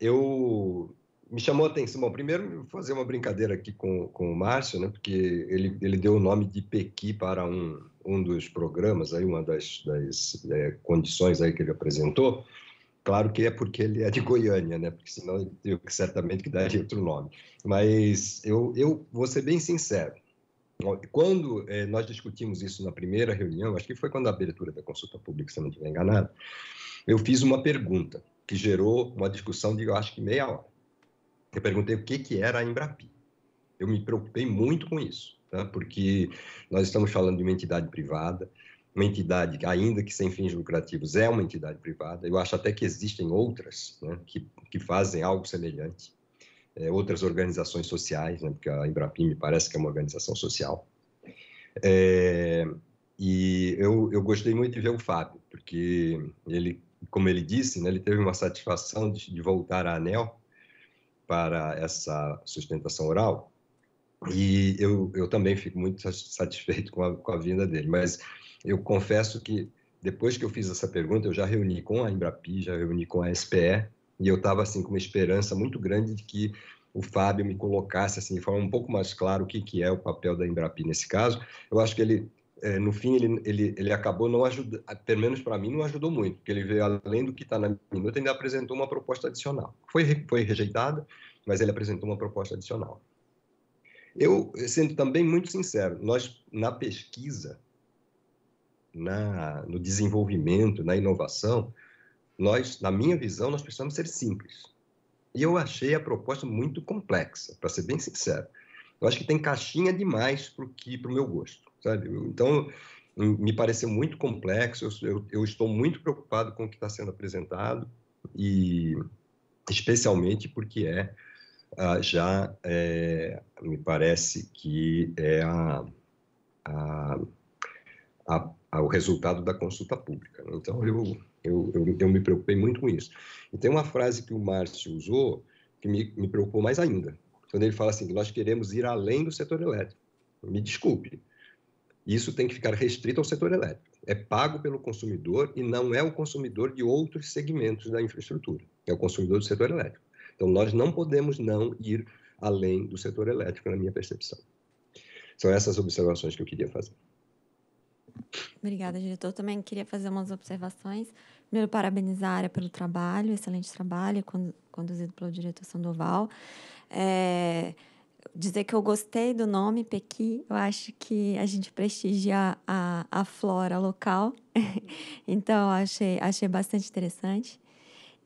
Speaker 4: eu me chamou a atenção. Bom, primeiro vou fazer uma brincadeira aqui com, com o Márcio, né? Porque ele, ele deu o nome de Pequi para um um dos programas, aí, uma das, das é, condições aí que ele apresentou, claro que é porque ele é de Goiânia, né? Porque senão eu certamente que daria outro nome. Mas eu, eu vou ser bem sincero. Quando é, nós discutimos isso na primeira reunião, acho que foi quando a abertura da consulta pública, se não estiver enganado, eu fiz uma pergunta que gerou uma discussão de, eu acho que meia hora. Eu perguntei o que, que era a Embrapi. Eu me preocupei muito com isso tá? porque nós estamos falando de uma entidade privada, uma entidade, ainda que sem fins lucrativos, é uma entidade privada. Eu acho até que existem outras né, que, que fazem algo semelhante, é, outras organizações sociais, né, porque a Embrapim me parece que é uma organização social. É, e eu, eu gostei muito de ver o Fábio, porque ele, como ele disse, né, ele teve uma satisfação de, de voltar à ANEL para essa sustentação oral, e eu, eu também fico muito satisfeito com a, com a vinda dele. Mas eu confesso que depois que eu fiz essa pergunta, eu já reuni com a Embrapi, já reuni com a SPE, e eu estava assim com uma esperança muito grande de que o Fábio me colocasse assim, de forma um pouco mais clara o que, que é o papel da Embrapi nesse caso. Eu acho que ele, é, no fim, ele, ele, ele acabou não ajudando, pelo menos para mim, não ajudou muito, porque ele veio além do que está na minuta, ainda apresentou uma proposta adicional. Foi, foi rejeitada, mas ele apresentou uma proposta adicional. Eu, sendo também muito sincero, nós na pesquisa, na, no desenvolvimento, na inovação, nós, na minha visão, nós precisamos ser simples. E eu achei a proposta muito complexa, para ser bem sincero. Eu acho que tem caixinha demais para o meu gosto, sabe? Então, hum, me pareceu muito complexo, eu, eu estou muito preocupado com o que está sendo apresentado, e especialmente porque é ah, já é, me parece que é a, a, a, a, o resultado da consulta pública. Né? Então, eu, eu, eu, eu, me preocupei muito com isso. E tem uma frase que o Márcio usou que me, me preocupou mais ainda, quando ele fala assim, que nós queremos ir além do setor elétrico. Me desculpe, isso tem que ficar restrito ao setor elétrico. É pago pelo consumidor e não é o consumidor de outros segmentos da infraestrutura, é o consumidor do setor elétrico. Então, nós não podemos não ir além do setor elétrico, na minha percepção. São essas observações que eu queria fazer.
Speaker 1: Obrigada, diretor. Também queria fazer umas observações. Primeiro, parabenizar a área pelo trabalho, excelente trabalho, conduzido pelo diretor Sandoval. É, dizer que eu gostei do nome Pequi, eu acho que a gente prestigia a, a flora local, então achei, achei bastante interessante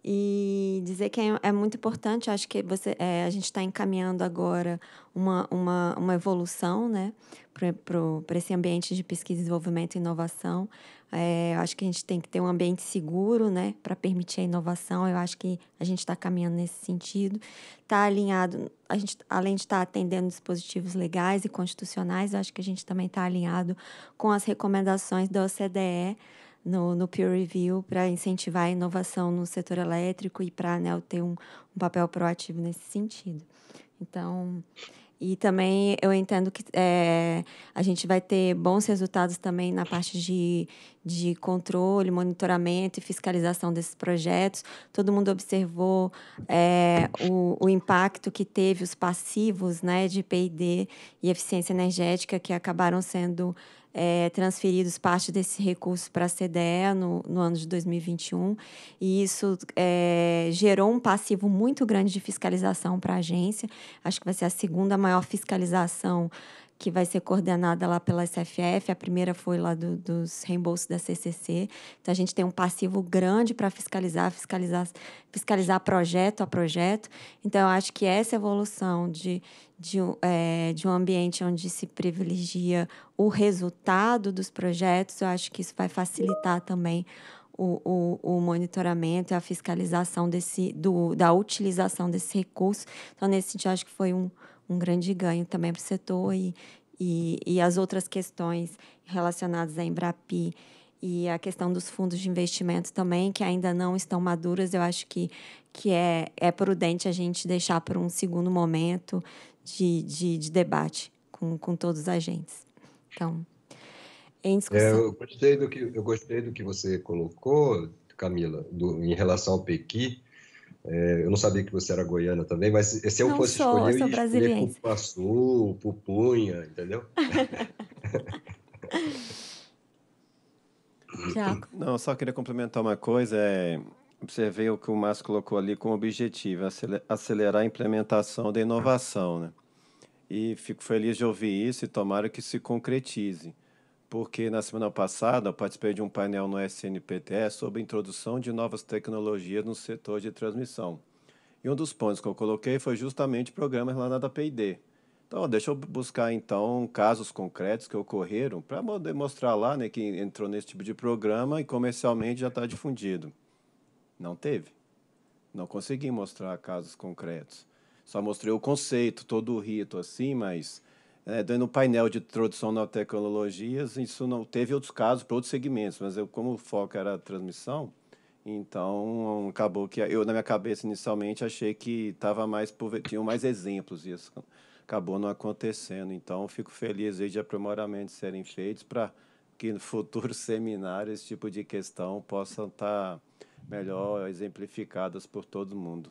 Speaker 1: e dizer que é, é muito importante, acho que você, é, a gente está encaminhando agora uma, uma, uma evolução né, para esse ambiente de pesquisa, desenvolvimento e inovação. É, acho que a gente tem que ter um ambiente seguro né, para permitir a inovação. Eu acho que a gente está caminhando nesse sentido. Está alinhado, a gente, além de estar tá atendendo dispositivos legais e constitucionais, acho que a gente também está alinhado com as recomendações da OCDE no, no peer review para incentivar a inovação no setor elétrico e para a né, ANEL ter um, um papel proativo nesse sentido. Então, e também eu entendo que é, a gente vai ter bons resultados também na parte de, de controle, monitoramento e fiscalização desses projetos. Todo mundo observou é, o, o impacto que teve os passivos né, de PD e eficiência energética que acabaram sendo é, transferidos parte desse recurso para a CDE no, no, ano de 2021, e isso é, gerou um passivo muito grande de fiscalização para a agência. Acho que vai ser a segunda maior fiscalização que vai ser coordenada lá pela SFF, a primeira foi lá do, dos reembolsos da CCC. Então, a gente tem um passivo grande para fiscalizar, fiscalizar, fiscalizar projeto a projeto. Então, eu acho que essa evolução de, de, é, de um ambiente onde se privilegia o resultado dos projetos, eu acho que isso vai facilitar também o, o, o, monitoramento e a fiscalização desse, do, da utilização desse recurso. Então, nesse sentido, acho que foi um, um grande ganho também para o setor e, e, e, as outras questões relacionadas à Embrapi e a questão dos fundos de investimento também, que ainda não estão maduras, eu acho que, que é, é prudente a gente deixar para um segundo momento de, de, de, debate com, com todos os agentes. Então, em é, discussão. É, eu,
Speaker 4: gostei do que, eu gostei do que você colocou, Camila, do, em relação ao PEQI, é, eu não sabia que você era goiana também, mas se eu não fosse sou, escolher, eu, eu ia escolher Pupunha, entendeu?
Speaker 6: Tiago. Não, só queria complementar uma coisa. É, observei o que o Márcio colocou ali como objetivo, acelerar a implementação da inovação. Né? E fico feliz de ouvir isso e tomara que se concretize porque na semana passada eu participei de um painel no SNPTE sobre introdução de novas tecnologias no setor de transmissão. E um dos pontos que eu coloquei foi justamente programas lá na P&D. Então, deixa eu buscar então casos concretos que ocorreram para demonstrar lá né, que entrou nesse tipo de programa e comercialmente já está difundido. Não teve. Não consegui mostrar casos concretos. Só mostrei o conceito, todo o rito assim, mas é, então, no painel de introdução a tecnologias, isso não teve outros casos para outros segmentos, mas eu, como o foco era a transmissão, então acabou que eu, na minha cabeça, inicialmente, achei que tava mais, tinham mais exemplos e isso acabou não acontecendo. Então, fico feliz de aprimoramentos serem feitos para que no futuro seminário esse tipo de questão possam estar tá melhor exemplificadas por todo mundo.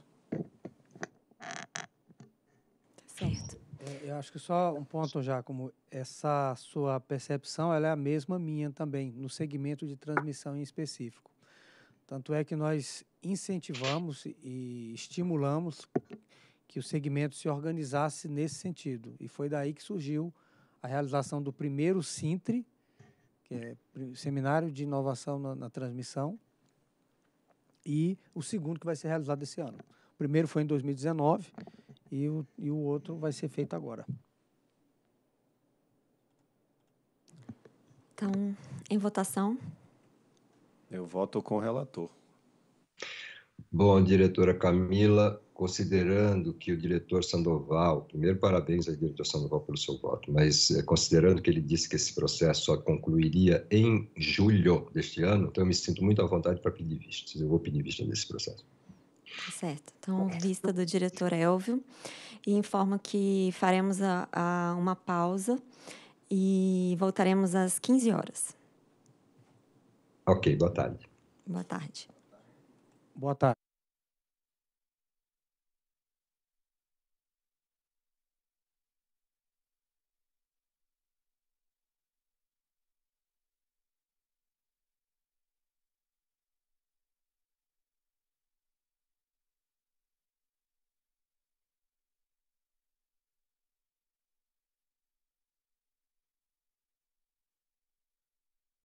Speaker 3: É, eu acho que só um ponto, já como essa sua percepção ela é a mesma minha também, no segmento de transmissão em específico. Tanto é que nós incentivamos e estimulamos que o segmento se organizasse nesse sentido. E foi daí que surgiu a realização do primeiro Sintre, que é Seminário de Inovação na, na Transmissão, e o segundo que vai ser realizado esse ano. O primeiro foi em 2019 e o, e o outro vai ser feito agora.
Speaker 1: Então, em votação.
Speaker 4: Eu
Speaker 6: voto com o relator.
Speaker 4: Bom, diretora Camila, considerando que o diretor Sandoval, primeiro parabéns ao diretor Sandoval pelo seu voto, mas eh, considerando que ele disse que esse processo só concluiria em julho deste ano, então eu me sinto muito à vontade para pedir vistas. Eu vou pedir vista nesse processo.
Speaker 1: Certo. Então, vista do diretor Elvio, e informa que faremos a, a uma pausa e voltaremos às 15 horas.
Speaker 4: Ok, boa tarde.
Speaker 1: Boa tarde. Boa tarde.